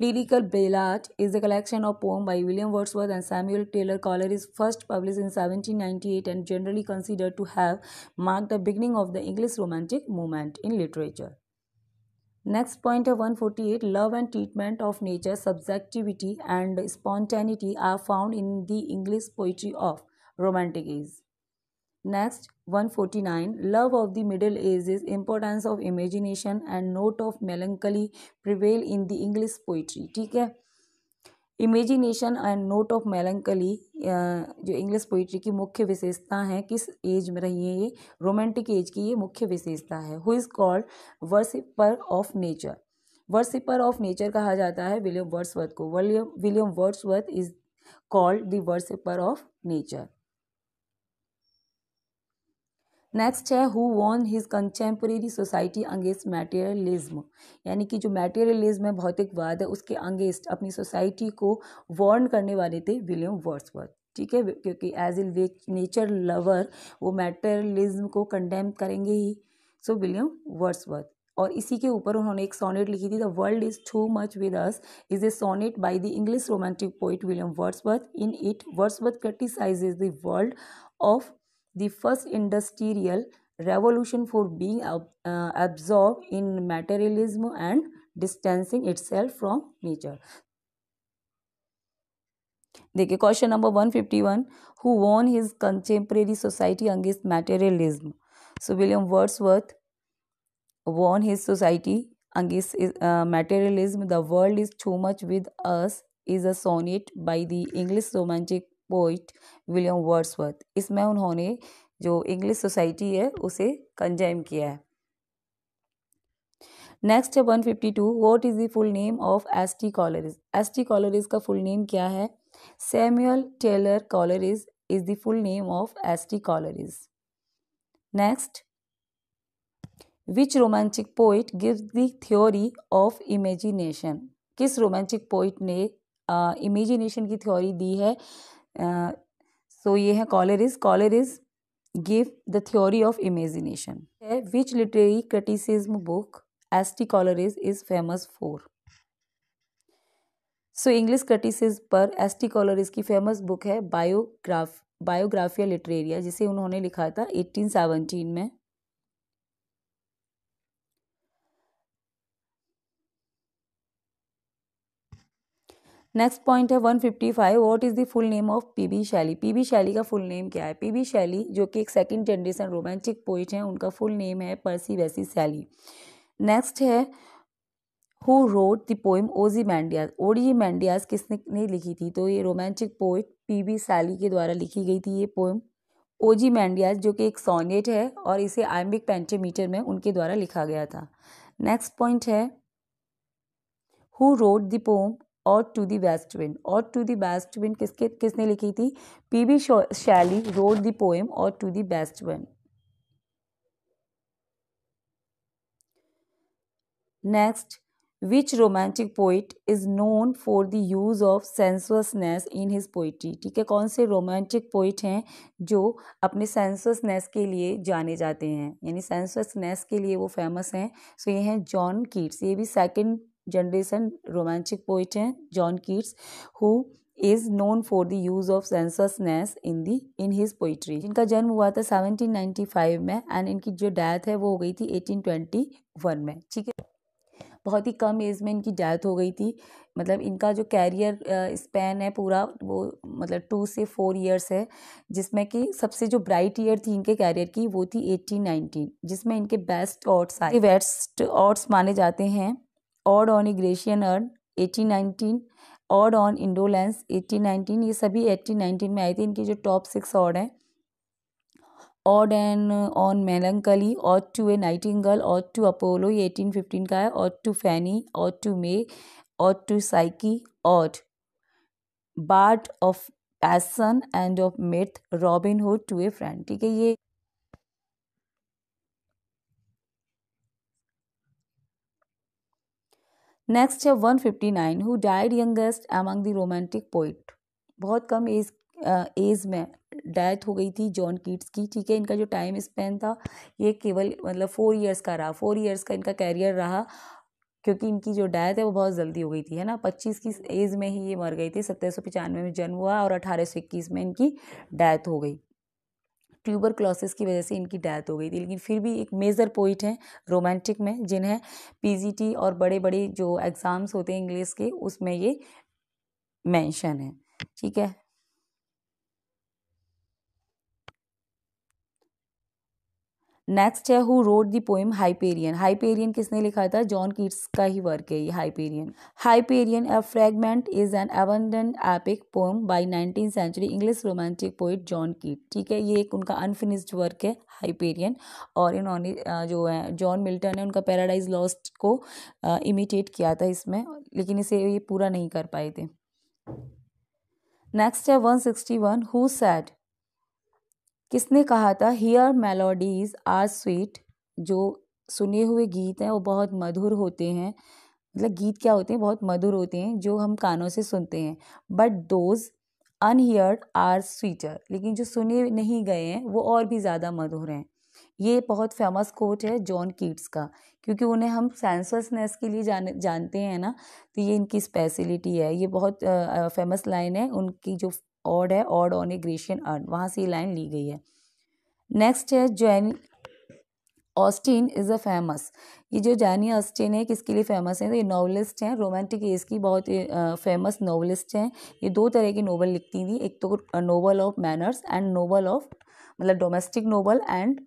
lyrical ballad is a collection of poem by William Wordsworth and Samuel Taylor Coleridge is first publish in 1798 and generally consider to have mark the beginning of the English romantic movement in literature Next point 148 Love and treatment of nature, subjectivity, and spontaneity are found in the English poetry of Romantic Age. Next 149 Love of the Middle Ages, importance of imagination and note of melancholy prevail in the English poetry. ठीक है imagination and note of melancholy जो English poetry की मुख्य विशेषता है किस age में रही है ये रोमांटिक एज की ये मुख्य विशेषता है who is called worshipper of nature worshipper of nature कहा जाता है विलियम वर्ड्सवर्थ को William William Wordsworth is called the worshipper of nature next है who warn his contemporary society against materialism यानी कि जो मैटेरियलिज्म है भौतिकवाद है उसके अंगेंस्ट अपनी सोसाइटी को वॉर्न करने वाले थे विलियम वर्ड्सवर्थ ठीक है क्योंकि एज ए नेचर लवर वो मैटेरियलिज्म को कंडेम करेंगे ही सो विलियम वर्ड्सवर्थ और इसी के ऊपर उन्होंने एक सोनेट लिखी थी the world is too much with us is a sonnet by the English romantic poet William Wordsworth in it Wordsworth criticise the world of the first industrial revolution for being uh, absorbed in materialism and distancing itself from nature. देखिए question number one fifty one who warn his contemporary society against materialism so William Wordsworth warn his society against materialism the world is too much with us is a sonnet by the English romantic poet William Wordsworth इसमें उन्होंने जो English society है उसे कंजाइम किया है next है one fifty two what is the full name of S T Coleridge S T Coleridge का full name क्या है Samuel Taylor Coleridge is the full name of S T Coleridge next which romantic poet gives the theory of imagination किस romantic poet ने imagination uh, की theory दी है so uh, ये है Coleridge Coleridge give the theory of imagination है which literary criticism book S T Coleridge is famous for so English criticism पर S T Coleridge की फेमस बुक है बायोग्राफ बायोग्राफिया लिटरेरिया जिसे उन्होंने लिखा था 1817 में नेक्स्ट पॉइंट है 155 fifty five what is the full name of P B Shelley P B Shelley का फुल नेम क्या है पी बी शैली जो कि एक सेकंड जनरेशन रोमांटिक पोइट हैं उनका फुल नेम है परसी वैसी शैली नेक्स्ट है who wrote the poem Ozymandias Ozymandias किसने ने लिखी थी तो ये रोमांटिक पोइट पी बी शैली के द्वारा लिखी गई थी ये पोइम ओजी मैंडियाज जो कि एक सोनेट है और इसे आयम्बिक पेंटेमीटर में उनके द्वारा लिखा गया था नेक्स्ट पॉइंट है हु रोट द पोम और टू दी बेस्ट विन और टू दी बेस्ट विन किसके किसने लिखी थी P B Shelley wrote the poem और to the west wind next which romantic poet is known for the use of sensuousness in his poetry ठीक है कौन से रोमांटिक पोइट हैं जो अपने सेंसुअसनेस के लिए जाने जाते हैं यानी सेंसुअसनेस के लिए वो फेमस हैं सो so ये हैं जॉन कीट्स ये भी सेकेंड जनरेशन रोमांचिक पोइट हैं John Keats who is known for the use of sensuousness in the in his poetry इनका जन्म हुआ था 1795 में एंड इनकी जो डेथ है वो हो गई थी 1821 में ठीक है बहुत ही कम एज में इनकी डेथ हो गई थी मतलब इनका जो कैरियर स्पैन है पूरा वो मतलब टू से फोर इयर्स है जिसमें कि सबसे जो ब्राइट ईयर थी इनके कैरियर की वो थी एटीन नाइनटीन जिसमें इनके बेस्ट ऑट्स आए बेस्ट ऑट्स माने जाते हैं ode on a Grecian urn eighteen nineteen ode on indolence eighteen nineteen ये सभी एटीन नाइनटीन में आई थी इनकी जो टॉप सिक्स ऑड हैं ode and on melancholy ode to a nightingale ode to Apollo ये एटीन फिफ्टीन का है ode to Fanny ode to May ode to Psyche ode bard of passion and of mirth Robin Hood to a friend ठीक है ये next है one fifty nine who died youngest among the romantic poet बहुत कम age age uh, में death हो गई थी जॉन कीट्स की ठीक है इनका जो टाइम स्पेन था ये केवल मतलब फोर इयर्स का रहा फोर इयर्स का इनका कैरियर रहा क्योंकि इनकी जो डेथ है वो बहुत जल्दी हो गई थी है ना पच्चीस की एज में ही ये मर गई थी सत्रह सौ पचानवे में जन्म हुआ और अठारह सौ इक्कीस में इनकी डेथ हो गई ट्यूबर क्लॉसिस की वजह से इनकी डेथ हो गई थी लेकिन फिर भी एक मेजर पोइट हैं रोमांटिक में जिन्हें पीजीटी और बड़े बड़े जो एग्ज़ाम्स होते हैं इंग्लिश के उसमें ये मेंशन है ठीक है नेक्स्ट है who wrote the poem Hyperion Hyperion किसने लिखा था जॉन कीट्स का ही वर्क है ये Hyperion Hyperion a fragment is an abandoned epic poem by nineteen century English romantic poet John Keats ठीक है ये एक उनका अनफिनिश्ड वर्क है हाइपेरियन और इन्होंने जो है जॉन मिल्टन है उनका पैराडाइज लॉस्ट को इमिटेट किया था इसमें लेकिन इसे ये पूरा नहीं कर पाए थे नेक्स्ट है one sixty one who said किसने कहा था हियर मेलोडीज़ आर स्वीट जो सुने हुए गीत हैं वो बहुत मधुर होते हैं मतलब गीत क्या होते हैं बहुत मधुर होते हैं जो हम कानों से सुनते हैं but those unheard are sweeter लेकिन जो सुने नहीं गए हैं वो और भी ज़्यादा मधुर हैं ये बहुत फेमस कोट है जॉन कीट्स का क्योंकि उन्हें हम सेंसलसनेस के लिए जान जानते हैं ना तो ये इनकी स्पेशलिटी है ये बहुत फेमस लाइन है उनकी जो ऑड है ode on a Grecian urn वहाँ से ये लाइन ली गई है नेक्स्ट है Jane Austen is a famous ये जो जैनी ऑस्टिन है किसके लिए फेमस है तो ये नॉवलिस्ट हैं रोमांटिक एज की बहुत फेमस नॉवलिस्ट हैं ये दो तरह के नॉवल लिखती थी एक तो novel of manners and novel of मतलब domestic novel and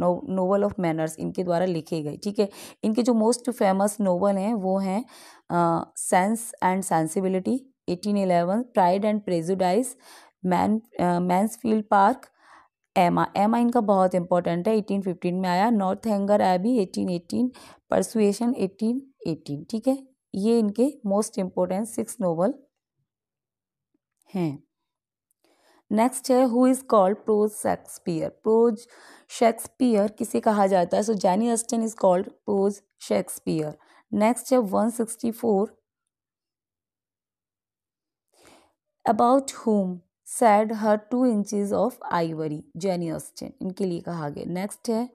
novel of manners इनके द्वारा लिखे गए ठीक है इनके जो मोस्ट फेमस नॉवल हैं वो हैं sense and sensibility eighteen eleven pride and prejudice man Mansfield Park Emma Emma इनका बहुत इंपॉर्टेंट है एटीन फिफ्टीन में आया Northanger Abbey eighteen eighteen persuasion eighteen eighteen ठीक है ये इनके मोस्ट इम्पोर्टेंट सिक्स नोवल हैं नेक्स्ट है who is called prose Shakespeare prose Shakespeare किसे कहा जाता है so Jane Austen is called prose Shakespeare next है one sixty four about whom said her two inches of ivory Jane Austen इनके लिए कहा गया नेक्स्ट है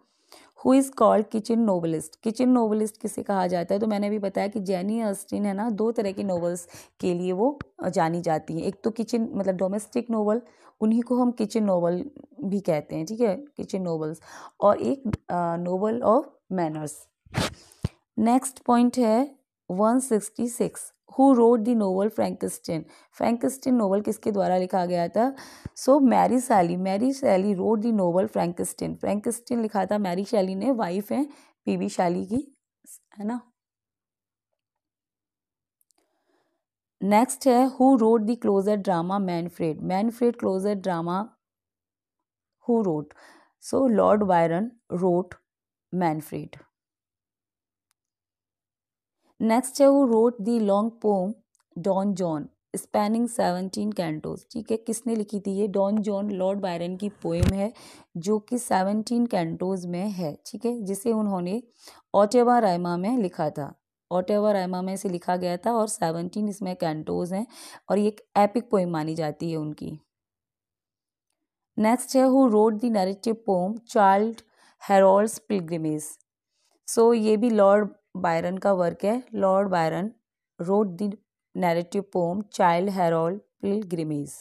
who is called kitchen novelist kitchen novelist किसे कहा जाता है तो मैंने अभी बताया कि जैनी ऑस्टिन है ना दो तरह के नॉवल्स के लिए वो जानी जाती हैं एक तो किचन मतलब डोमेस्टिक नावल उन्हीं को हम किचन नावल भी कहते हैं ठीक है किचन नावल्स और एक novel of manners next point है one sixty six who wrote the novel Frankenstein Frankenstein novel किसके द्वारा लिखा गया था so Mary Shelley Mary Shelley wrote the novel Frankenstein Frankenstein लिखा था मैरी शैली ने वाइफ है पीबी शैली की है ना नेक्स्ट है who wrote the closet drama Manfred Manfred closet drama who wrote so Lord Byron wrote Manfred next है वो wrote the long poem Don Juan spanning seventeen cantos ठीक है किसने लिखी थी ये डॉन जॉन लॉर्ड बायरन की पोएम है जो कि सेवनटीन कैंटोज में है ठीक है जिसे उन्होंने ओटेवा रायमा में लिखा था ओटेवा रायमा में इसे लिखा गया था और सेवनटीन इसमें कैंटोज हैं और ये एक एपिक पोएम मानी जाती है उनकी नेक्स्ट है who wrote the narrative poem Childe Harold's Pilgrimage so ये भी लॉर्ड बायरन का वर्क है Lord Byron wrote the narrative poem Childe Harold pilgrimage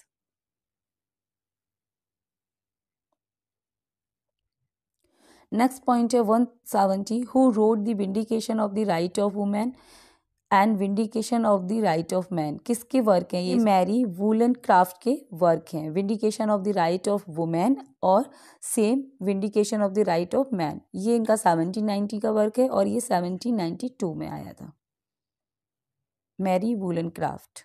next point है one seventy who wrote the vindication of the right of women and vindication of the right of man किसके work हैं ये Mary Wollstonecraft के work हैं vindication of the right of women और same vindication of the right of man ये इनका seventeen ninety का work है और ये सेवनटीन टू में आया था मैरी वूलन क्राफ्ट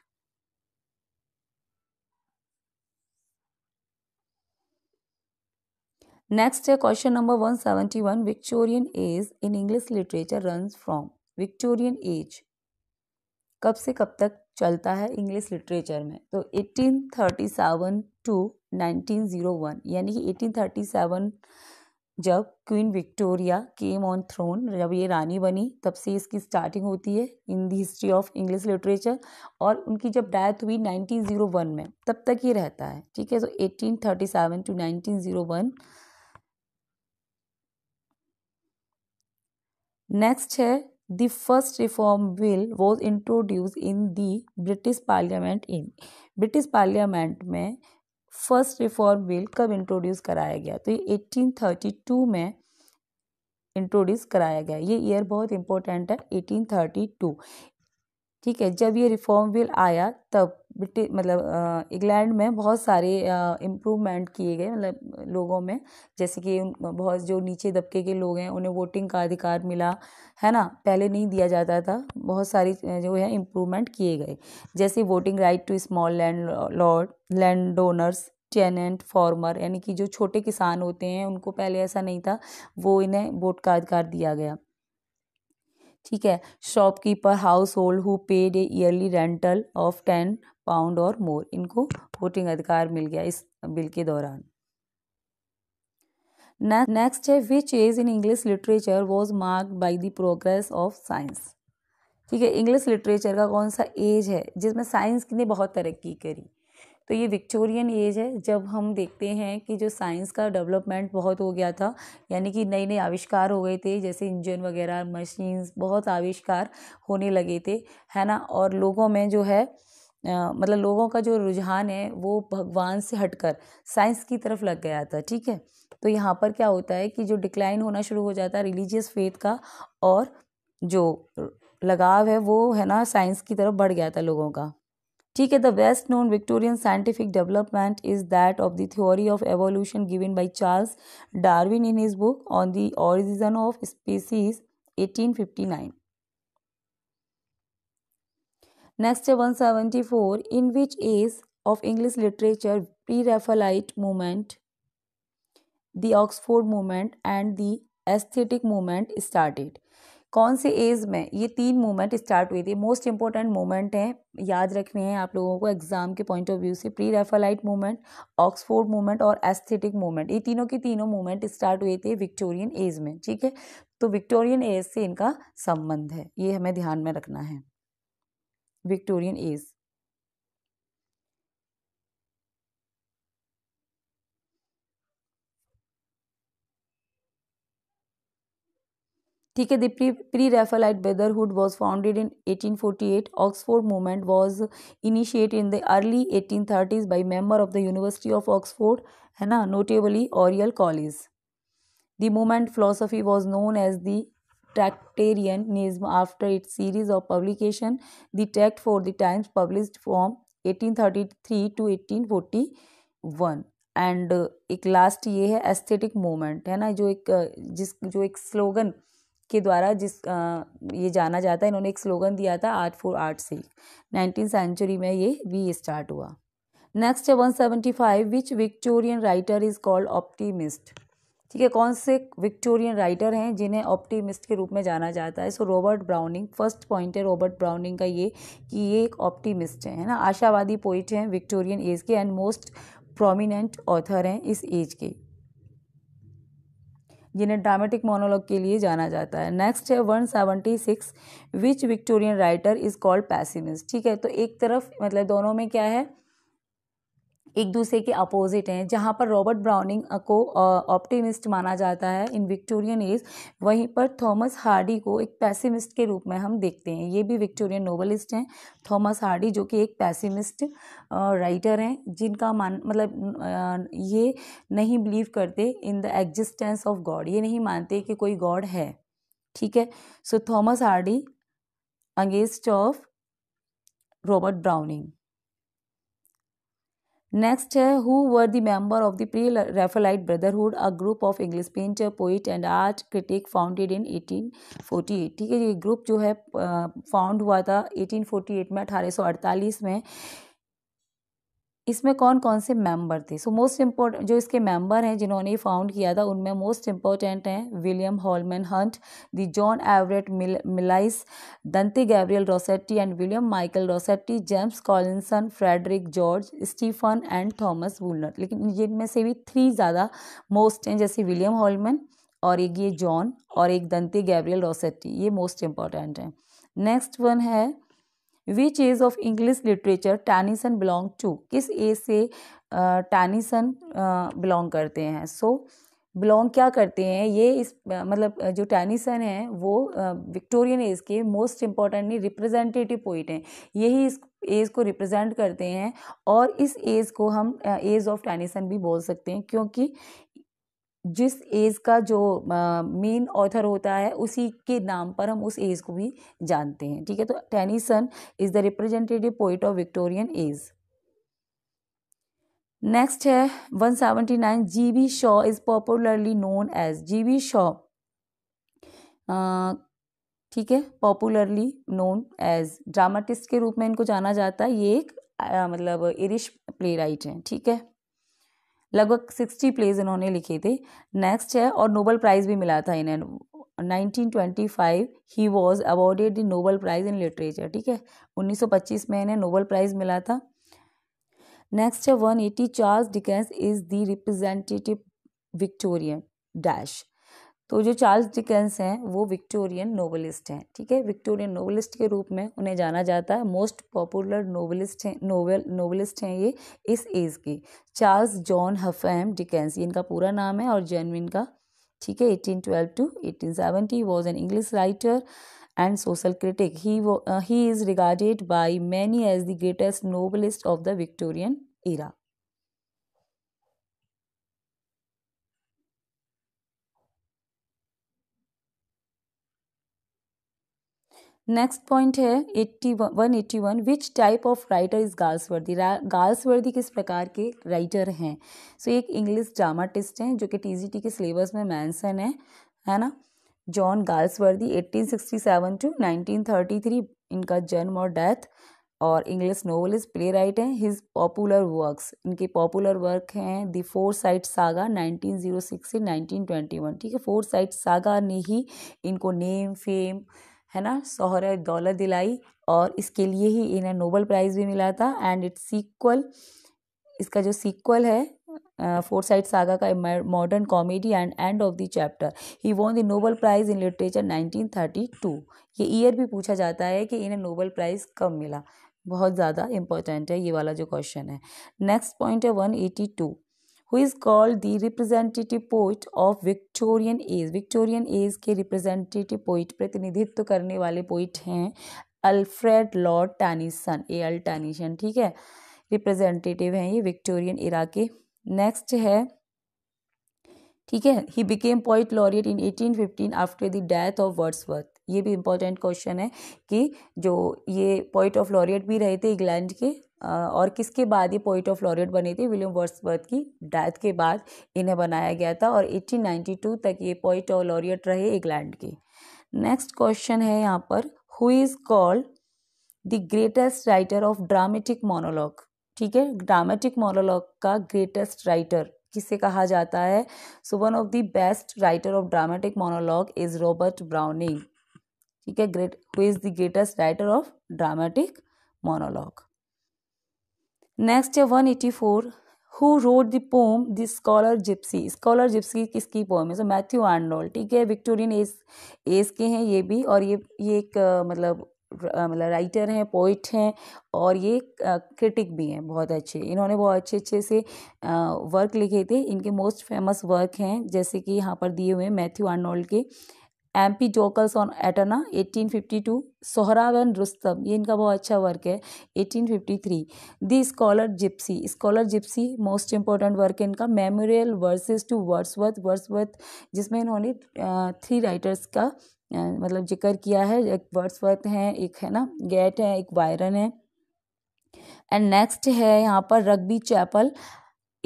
नेक्स्ट है question number one seventy one Victorian age in English literature run from Victorian age कब से कब तक चलता है इंग्लिश लिटरेचर में तो 1837 टू वन यानी कि 1837 जब Queen Victoria came on throne जब ये रानी बनी तब से इसकी स्टार्टिंग होती है in the history of English literature और उनकी जब डेथ हुई 1901 में तब तक ये रहता है ठीक है तो 1837 टू 1901 नेक्स्ट है The first reform bill was introduced in the British Parliament in British Parliament mein first reform bill kab introduce karaya gaya to 1832 mein introduce कराया गया ये ईयर बहुत इंपॉर्टेंट है 1832 ठीक है जब ये रिफॉर्म बिल आया तब ब्रिटिश मतलब इंग्लैंड में बहुत सारे इम्प्रूवमेंट किए गए मतलब लोगों में जैसे कि बहुत जो नीचे दबके के लोग हैं उन्हें वोटिंग का अधिकार मिला है ना पहले नहीं दिया जाता था बहुत सारी जो है इम्प्रूवमेंट किए गए जैसे voting right to small landlord land donors tenant farmer यानी कि जो छोटे किसान होते हैं उनको पहले ऐसा नहीं था वो इन्हें वोट का अधिकार दिया गया ठीक है shopkeeper household who paid a yearly rental of ten pound और मोर इनको वोटिंग अधिकार मिल गया इस बिल के दौरान नेक्स्ट है which age in English literature was marked by the progress of science ठीक है इंग्लिश लिटरेचर का कौन सा एज है जिसमें साइंस ने बहुत तरक्की करी तो ये विक्टोरियन एज है जब हम देखते हैं कि जो साइंस का डेवलपमेंट बहुत हो गया था यानी कि नए नए आविष्कार हो गए थे जैसे इंजन वगैरह मशीन्स बहुत आविष्कार होने लगे थे है ना और लोगों में जो है आ, मतलब लोगों का जो रुझान है वो भगवान से हटकर साइंस की तरफ लग गया था ठीक है तो यहाँ पर क्या होता है कि जो डिक्लाइन होना शुरू हो जाता है रिलीजियस फेथ का और जो लगाव है वो है ना साइंस की तरफ बढ़ गया था लोगों का ठीक है the best known Victorian scientific development is that of the theory of evolution given by Charles Darwin in his book on the Origin of species 1859 next 174 in which age of english literature pre-raphaelite movement the oxford movement and the aesthetic movement started कौन से as में ये तीन movement start हुई थी most important movement हैं याद रखने हैं आप लोगों को एग्जाम के पॉइंट ऑफ व्यू से pre Raphaelite movement Oxford movement और एस्थेटिक मूवमेंट ये तीनों की तीनों मूवमेंट स्टार्ट हुए थे विक्टोरियन एज में ठीक है तो विक्टोरियन एज से इनका संबंध है ये हमें ध्यान में रखना है विक्टोरियन एज ठीक the pre-Raphaelite Brotherhood was founded in 1848. Oxford movement was initiated in the early 1830s by members of the University of Oxford, है ना notably Oriel College. The movement philosophy was known as the Tractarianism after its series of publication. The tract for the Times published from 1833 to 1841. And uh, एक last ये है aesthetic movement है ना जो एक uh, जिस जो एक स्लोगन के द्वारा जिस आ, ये जाना जाता है इन्होंने एक स्लोगन दिया था आर्ट फॉर आर्ट से नाइनटीन सेंचुरी में ये वी स्टार्ट हुआ नेक्स्ट है one seventy five which Victorian writer is called optimist ठीक है कौन से विक्टोरियन राइटर हैं जिन्हें ऑप्टीमिस्ट के रूप में जाना जाता है so Robert Browning first point है रॉबर्ट ब्राउनिंग का ये कि ये एक ऑप्टीमिस्ट है ना आशावादी पोइट हैं विक्टोरियन एज के एंड मोस्ट प्रोमिनेंट ऑथर हैं इस एज के जिन्हें ड्रामेटिक मोनोलॉग के लिए जाना जाता है नेक्स्ट है one seventy six which Victorian writer is called pessimist ठीक है तो एक तरफ मतलब दोनों में क्या है एक दूसरे के अपोजिट हैं जहाँ पर रॉबर्ट ब्राउनिंग को ऑप्टिमिस्ट माना जाता है इन विक्टोरियन एज वहीं पर थॉमस हार्डी को एक पैसिमिस्ट के रूप में हम देखते हैं ये भी विक्टोरियन नोवलिस्ट हैं थॉमस हार्डी जो कि एक पैसिमिस्ट राइटर हैं जिनका मान मतलब ये नहीं बिलीव करते in the existence of God ये नहीं मानते कि कोई गॉड है ठीक है so Thomas Hardy against of Robert Browning next है who were the member of the pre Raphaelite brotherhood a group of English painter poet and art critic founded in 1848 ठीक है ये ग्रुप जो है फाउंड हुआ था 1848 में 1848 में इसमें कौन कौन से मेंबर थे सो मोस्ट इम्पोर्टेंट जो इसके मेंबर हैं जिन्होंने ये फाउंड किया था उनमें मोस्ट इम्पोर्टेंट हैं William Holman Hunt the John Everett Mill Millais Dante Gabriel Rossetti and William Michael Rossetti James Collinson Frederick George Stephen and Thomas Woolner लेकिन जिनमें से भी थ्री ज़्यादा मोस्ट हैं जैसे विलियम हॉलमैन और एक ये जॉन और एक दंते गैब्रियल रोसेट्टी ये मोस्ट इम्पॉर्टेंट हैं नेक्स्ट वन है which age of English literature Tennyson belong to किस एज से टैनिसन बिलोंग करते हैं सो बिलोंग क्या करते हैं ये इस मतलब जो टैनिसन है वो विक्टोरियन एज के मोस्ट इम्पॉर्टेंटली रिप्रेजेंटेटिव पोइट हैं यही इस एज को रिप्रेजेंट करते हैं और इस एज को हम एज ऑफ टैनिसन भी बोल सकते हैं क्योंकि जिस एज का जो मेन ऑथर होता है उसी के नाम पर हम उस एज को भी जानते हैं ठीक है तो Tennyson is the representative poet of Victorian age next है one seventy nine G B Shaw is popularly known as G B Shaw ठीक है पॉपुलरली नोन एज ड्रामाटिस्ट के रूप में इनको जाना जाता है ये एक आ, मतलब इरिश प्ले राइट हैं ठीक है लगभग सिक्सटी प्लेज इन्होंने लिखे थे नेक्स्ट है और नोबल प्राइज़ भी मिला था इन्हें 1925 he was awarded the Nobel price in literature ठीक है 1925 में इन्हें नोबल प्राइज़ मिला था नेक्स्ट है 180 Charles Dickens is the representative Victorian dash तो जो चार्ल्स डिकेंस हैं वो विक्टोरियन नोवेलिस्ट हैं ठीक है विक्टोरियन नोवेलिस्ट के रूप में उन्हें जाना जाता है मोस्ट पॉपुलर नोवेलिस्ट हैं नोवेल नोवेलिस्ट हैं ये इस एज के चार्ल्स जॉन हफेम डिकेंस इनका पूरा नाम है और जेनविन का ठीक है eighteen twelve to eighteen seventy was an English writer and social critic he is regarded by many as the greatest novelist of the Victorian era next point है eighty one eighty one which type of writer is Galsworthy worthy किस प्रकार के writer हैं so so, एक English dramatist हैं जो कि TGT के सिलेबस में मैंसन है है ना जॉन सिक्सटी 1867 टू 1933 इनका जन्म और डेथ और इंग्लिश नोवेलिस्ट प्ले राइट हैं हिज पॉपुलर वर्क्स इनके पॉपुलर वर्क हैं द फोर साइड सागा 1906 से 1921 ठीक है फोर साइड सागा ने ही इनको नेम फेम है ना शोहरत दौलत दिलाई और इसके लिए ही इन्हें नोबल प्राइज़ भी मिला था एंड इट्स सीक्वल इसका जो सीक्वल है फोर साइड सागा का modern comedy and end of the chapter he won the Nobel price in literature 1932 ये ईयर भी पूछा जाता है कि इन्हें नोबल प्राइज़ कब मिला बहुत ज़्यादा इंपॉर्टेंट है ये वाला जो क्वेश्चन है नेक्स्ट पॉइंट है two who is called the representative poet of Victorian age Victorian age के रिप्रेजेंटेटिव पोइट प्रतिनिधित्व करने वाले पोइट हैं Alfred Lord Tennyson A L Tennyson ठीक है रिप्रेजेंटेटिव हैं ये विक्टोरियन इरा के नेक्स्ट है ठीक है he became poet laureate in 1815 after the death of Wordsworth ये भी इम्पोर्टेंट क्वेश्चन है कि जो ये पॉइंट ऑफ लॉरियट भी रहे थे इंग्लैंड के और किसके बाद ये पॉइंट ऑफ लॉरियट बने थे विलियम वर्सबर्थ की डेथ के बाद इन्हें बनाया गया था और 1892 तक ये पॉइंट ऑफ लॉरियट रहे इंग्लैंड के नेक्स्ट क्वेश्चन है यहाँ पर who is called the greatest writer of dramatic monologue ठीक है ड्रामेटिक मोनोलॉग का ग्रेटेस्ट राइटर किसे कहा जाता है so one of the best writer of dramatic monologue is Robert Browning ठीक है great who is the greatest writer of dramatic monologue next है one eighty four who wrote the poem the scholar gypsy scholar gypsy किसकी poem है so Matthew Arnold ठीक है Victorian as as के हैं ये भी और ये ये एक मतलब मतलब राइटर हैं पोइट हैं और ये क्रिटिक भी हैं बहुत अच्छे इन्होंने बहुत अच्छे अच्छे से वर्क लिखे थे इनके मोस्ट फेमस वर्क हैं जैसे कि यहाँ पर दिए हुए मैथ्यू आर्नोल्ड के Empedocles on Etna 1852 Sohrab and Rustum ये इनका बहुत अच्छा वर्क है 1853 the scholar gypsy scholar gypsy most important work है इनका memorial verses to Wordsworth Wordsworth जिसमें इन्होंने थ्री राइटर्स का मतलब जिक्र किया है एक वर्ड्सवर्थ है एक है ना गेट है एक वायरन है एंड नेक्स्ट है यहाँ पर Rugby Chapel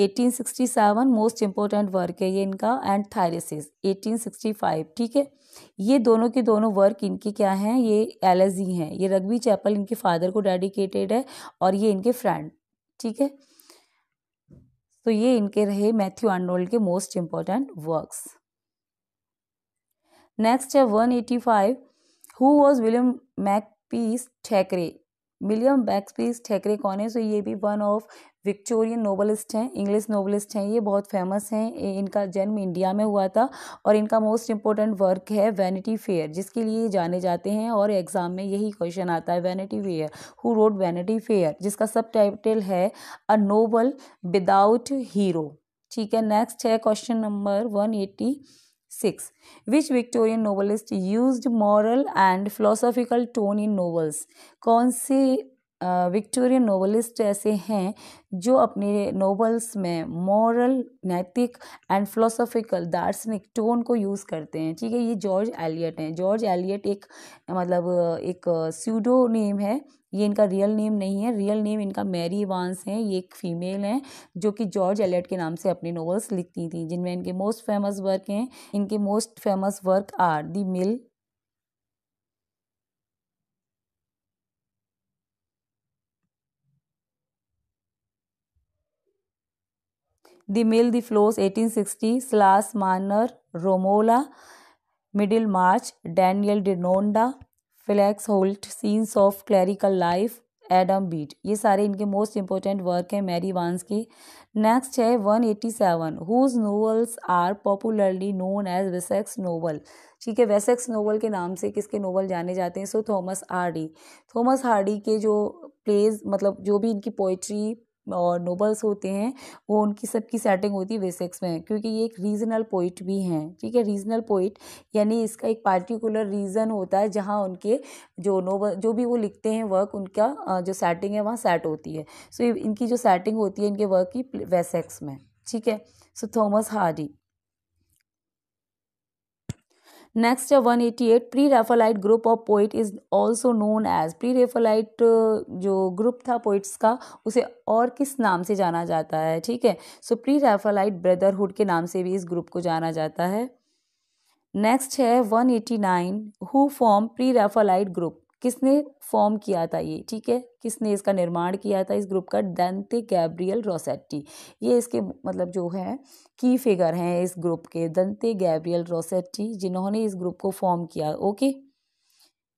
1867 most important work है ये इनका एंड थायरेसिस 1865 ठीक है ये दोनों के दोनों वर्क इनके क्या हैं ये एल हैं ये रग्बी चैपल इनके फादर को डेडिकेटेड है और ये इनके फ्रेंड ठीक है तो ये इनके रहे मैथ्यू आर्नोल्ड के मोस्ट इम्पोर्टेंट वर्क्स नेक्स्ट है one eighty five who was William Makepeace Thackeray William Makepeace Thackeray कौन है सो ये भी वन ऑफ विक्टोरियन नोबलिस्ट हैं इंग्लिश नोबलिस्ट हैं ये बहुत फेमस हैं इनका जन्म इंडिया में हुआ था और इनका मोस्ट इंपॉर्टेंट वर्क है वैनिटी फेयर जिसके लिए जाने जाते हैं और एग्ज़ाम में यही क्वेश्चन आता है Vanity Fair who wrote Vanity Fair जिसका सब टाइटल है अ नोबल विदाउट हीरो ठीक है नेक्स्ट है question number one eighty six which Victorian novelist use moral and philosophical tone in novels कौन से विक्टोरियन नोवलिस्ट ऐसे हैं जो अपने नोवेल्स में मॉरल नैतिक एंड फिलोसॉफिकल दार्शनिक टोन को यूज़ करते हैं ठीक है ये जॉर्ज एलियट हैं जॉर्ज एलियट एक मतलब एक स्यूडो नेम है ये इनका रियल नेम नहीं है रियल नेम इनका मैरी वांस है ये एक फीमेल हैं जो कि जॉर्ज एलियट के नाम से अपने नॉवल्स लिखती थी जिनमें इनके मोस्ट फेमस वर्क हैं इनके most famous work are the Mill the Floss eighteen sixty 1860 Marner Romola Middlemarch Daniel Deronda Felix Holt scenes of clerical life Adam Bede ये सारे इनके मोस्ट इंपॉर्टेंट वर्क हैं मैरी वांस के next है 187 whose novels are popularly known as Wessex novel ठीक है Wessex novel के नाम से किसके नोवल जाने जाते हैं so Thomas Hardy Thomas Hardy के जो प्लेज मतलब जो भी इनकी पोइट्री और नोबल्स होते हैं वो उनकी सबकी सेटिंग होती है वेसेक्स में क्योंकि ये एक रीजनल पोइट भी हैं ठीक है रीजनल पोइट यानी इसका एक पार्टिकुलर रीज़न होता है जहाँ उनके जो नोबल जो भी वो लिखते हैं वर्क उनका जो सेटिंग है वहाँ सेट होती है सो so, इनकी जो सेटिंग होती है इनके वर्क की वेसेक्स में ठीक है सो थॉमस हार्डी नेक्स्ट है one eighty eight pre Raphaelite group of poet is also known as pre Raphaelite जो ग्रुप था पोइट्स का उसे और किस नाम से जाना जाता है ठीक है सो प्री रेफोलाइट ब्रदरहुड के नाम से भी इस ग्रुप को जाना जाता है नेक्स्ट है one eighty nine who form pre Raphaelite group किसने फॉर्म किया था ये ठीक है किसने इसका निर्माण किया था इस ग्रुप का दंते गैब्रियल रोसेट्टी ये इसके मतलब जो है की फिगर हैं इस ग्रुप के दंते गैब्रियल रोसेट्टी जिन्होंने इस ग्रुप को फॉर्म किया ओके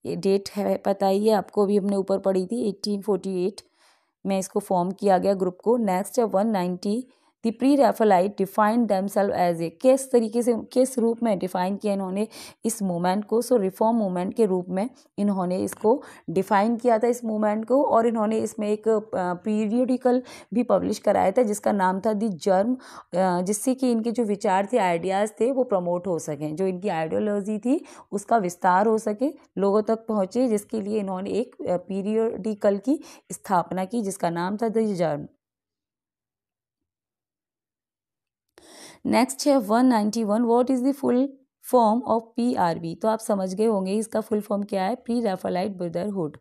ये डेट है पता ही है आपको अभी हमने ऊपर पढ़ी थी एट्टीन फोर्टी एट में इसको फॉर्म किया गया ग्रुप को नेक्स्ट है one ninety the pre Raphaelite defined themselves as a किस तरीके से किस रूप में डिफाइन किया इन्होंने इस मूवमेंट को सो रिफॉर्म मूवमेंट के रूप में इन्होंने इसको डिफाइन किया था इस मूवमेंट को और इन्होंने इसमें एक पीरियडिकल भी पब्लिश कराया था जिसका नाम था दी जर्म जिससे कि इनके जो विचार थे आइडियाज़ थे वो प्रमोट हो सकें जो इनकी आइडियोलॉजी थी उसका विस्तार हो सके लोगों तक पहुँचे जिसके लिए इन्होंने एक पीरियडिकल की स्थापना की जिसका नाम था दी जर्म नेक्स्ट है one ninety one what is the full form of P R B तो आप समझ गए होंगे इसका फुल फॉर्म क्या है प्री रेफालाइट ब्रदरहुड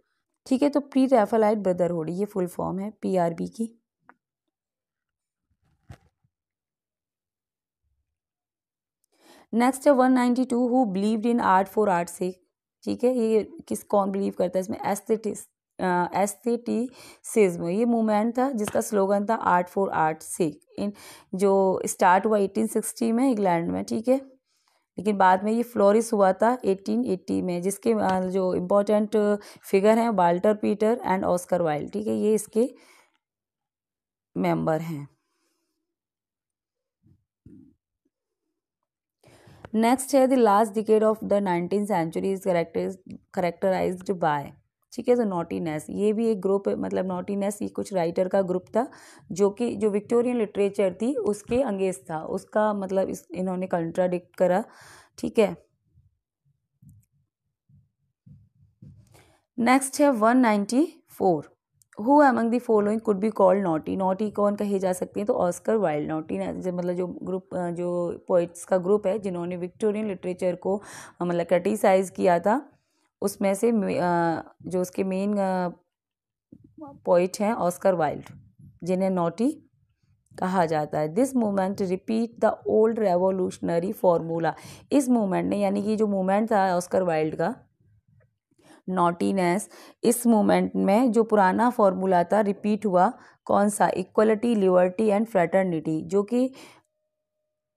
ठीक है तो प्री रेफालाइट ब्रदरहुड ये फुल फॉर्म है पी आर बी की नेक्स्ट है one ninety two who believed in art for art से ठीक है ये किस कौन बिलीव करता है इसमें एस्थेटिस्ट एस्थेटिसिज्म ये मूवमेंट था जिसका स्लोगन था आर्ट फॉर आर्ट सिक इन जो स्टार्ट हुआ 1860 में इंग्लैंड में ठीक है लेकिन बाद में ये फ्लोरिस हुआ था 1880 में जिसके जो इम्पोर्टेंट फिगर हैं Walter Pater and Oscar Wilde ठीक है ये इसके मेंबर हैं नेक्स्ट है the last decade of the nineteen century is characterise by ठीक है तो नोटीनेस ये भी एक ग्रुप मतलब नोटीनेस ये कुछ राइटर का ग्रुप था जो कि जो विक्टोरियन लिटरेचर थी उसके अंगेज था उसका मतलब इस इन्होंने कंट्राडिक्ट करा ठीक है नेक्स्ट है one ninety four who among the following could be called naughty naughty कौन कही जा सकते हैं तो ऑस्कर वाइल्ड नोटी मतलब जो ग्रुप जो पोइट्स का ग्रुप है जिन्होंने विक्टोरियन लिटरेचर को मतलब क्रिटिसाइज़ किया था उसमें से जो उसके मेन पोइट हैं ऑस्कर वाइल्ड जिन्हें नोटी कहा जाता है this movement repeat the old revolutionary formula इस मूवमेंट ने यानी कि जो मूवमेंट था ऑस्कर वाइल्ड का नोटीनेस इस मूवमेंट में जो पुराना फॉर्मूला था रिपीट हुआ कौन सा इक्वलिटी लिबर्टी एंड फ्रेटर्निटी जो कि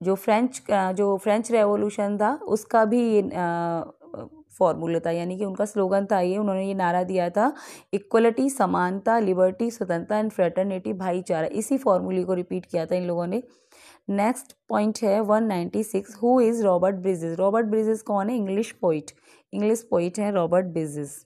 जो फ्रेंच जो फ्रेंच रेवोल्यूशन था उसका भी फॉर्मूला था यानी कि उनका स्लोगन था ये उन्होंने ये नारा दिया था इक्वलिटी समानता लिबर्टी स्वतंत्रता एंड फ्रेटर्निटी भाईचारा इसी फॉर्मूले को रिपीट किया था इन लोगों ने नेक्स्ट पॉइंट है one ninety six who is Robert Bridges Robert Bridges कौन है इंग्लिश पोइट इंग्लिश पोइट है रॉबर्ट ब्रिजेस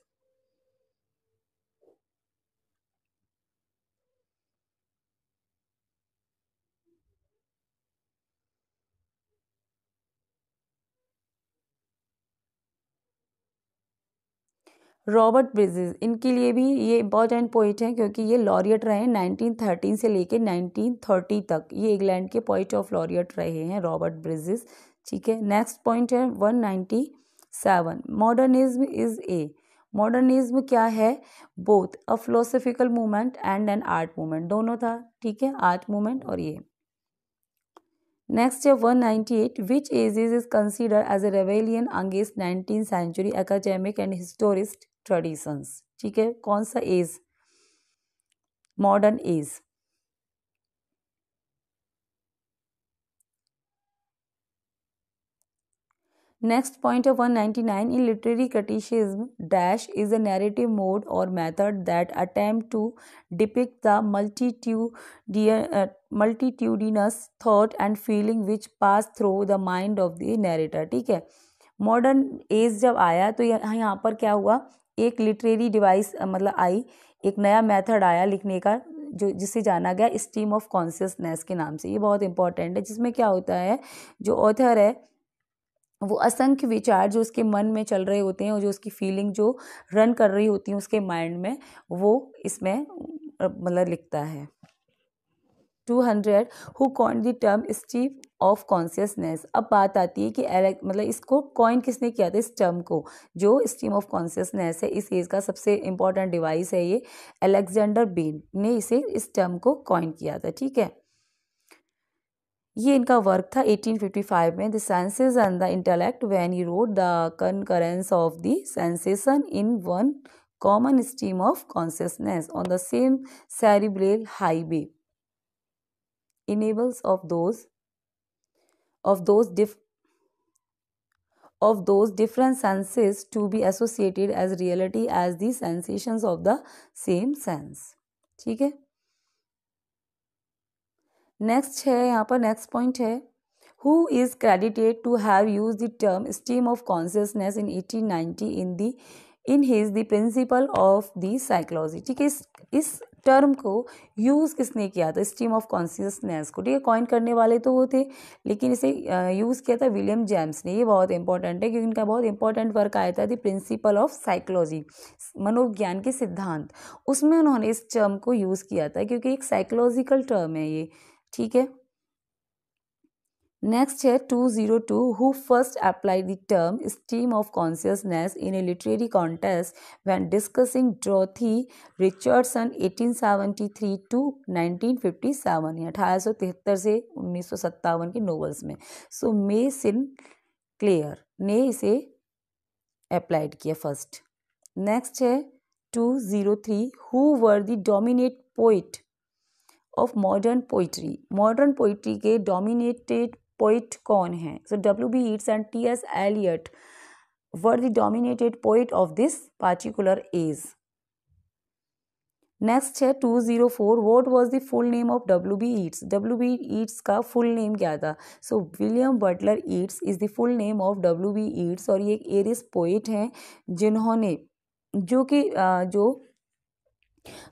रॉबर्ट ब्रिजेज इनके लिए भी ये इम्पॉर्टेंट पॉइंट है क्योंकि ये लॉरियट रहे हैं नाइनटीन थर्टीन से लेकर नाइनटीन थर्टी तक ये इंग्लैंड के पॉइंट ऑफ लॉरियट रहे हैं रॉबर्ट ब्रिजेज ठीक है नेक्स्ट पॉइंट है one ninety seven modernism is a modernism क्या है both a philosophical movement and an art movement दोनों था ठीक है आर्ट मूवमेंट और ये नेक्स्ट है one ninety eight which age is consider as a rebellion against nineteen century academic and historicist traditions ठीक है कौन सा age modern age next point of one है nine in literary criticism dash is a narrative mode और method that attempt to depict the multitude multitudinous thought and feeling which pass through the mind of the narrator ठीक है modern as जब आया तो यहाँ पर क्या हुआ एक लिटरेरी डिवाइस मतलब आई एक नया मेथड आया लिखने का जो जिसे जाना गया स्टीम ऑफ कॉन्सियसनेस के नाम से ये बहुत इंपॉर्टेंट है जिसमें क्या होता है जो ऑथर है वो असंख्य विचार जो उसके मन में चल रहे होते हैं और जो उसकी फीलिंग जो रन कर रही होती है उसके माइंड में वो इसमें मतलब लिखता है 200 who coin the term stream of consciousness अब बात आती है कि मतलब इसको कॉइन किसने किया था इस टर्म को जो स्टीम ऑफ कॉन्सियसनेस है इस एज का सबसे इंपॉर्टेंट डिवाइस है ये अलेक्जेंडर बेन ने इसे इस टर्म को कॉइन किया था ठीक है ये इनका वर्क था 1855 में the senses and the intellect when he wrote the concurrence of the sensation in one common stream of consciousness on the same cerebral highway enables of those of those dif- of those different senses to be associated as reality as the sensations of the same sense ठीक है next है यहाँ पर next point है who is credited to have use the term stream of consciousness in eighteen ninety in the in he is the principle of the psychology ठीक है इस term को यूज़ किसने किया था स्ट्रीम ऑफ कॉन्सियसनेस को ठीक है कॉइन करने वाले तो वो थे लेकिन इसे यूज़ किया था विलियम जेम्स ने ये बहुत इंपॉर्टेंट है क्योंकि इनका बहुत इंपॉर्टेंट वर्क आया था दी प्रिंसिपल ऑफ साइकोलॉजी मनोविज्ञान के सिद्धांत उसमें उन्होंने इस टर्म को यूज़ किया था क्योंकि एक साइकोलॉजिकल टर्म है ये ठीक है नेक्स्ट है two zero two who first apply the term stream of consciousness in a literary context when discussing Dorothy Richardson eighteen three two nineteen fifty seven अठारह सौ तिहत्तर से उन्नीस सौ सत्तावन के नॉवल्स में सो मे सिन क्लेयर ने इसे अप्लाइड किया फर्स्ट नेक्स्ट है two zero three who were the dominate poet of modern poetry modern poetry के डोमिनेटेड पोइट कौन है so W B Yeats and T S Eliot were the dominated poet of this particular age next है two zero four what was the full name of W B Yeats W B Yeats का full name क्या था so William Butler Yeats is the full name of W B Yeats और ये एक Eris poet हैं जिन्होंने जो कि जो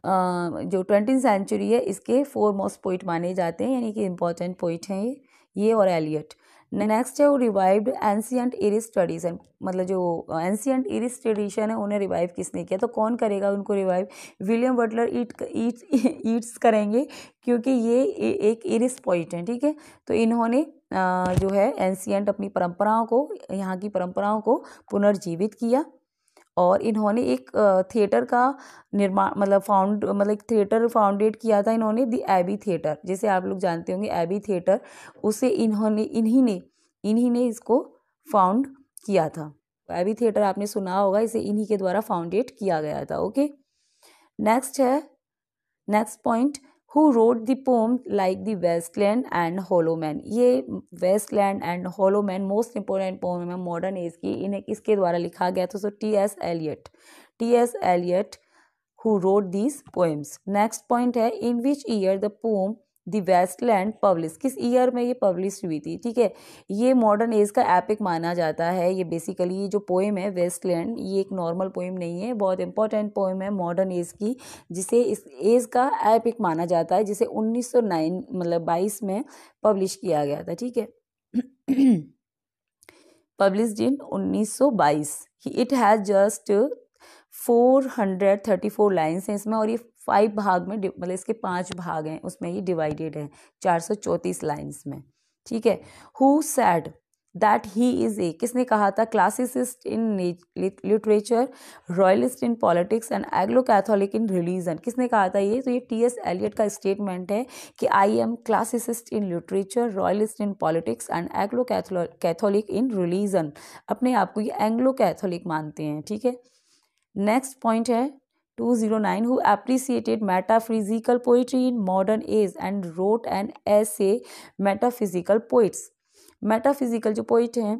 जो ट्वेंटी सेंचुरी है इसके फोर मोस्ट पोइट माने जाते हैं यानी कि इम्पॉर्टेंट पोइट हैं ये ये और एलियट नेक्स्ट है वो रिवाइव्ड एंशियंट इरिस ट्रेडिशन मतलब जो एंशियंट इरिस ट्रेडिशन है उन्हें रिवाइव किसने किया तो कौन करेगा उनको revive William Butler Yeats Yeats Yeats करेंगे क्योंकि ये एक इरिस पॉइंट है ठीक है तो इन्होंने जो है एंशियंट अपनी परंपराओं को यहाँ की परंपराओं को पुनर्जीवित किया और इन्होंने एक थिएटर का निर्माण मतलब फाउंड मतलब एक थिएटर फाउंडेट किया था इन्होंने दी एबी थिएटर जैसे आप लोग जानते होंगे एबी थिएटर उसे इन्होंने इन्हीं ने इन्हीं ने इसको फाउंड किया था एबी थिएटर आपने सुना होगा इसे इन्हीं के द्वारा फाउंडेट किया गया था ओके नेक्स्ट है next point who wrote the poem like the wasteland and hollow men ये wasteland and hollow men most important poem है मॉडर्न एज की इन्हें इसके द्वारा लिखा गया था so T S Eliot T S Eliot who wrote these poems next point है in which year the poem the waste land publish किस ईयर में ये पब्लिश हुई थी ठीक है ये मॉडर्न एज का एपिक माना जाता है ये बेसिकली ये जो पोएम है वेस्ट लैंड ये एक नॉर्मल पोएम नहीं है बहुत इंपॉर्टेंट पोएम है मॉडर्न एज की जिसे इस एज का एपिक माना जाता है जिसे 1909 मतलब बाईस में पब्लिश किया गया था ठीक है publish in 1922 it has just four hundred thirty four lines हैं इसमें और ये फाइव भाग में मतलब इसके पांच भाग हैं उसमें ये डिवाइडेड है चार सौ चौंतीस लाइन्स में ठीक है who said that he is a किसने कहा था classicist in literature royalist in politics and Anglo Catholic in religion किसने कहा था ये तो ये टी एस एलियट का स्टेटमेंट है कि I am classicist in literature royalist in politics and Anglo Catholic in religion अपने आप को ये एंग्लो कैथोलिक मानते हैं ठीक है नेक्स्ट पॉइंट है two zero nine 209 who appreciated metaphysical poetry in modern and and wrote an essay metaphysical poets metaphysical जो पोइट हैं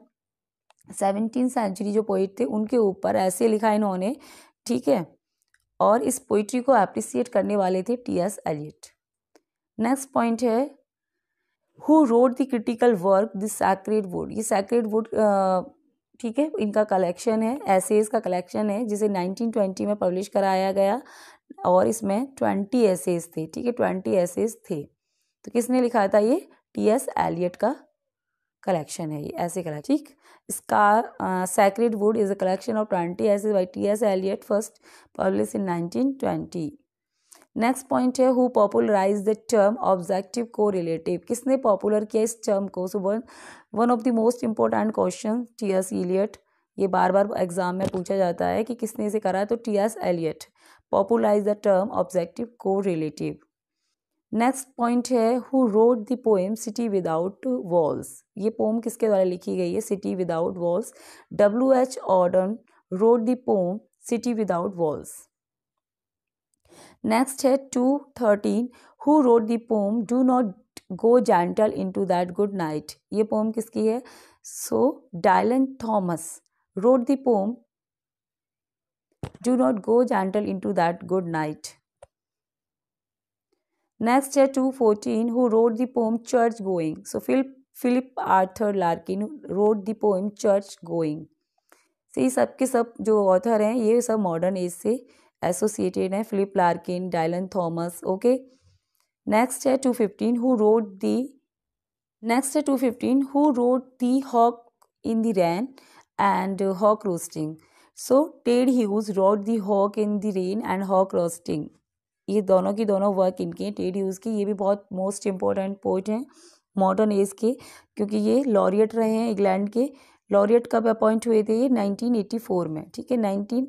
सेवनटीन सेंचुरी जो पोइट थे उनके ऊपर ऐसे लिखा इन्होंने ठीक है और इस पोइट्री को अप्रिसिएट करने वाले थे T S Eliot next point है who wrote the critical work the sacred wood ये सैक्रेड वुड ठीक है इनका कलेक्शन है एसेज का कलेक्शन है जिसे 1920 में पब्लिश कराया गया और इसमें ट्वेंटी एसेज थे ठीक है ट्वेंटी एसेज थे तो किसने लिखा था ये टी एस एलियट का कलेक्शन है ये ऐसे कला ठीक इसका sacred wood is a collection of twenty essays by T S Eliot first publish in nineteen twenty next point है who popularize the term objective correlative किसने पॉपुलर किया इस टर्म को सुबह one of the most important question T S Eliot ये बार बार exam में पूछा जाता है कि किसने इसे करा है तो T S Eliot popularize the term objective correlative next point है who wrote the poem city without walls ये पोम किसके द्वारा लिखी गई है city without walls W H Auden wrote the poem city without walls next है two thirteen who wrote the poem do not go gentle into that good night ये poem किसकी है so Dylan Thomas wrote the poem do not go gentle into that good night next है two fourteen who wrote the poem church going so Philip Philip Arthur Larkin wrote the poem church going तो ये सब के सब जो author हैं ये सब मॉडर्न एज से एसोसिएटेड हैं Philip Larkin Dylan Thomas okay next है two fifteen who wrote the next है two fifteen who wrote the hawk in the rain and hawk roosting so Ted Hughes wrote the hawk in the rain and hawk roosting ये दोनों की दोनों work इनके हैं Ted Hughes की ये भी बहुत मोस्ट इंपॉर्टेंट पोइट हैं मॉडर्न एज के क्योंकि ये लॉरियट रहे हैं इंग्लैंड के लॉरियट कब अपॉइंट हुए थे ये नाइनटीन फोर में ठीक है नाइनटीन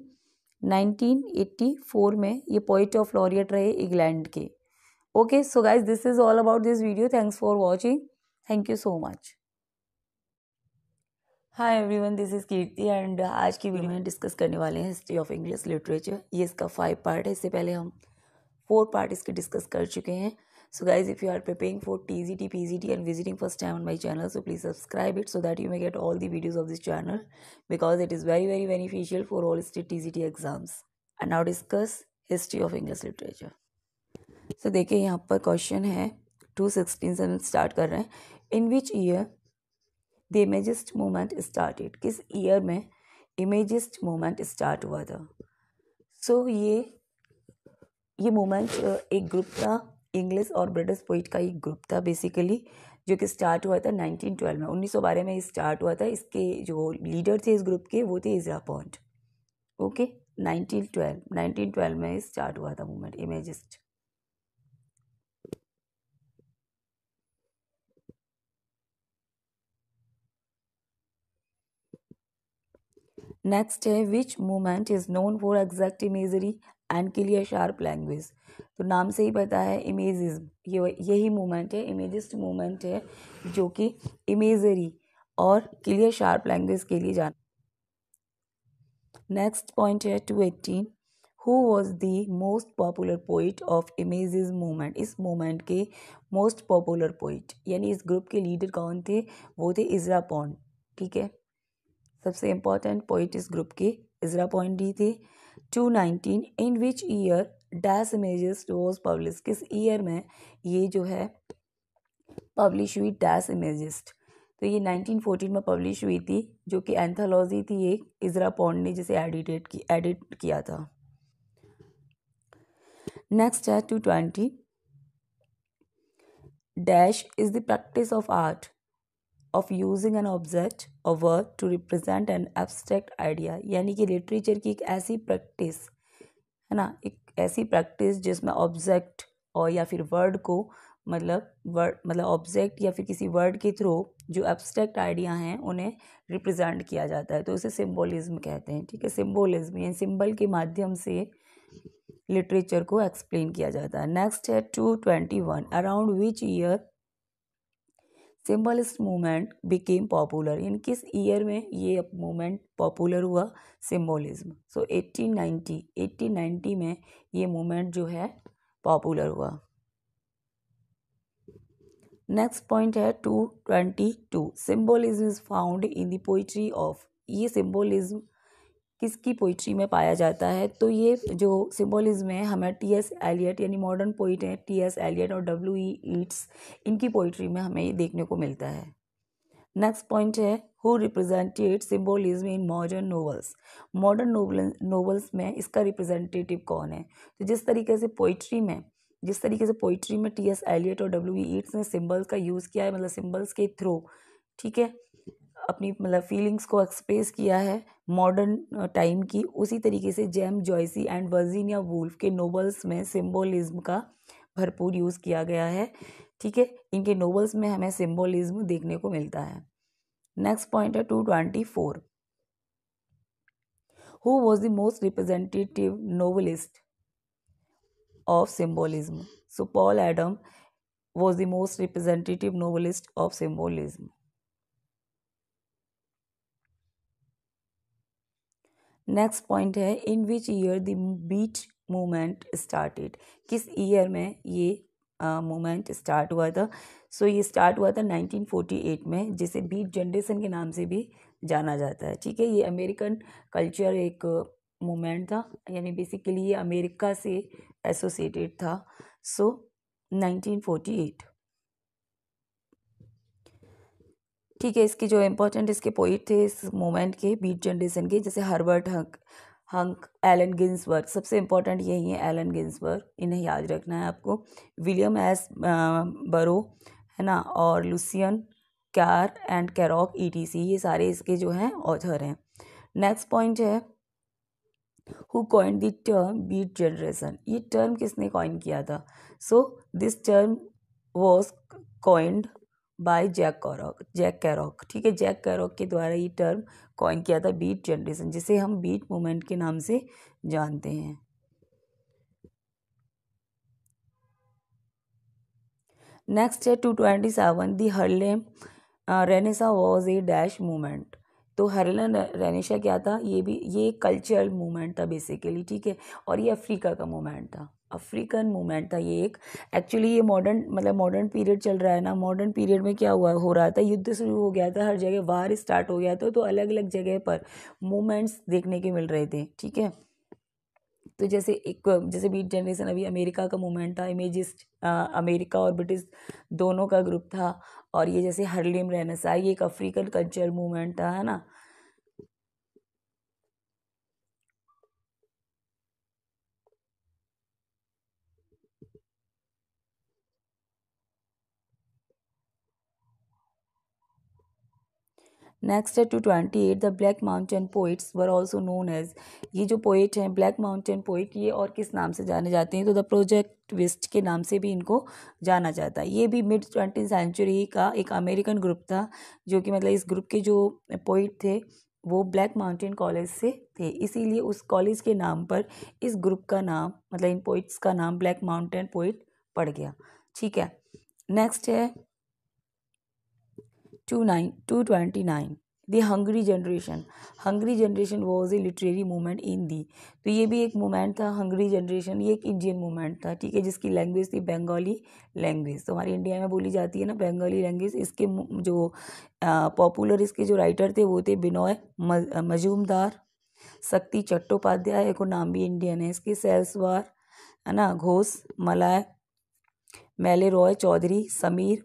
नाइनटीन एट्टी फोर में ये पोइट ऑफ लॉरियट रहे इंग्लैंड के so guys this is all about this video thanks for watching thank you so much hi hi everyone this is Kirti and आज की video में डिस्कस करने वाले हैं हिस्ट्री ऑफ इंग्लिश लिटरेचर ये इसका फाइव पार्ट है इससे पहले हम फोर पार्ट इसके डिस्कस कर चुके हैं so guys if you are preparing for T G T P G T and visiting first time on my channel so please subscribe it so that you may get all the videos of this channel because it is very very beneficial for all state T G T exams and now discuss history of English literature so देखिए यहाँ पर question है to sixteen से हम start कर रहे हैं in which year the imagist movement started किस ईयर में इमेजिस्ट मोमेंट स्टार्ट हुआ था सो so, ये ये मोमेंट एक ग्रुप था इंग्लिश और ब्रिटिश पोइट का एक ग्रुप था बेसिकली जो कि स्टार्ट हुआ था नाइनटीन ट्वेल्व में उन्नीस सौ बारह में स्टार्ट हुआ था इसके जो लीडर थे इस ग्रुप के वो थे Ezra Pound okay nineteen nineteen twelve में स्टार्ट हुआ था मोमेंट इमेजिस्ट नेक्स्ट है which movement is known for exact imagery and clear sharp language तो नाम से ही पता है इमेज ये यही मोमेंट है इमेजिस्ट मोमेंट है जो कि इमेजरी और क्लियर शार्प लैंग्वेज के लिए जाना नेक्स्ट पॉइंट है two eighteen who was the most popular poet of image movement इस मोमेंट के मोस्ट पॉपुलर पोइट यानी इस ग्रुप के लीडर कौन थे वो थे इजरा पॉन ठीक है सबसे इम्पॉर्टेंट पॉइंट इस ग्रुप के इजरा पॉइंट डी थे two nineteen in which year des imagistes was publish किस ईयर में ये जो है पब्लिश हुई डैस इमेजिस्ट तो ये 1914 में पब्लिश हुई थी जो कि एंथोलॉजी थी एक इजरा पॉन्ड ने जिसे एडिटेड की एडिट किया था नेक्स्ट है two twenty dash is the practice of art of using an object और work to represent an abstract idea यानी कि लिटरेचर की एक ऐसी प्रैक्टिस है ना एक ऐसी प्रैक्टिस जिसमें ऑब्जेक्ट और या फिर वर्ड को मतलब वर्ड मतलब ऑब्जेक्ट या फिर किसी वर्ड के थ्रू जो एब्स्ट्रैक्ट आइडिया हैं उन्हें रिप्रेजेंट किया जाता है तो इसे सिम्बोलिज्म कहते हैं ठीक है सिम्बोलिज्म यानी सिम्बल के माध्यम से लिटरेचर को एक्सप्लेन किया जाता है नेक्स्ट है two twenty one around which year symbolist movement became popular in किस ईयर में ये मूवमेंट पॉपुलर हुआ सिम्बोलिज्म सो नाइन्टी 1890 1890 में ये मूवमेंट जो है पॉपुलर हुआ नेक्स्ट पॉइंट है two twenty two symbolism is found in the poetry of ये सिम्बोलिज्म किसकी पोइट्री में पाया जाता है तो ये जो सिम्बोलिज्म है हमें टी एस एलियट यानी मॉडर्न पोइट हैं टी एस एलियट और डब्ल्यू ई ईट्स इनकी पोइट्री में हमें ये देखने को मिलता है नेक्स्ट पॉइंट है who represented symbolism in modern novels modern novels में इसका रिप्रेजेंटेटिव कौन है तो जिस तरीके से पोइट्री में जिस तरीके से पोइट्री में टी एस एलियट और डब्ल्यू ई ईट्स ने सिम्बल्स का यूज़ किया है मतलब सिम्बल्स के थ्रू ठीक है अपनी मतलब फीलिंग्स को एक्सप्रेस किया है मॉडर्न टाइम की उसी तरीके से James Joyce and Virginia Woolf के नोवेल्स में सिम्बोलिज्म का भरपूर यूज़ किया गया है ठीक है इनके नोवेल्स में हमें सिम्बोलिज्म देखने को मिलता है नेक्स्ट पॉइंट है two twenty four who was the most representative novelist of symbolism so Paul Adam was the most representative novelist of symbolism next point है in which year the beat movement started किस year में ये moment uh, start हुआ था so so, ये start हुआ था 1948 में जिसे बीट जनरेशन के नाम से भी जाना जाता है ठीक है ये अमेरिकन कल्चर एक मोमेंट था यानी बेसिकली ये अमेरिका से एसोसिएटेड था सो so, 1948 ठीक है इसकी जो इम्पोर्टेंट इसके पोइट थे इस मोमेंट के बीट जनरेशन के जैसे Herbert Huncke Huncke Allen Ginsberg सबसे इम्पोर्टेंट यही है एलन गिन्सबर्ग इन्हें याद रखना है आपको विलियम एस बरो है ना और Lucien Carr and Kerouac E T C ये सारे इसके जो हैं ऑथर हैं नेक्स्ट पॉइंट है who coin the term beat generation ये टर्म किसने कॉइन किया था so this term was coined by Jack Kerouac Jack Kerouac ठीक है जैक कैरॉक के द्वारा ये टर्म कॉइन किया था बीट जनरेशन जिसे हम बीट मूवमेंट के नाम से जानते हैं नेक्स्ट है two twenty seven the Harlem Renaissance was a dash movement तो हरलन रेनेशा क्या था ये भी ये कल्चरल मूवमेंट था बेसिकली ठीक है और ये अफ्रीका का मूवमेंट था अफ्रीकन मूवमेंट था ये एक एक्चुअली ये मॉडर्न मतलब मॉडर्न पीरियड चल रहा है ना मॉडर्न पीरियड में क्या हुआ हो रहा था युद्ध शुरू हो गया था हर जगह वार स्टार्ट हो गया था तो अलग अलग जगह पर मूवमेंट्स देखने के मिल रहे थे ठीक है तो जैसे एक जैसे बीट जनरेशन अभी अमेरिका का मूवमेंट था इमेजिस्ट अमेरिका और ब्रिटिश दोनों का ग्रुप था और ये जैसे हरलिम रहनसा ये एक अफ्रीकन कल्चर मूवमेंट था है ना नेक्स्ट है two twenty eight the black mountain poets were also known as ये जो पोइट हैं ब्लैक माउंटेन पोइट ये और किस नाम से जाने जाते हैं तो द प्रोजेक्ट विस्ट के नाम से भी इनको जाना जाता है ये भी मिड ट्वेंटी सेंचुरी का एक अमेरिकन ग्रुप था जो कि मतलब इस ग्रुप के जो पोइट थे वो ब्लैक माउंटेन कॉलेज से थे इसीलिए उस कॉलेज के नाम पर इस ग्रुप का नाम मतलब इन पोइट्स का नाम ब्लैक माउंटेन पोइट पड़ गया ठीक है नेक्स्ट है two nine two twenty nine the hungry generation hungry generation was a literary movement in the तो ये भी एक मूवमेंट था हंगरी जनरेशन ये एक इंडियन मूवमेंट था ठीक है जिसकी लैंग्वेज थी बंगाली लैंग्वेज तो हमारी इंडिया में बोली जाती है ना बंगाली लैंग्वेज इसके जो पॉपुलर इसके जो राइटर थे वो थे बिनोय मजूमदार शक्ति चट्टोपाध्याय को नाम भी इंडियन है इसके सेल्सवार है ना घोष मलाय मेले रॉय चौधरी समीर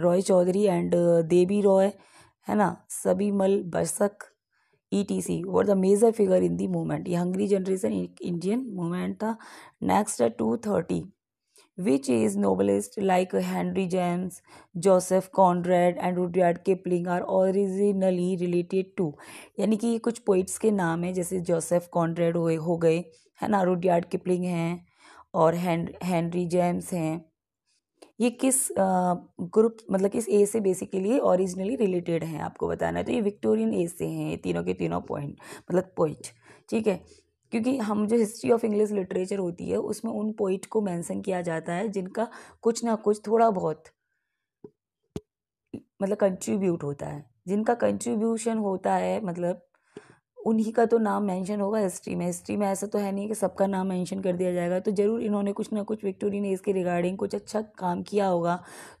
रॉय चौधरी एंड देवी रॉय है ना Subimal Basak E T C were the major figure in the movement ये हंगरी जनरेशन इंडियन मूवमेंट था नेक्स्ट है two thirty which is novelist like Henry James Joseph Conrad and Rudyard Kipling are originally related to यानी कि कुछ poets के नाम हैं जैसे जोसेफ कॉन्ड्रेड हुए हो गए है ना रुडियार्ड किपलिंग हैं और हैंनरी जेम्स हैं ये किस ग्रुप मतलब किस एज से बेसिकली ओरिजिनली रिलेटेड हैं आपको बताना है तो ये विक्टोरियन एज से हैं ये तीनों के तीनों पॉइंट मतलब पोइट ठीक है क्योंकि हम जो हिस्ट्री ऑफ इंग्लिश लिटरेचर होती है उसमें उन पोइट को मेंशन किया जाता है जिनका कुछ ना कुछ थोड़ा बहुत मतलब कंट्रीब्यूट होता है जिनका कंट्रीब्यूशन होता है मतलब उन्हीं का तो नाम मेंशन होगा हिस्ट्री में हिस्ट्री में ऐसा तो है नहीं कि सबका नाम मेंशन कर दिया जाएगा तो ज़रूर इन्होंने कुछ ना कुछ विक्टोरी ने इसके रिगार्डिंग कुछ अच्छा काम किया होगा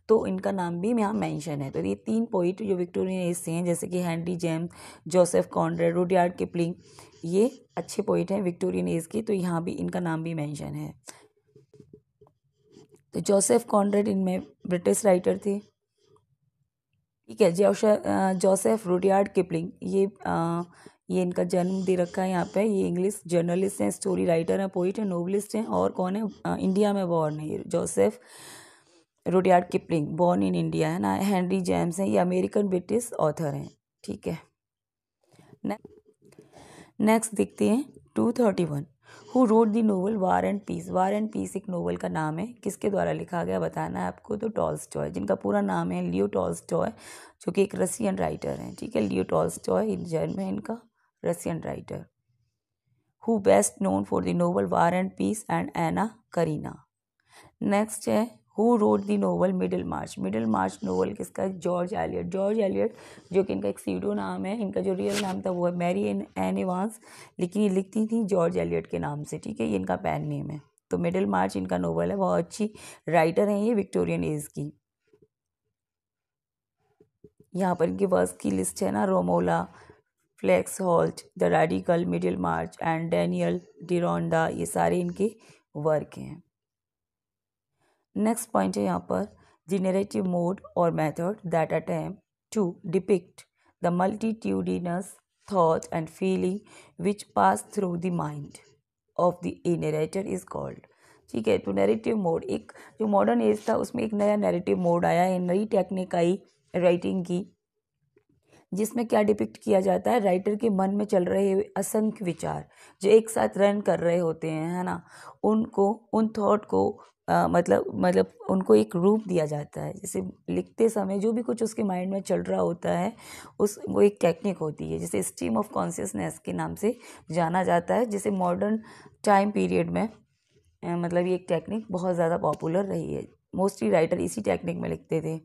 तो इनका नाम भी यहाँ मेंशन है तो ये तीन पोइट जो विक्टोरी ने से हैं जैसे कि Henry James Joseph Conrad Rudyard Kipling ये अच्छे पोइट हैं विक्टोरियन एज के तो यहाँ भी इनका नाम भी मैंशन है तो जोसेफ कॉन्ड्रेड इनमें ब्रिटिश राइटर थे ठीक है जोसेफ रुडियार्ड किपलिंग ये आ, ये इनका जन्म दे रखा है यहाँ पे ये इंग्लिश जर्नलिस्ट हैं स्टोरी राइटर हैं पोइट हैं नोवलिस्ट हैं और कौन है इंडिया में बॉर्न है Joseph Rudyard Kipling born in India है ना हेनरी जेम्स हैं ये अमेरिकन ब्रिटिश ऑथर हैं ठीक है नेक्स्ट देखते हैं two thirty one who wrote the novel War and Peace War and Peace एक नोवल का नाम है किसके द्वारा लिखा गया बताना है आपको तो टॉल्स टॉय जिनका पूरा नाम है लियो टॉल्स टॉय जो कि एक रसियन राइटर हैं ठीक है लियो टॉल्स टॉय जन्म है इनका Russian writer who best known for the novel War and Peace and Anna Karenina next है who wrote the novel Middlemarch Middlemarch novel किसका जॉर्ज एलियट जॉर्ज एलियट जो कि इनका एक सीडो नाम है इनका जो रियल नाम था वो है मैरी एन एन एवांस लेकिन ये लिखती थी जॉर्ज एलियट के नाम से ठीक है ये इनका पैन नेम है तो मिडिल मार्च इनका नोवल है बहुत अच्छी राइटर हैं ये विक्टोरियन एज की यहाँ पर इनके वर्स की लिस्ट है ना Romola Felix Holt the Radical Middlemarch and Daniel Deronda ये सारे इनके वर्क हैं नेक्स्ट पॉइंट है यहाँ पर जनरेटिव मोड और method that attempt to depict the multitudinous thought and feeling which pass through the mind of the narrator is called ठीक है तो नैरेटिव मोड एक जो मॉडर्न एज था उसमें एक नया नैरेटिव मोड आया है नई टेक्निक आई राइटिंग की जिसमें क्या डिपिक्ट किया जाता है राइटर के मन में चल रहे असंख्य विचार जो एक साथ रन कर रहे होते हैं है ना उनको उन थॉट को आ, मतलब मतलब उनको एक रूप दिया जाता है जैसे लिखते समय जो भी कुछ उसके माइंड में चल रहा होता है उस वो एक टेक्निक होती है जिसे स्टीम ऑफ कॉन्सियसनेस के नाम से जाना जाता है जिसे मॉडर्न टाइम पीरियड में मतलब ये एक टेक्निक बहुत ज़्यादा पॉपुलर रही है मोस्टली राइटर इसी टेक्निक में लिखते थे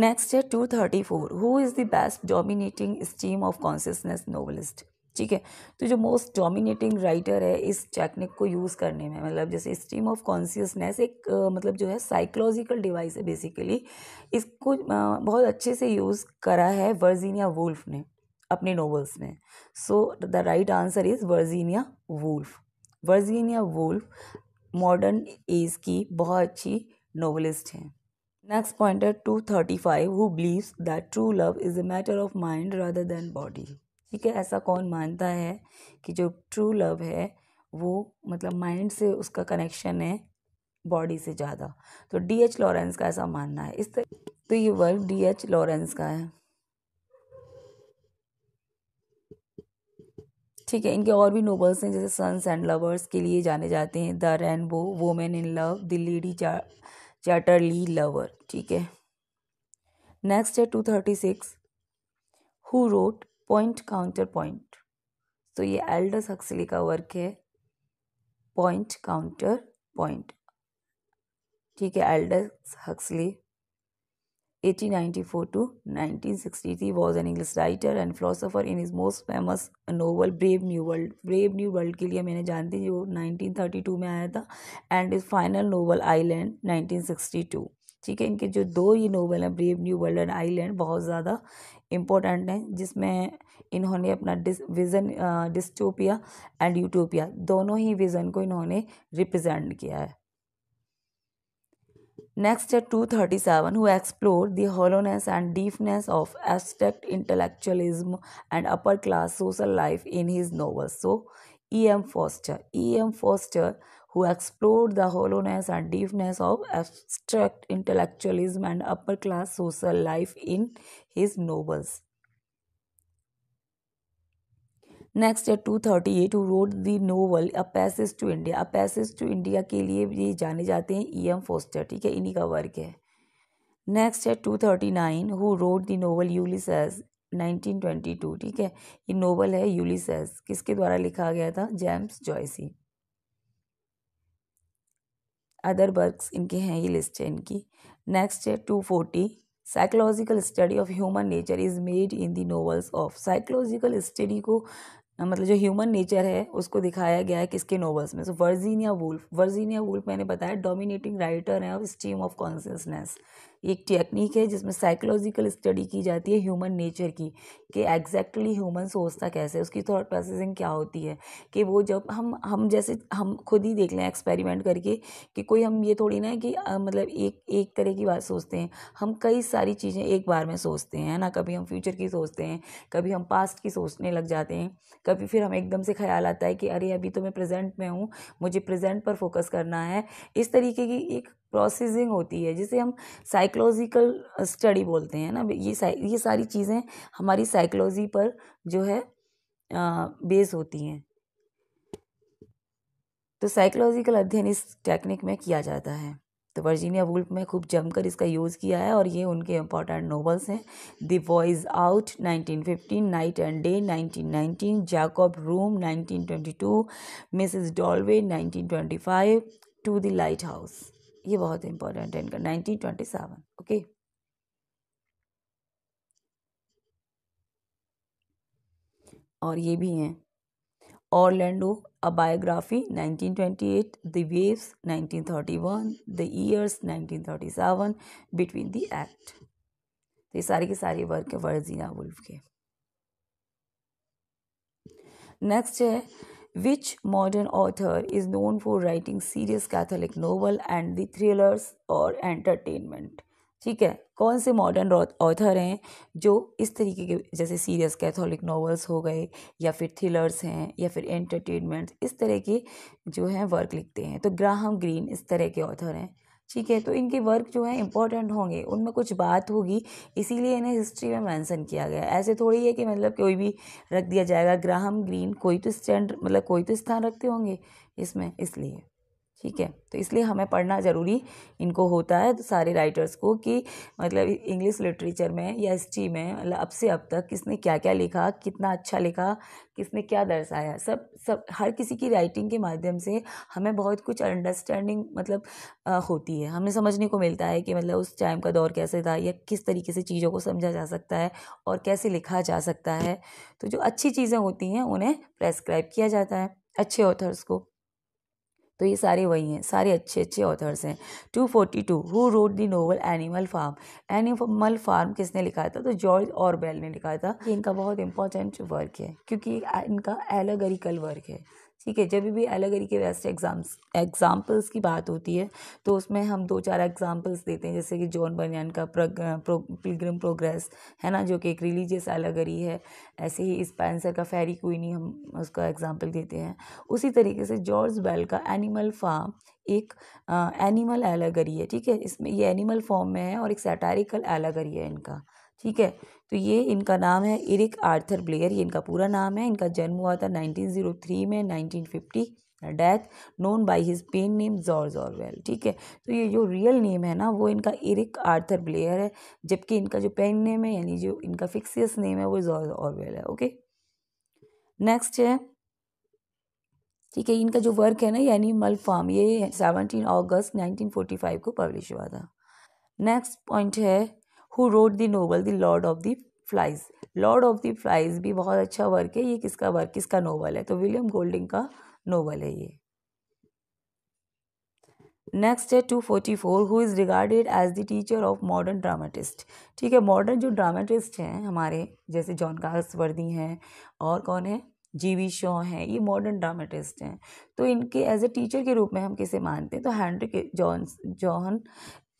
नेक्स्ट है two thirty four who is the best dominating stream of consciousness novelist ठीक है तो जो मोस्ट डोमिनेटिंग राइटर है इस टेक्निक को यूज़ करने में मतलब जैसे स्ट्रीम ऑफ कॉन्सियसनेस एक मतलब जो है साइकोलॉजिकल डिवाइस है बेसिकली इसको बहुत अच्छे से यूज़ करा है वर्जीनिया वुल्फ ने अपने नॉवेल्स में so the right answer is Virginia Woolf Virginia Woolf modern age की बहुत अच्छी नॉवलिस्ट हैं two thirty five who believes that true love is a matter of mind rather than body ठीक है ऐसा कौन मानता है कि जो ट्रू लव है वो मतलब माइंड से उसका कनेक्शन है बॉडी से ज़्यादा तो डी एच लॉरेंस का ऐसा मानना है इस तरह तो ये वर्क डी एच लॉरेंस का है ठीक है इनके और भी नोबल्स हैं जैसे सन्स एंड लवर्स के लिए जाने जाते हैं the Rainbow Women in Love the Lady चार चैटरली लवर ठीक है नेक्स्ट है two thirty six who wrote Point Counter Point तो ये एल्डस हक्सली का वर्क है पॉइंट काउंटर पॉइंट ठीक है Aldous Huxley 1894 to 1963 was an English writer and philosopher in his most famous novel Brave New World. Brave New World के लिए मैंने जानती जो 1932 में आया था and his final novel Island 1962. ठीक है इनके जो दो ही नोवेल हैं Brave New World and Island बहुत ज़्यादा इम्पोर्टेंट हैं जिसमें इन्होंने अपना डिस विज़न डिस्टोपिया एंड यूटोपिया दोनों ही विज़न को इन्होंने रिप्रेजेंट किया है Next, at 237, who explored the hollowness and deepness of abstract intellectualism and upper class social life in his novels. So, E.M. Foster. E.M. Foster, who explored the hollowness and deepness of abstract intellectualism and upper class social life in his novels. Next है two thirty eight wrote the novel A Passage to India A Passage to India के लिए ये जाने जाते हैं E M Forster ठीक है इन्हीं का वर्क है नेक्स्ट है two thirty nine who wrote the novel Ulysses nineteen twenty two ठीक है ये नोवल है यूलिसस किसके द्वारा लिखा गया था जेम्स जॉयसी अदर वर्क्स इनके हैं ये लिस्ट है इनकी नेक्स्ट है two forty psychological study of human nature is made in the novels of psychological study को मतलब जो ह्यूमन नेचर है उसको दिखाया गया है किसके नॉवल्स में so Virginia Woolf Virginia Woolf मैंने बताया डोमिनेटिंग राइटर है ऑफ स्टीम ऑफ कॉन्सियसनेस एक टेक्निक है जिसमें साइकोलॉजिकल स्टडी की जाती है ह्यूमन नेचर की कि एग्जैक्टली ह्यूमन सोचता कैसे उसकी थॉट प्रोसेसिंग क्या होती है कि वो जब हम हम जैसे हम खुद ही देख लें एक्सपेरिमेंट करके कि कोई हम ये थोड़ी ना है कि आ, मतलब एक एक तरह की बात सोचते हैं हम कई सारी चीज़ें एक बार में सोचते हैं ना कभी हम फ्यूचर की सोचते हैं कभी हम पास्ट की सोचने लग जाते हैं कभी फिर हम एकदम से ख्याल आता है कि अरे अभी तो मैं प्रेजेंट में हूँ मुझे प्रेजेंट पर फोकस करना है इस तरीके की एक प्रोसेसिंग होती है जिसे हम साइकोलॉजिकल स्टडी बोलते हैं ना ये ये सारी चीज़ें हमारी साइकोलॉजी पर जो है बेस होती हैं तो साइकोलॉजिकल अध्ययन इस टेक्निक में किया जाता है तो वर्जीनिया वुल्फ में खूब जमकर इसका यूज़ किया है और ये उनके इंपॉर्टेंट नॉवल्स हैं The Voyage Out 1915 Night and Day 1919 Jacob Room 1922 Mrs Dalloway 1925 To the Lighthouse ये बहुत इंपॉर्टेंट है इनका नाइनटीन ट्वेंटी सेवन ओके और ये भी हैं Orlando a Biography 1928 The Waves 1931 The Years 1937 Between the Act तो ये सारे के सारे वर्क है वर्जीना वुल्फ के नेक्स्ट है Which modern author is known for writing serious Catholic novel and the thrillers or entertainment? ठीक है कौन से मॉडर्न ऑथर हैं जो इस तरीके के जैसे सीरियस कैथोलिक नॉवेल्स हो गए या फिर थ्रिलर्स हैं या फिर एंटरटेनमेंट इस तरह के जो हैं वर्क लिखते हैं तो ग्राहम ग्रीन इस तरह के ऑथर हैं ठीक है तो इनके वर्क जो है इंपॉर्टेंट होंगे उनमें कुछ बात होगी इसीलिए इन्हें हिस्ट्री में मेंशन किया गया ऐसे थोड़ी है कि मतलब कोई भी रख दिया जाएगा ग्राहम ग्रीन कोई तो स्टैंड मतलब कोई तो स्थान रखते होंगे इसमें इसलिए ठीक है तो इसलिए हमें पढ़ना ज़रूरी इनको होता है तो सारे राइटर्स को कि मतलब इंग्लिश लिटरेचर में या हिस्ट्री में मतलब अब से अब तक किसने क्या क्या लिखा कितना अच्छा लिखा किसने क्या दर्शाया सब सब हर किसी की राइटिंग के माध्यम से हमें बहुत कुछ अंडरस्टैंडिंग मतलब आ, होती है हमें समझने को मिलता है कि मतलब उस टाइम का दौर कैसे था या किस तरीके से चीज़ों को समझा जा सकता है और कैसे लिखा जा सकता है तो जो अच्छी चीज़ें होती हैं उन्हें प्रेस्क्राइब किया जाता है अच्छे ऑथर्स को तो ये सारे वही हैं सारे अच्छे अच्छे ऑथर्स हैं two forty two who wrote the novel Animal Farm Animal Farm किसने लिखा था तो जॉर्ज और ने लिखा था इनका बहुत इंपॉर्टेंट वर्क है क्योंकि इनका एलोगरिकल वर्क है ठीक है जब भी अलग अलग के वैसे एग्जाम्स एग्ज़ाम्पल्स की बात होती है तो उसमें हम दो चार एग्ज़ाम्पल्स देते हैं जैसे कि जॉन बनियान का पिलग्रम प्रोग्रेस है ना जो कि एक रिलीजियस एलगरी है ऐसे ही स्पेंसर का फेरी क्वीनी हम उसका एग्ज़ाम्पल देते हैं उसी तरीके से जॉर्ज बेल का एनिमल फार्म एक आ, एनिमल एलगरी है ठीक है इसमें ये एनिमल फॉर्म में है और एक सैटारिकल एलगरी है इनका ठीक है तो ये इनका नाम है इरिक आर्थर ब्लेयर ये इनका पूरा नाम है इनका जन्म हुआ था 1903 में 1950 death known by his pen name George Orwell ठीक है तो ये जो रियल नेम है ना वो इनका इरिक आर्थर ब्लेयर है जबकि इनका जो पेन नेम है यानी जो इनका फिक्सियस नेम है वो जॉर्ज ऑरवेल है ओके नेक्स्ट है ठीक है इनका जो वर्क है ना यानी मल फॉर्म ये seventeen August nineteen forty five को पब्लिश हुआ था नेक्स्ट पॉइंट है who wrote the novel The Lord of the Flies Lord of the Flies भी बहुत अच्छा वर्क है ये किसका वर्क किसका नोवल है तो विलियम गोल्डिंग का नोवल है ये नेक्स्ट है two forty four who is regarded as the teacher of modern dramatist ठीक है मॉडर्न जो ड्रामेटिस्ट हैं हमारे जैसे जॉन कार्ल्स वर्दी हैं और कौन है जी वी शॉ हैं ये मॉडर्न ड्रामेटिस्ट हैं तो इनके एज ए टीचर के रूप में हम किसे मानते हैं तो हैंड्रिक जॉन जॉन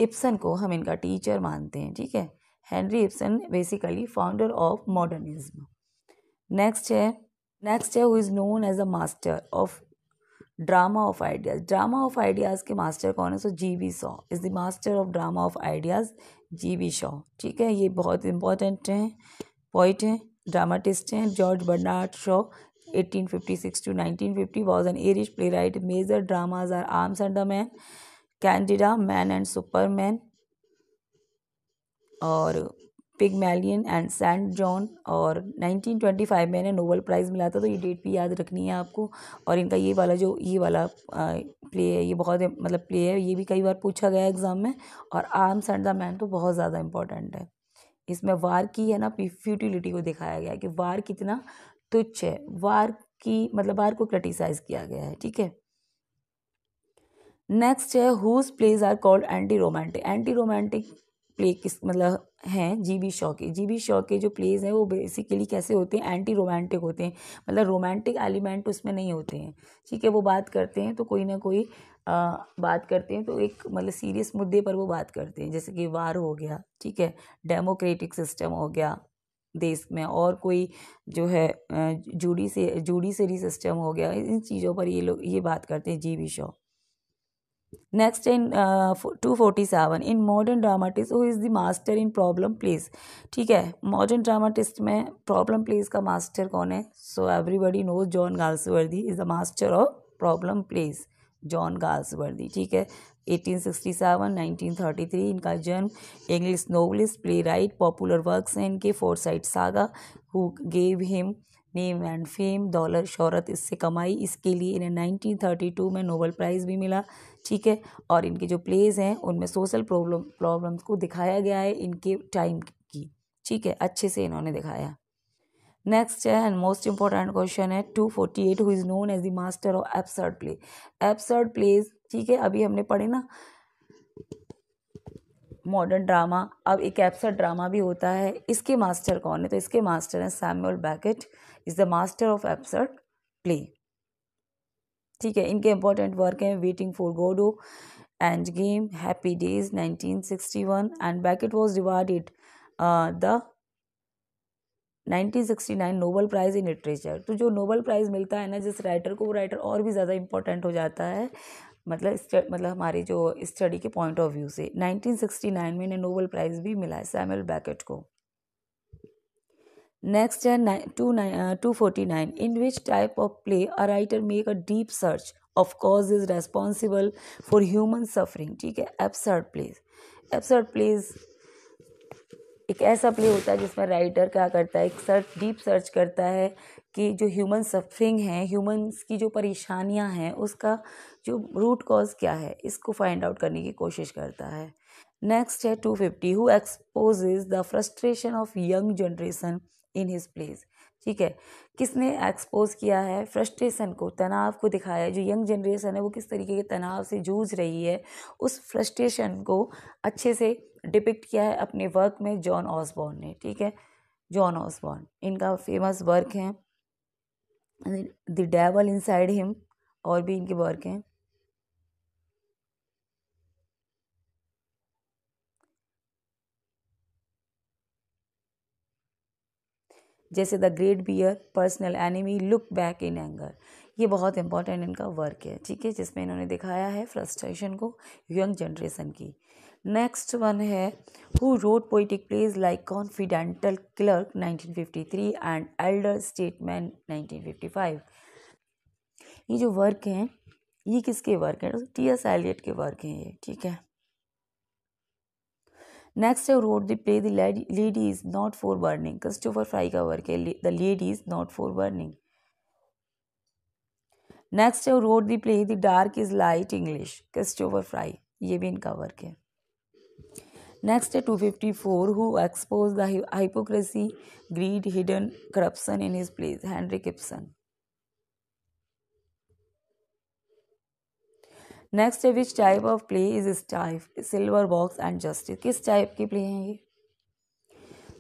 इप्सन को हम इनका टीचर मानते हैं ठीक है Henry Ibsen basically founder of modernism next है नेक्स्ट है who is known as a master of drama of ideas drama of ideas के मास्टर कौन है so G B Shaw is the master of drama of ideas G B Shaw ठीक है ये बहुत important हैं पॉइंट हैं ड्रामाटिस्ट हैं George Bernard Shaw 1856 fifty was an Irish playwright major dramas are Arms and the Man Candida Man and Superman और Pygmalion and Saint John और 1925 में इन्हें नोबल प्राइज़ मिला था तो ये डेट भी याद रखनी है आपको और इनका ये वाला जो ये वाला प्ले है ये बहुत मतलब प्ले है ये भी कई बार पूछा गया एग्ज़ाम में और आर्म्स एंड द मैन तो बहुत ज़्यादा इंपॉर्टेंट है इसमें वार की है ना फ्यूटिलिटी को दिखाया गया कि वार कितना तुच्छ है वार की मतलब वार को क्रिटिसाइज़ किया गया है ठीक है नेक्स्ट है whose plays are called anti romantic anti romantic play किस मतलब हैं जी बी शॉ के जी बी शॉ के जो प्लेज हैं वो बेसिकली कैसे होते हैं एंटी रोमांटिक होते हैं मतलब रोमांटिक एलिमेंट उसमें नहीं होते हैं ठीक है वो बात करते हैं तो कोई ना कोई आ, बात करते हैं तो एक मतलब सीरियस मुद्दे पर वो बात करते हैं जैसे कि वार हो गया ठीक है डेमोक्रेटिक सिस्टम हो गया देश में और कोई जो है जूडी से जूडिशरी सिस्टम हो गया इन चीज़ों पर ये लोग ये बात करते हैं G B Shaw next in two forty seven in modern dramatist who is the master in problem plays ठीक है मॉडर्न ड्रामाटिस्ट में प्रॉब्लम प्लेस का मास्टर कौन है so everybody knows John Worthy is the master of problem plays John Worthy ठीक है 1867, 1933 इनका जन्म English novelist playwright popular work हैं इनके Forsyte saga who gave him name and fame dollar शहरत इससे कमाई इसके लिए इन्हें 1932 में नोबल प्राइज़ भी मिला ठीक है और इनके जो प्लेज हैं उनमें सोशल प्रॉब्लम प्रॉब्लम्स को दिखाया गया है इनके टाइम की ठीक है अच्छे से इन्होंने दिखाया नेक्स्ट है एंड मोस्ट इंपॉर्टेंट क्वेश्चन है two forty eight who is known as the master of absurd play absurd plays ठीक है अभी हमने पढ़े ना मॉडर्न ड्रामा अब एक एप्सर्ड ड्रामा भी होता है इसके मास्टर कौन है तो इसके मास्टर हैं Samuel Beckett is the master of absurd play ठीक है इनके इंपॉर्टेंट वर्क हैं Waiting for Godot Endgame Happy Days 1961 and Beckett was divided the 1969 Nobel price in literature तो जो नोबल प्राइज़ मिलता है ना जिस राइटर को वो राइटर और भी ज़्यादा इम्पोर्टेंट हो जाता है मतलब मतलब हमारी जो स्टडी के पॉइंट ऑफ व्यू से 1969 में इन्हें नोबल प्राइज़ भी मिला है सैमुअल बैकेट को Next two uh, two, uh, 249. In which type of play a writer make a deep search of is responsible for human suffering? ठीक है absurd plays. Absurd plays एक ऐसा प्ले होता है जिसमें राइटर क्या करता है एक सर्च डीप सर्च करता है कि जो ह्यूमन सफरिंग है ह्यूमंस की जो परेशानियां हैं उसका जो रूट कॉज क्या है इसको फाइंड आउट करने की कोशिश करता है नेक्स्ट है two fifty who exposed the frustration of young generation in his plays ठीक है किसने एक्सपोज किया है फ्रस्ट्रेशन को तनाव को दिखाया है जो यंग जनरेशन है वो किस तरीके के तनाव से जूझ रही है उस फ्रस्ट्रेशन को अच्छे से डिपिक्ट किया है अपने वर्क में जॉन ऑसबॉर्न ने ठीक है जॉन ऑसबॉर्न इनका फेमस वर्क है द डेवल इनसाइड हिम और भी इनके वर्क हैं जैसे the great bear personal enemy look back in anger ये बहुत इंपॉर्टेंट इनका वर्क है ठीक है जिसमें इन्होंने दिखाया है फ्रस्ट्रेशन को यंग जनरेशन की नेक्स्ट वन है who wrote poetic plays like confidential clerk 1953 and elder statesman 1955 ये जो वर्क हैं ये किसके वर्क हैं टी एस एलियट के वर्क हैं ये ठीक है Next, I wrote the play The Lady is Not for Burning. Christopher Freigauer, The Lady is Not for Burning. Next, I wrote the play The Dark is Light English. Christopher Fry. ये भी इनका work है next है two fifty four who exposed the hypocrisy greed hidden corruption in his plays next है which type of play is इस type silver box and justice किस type की play हैं ये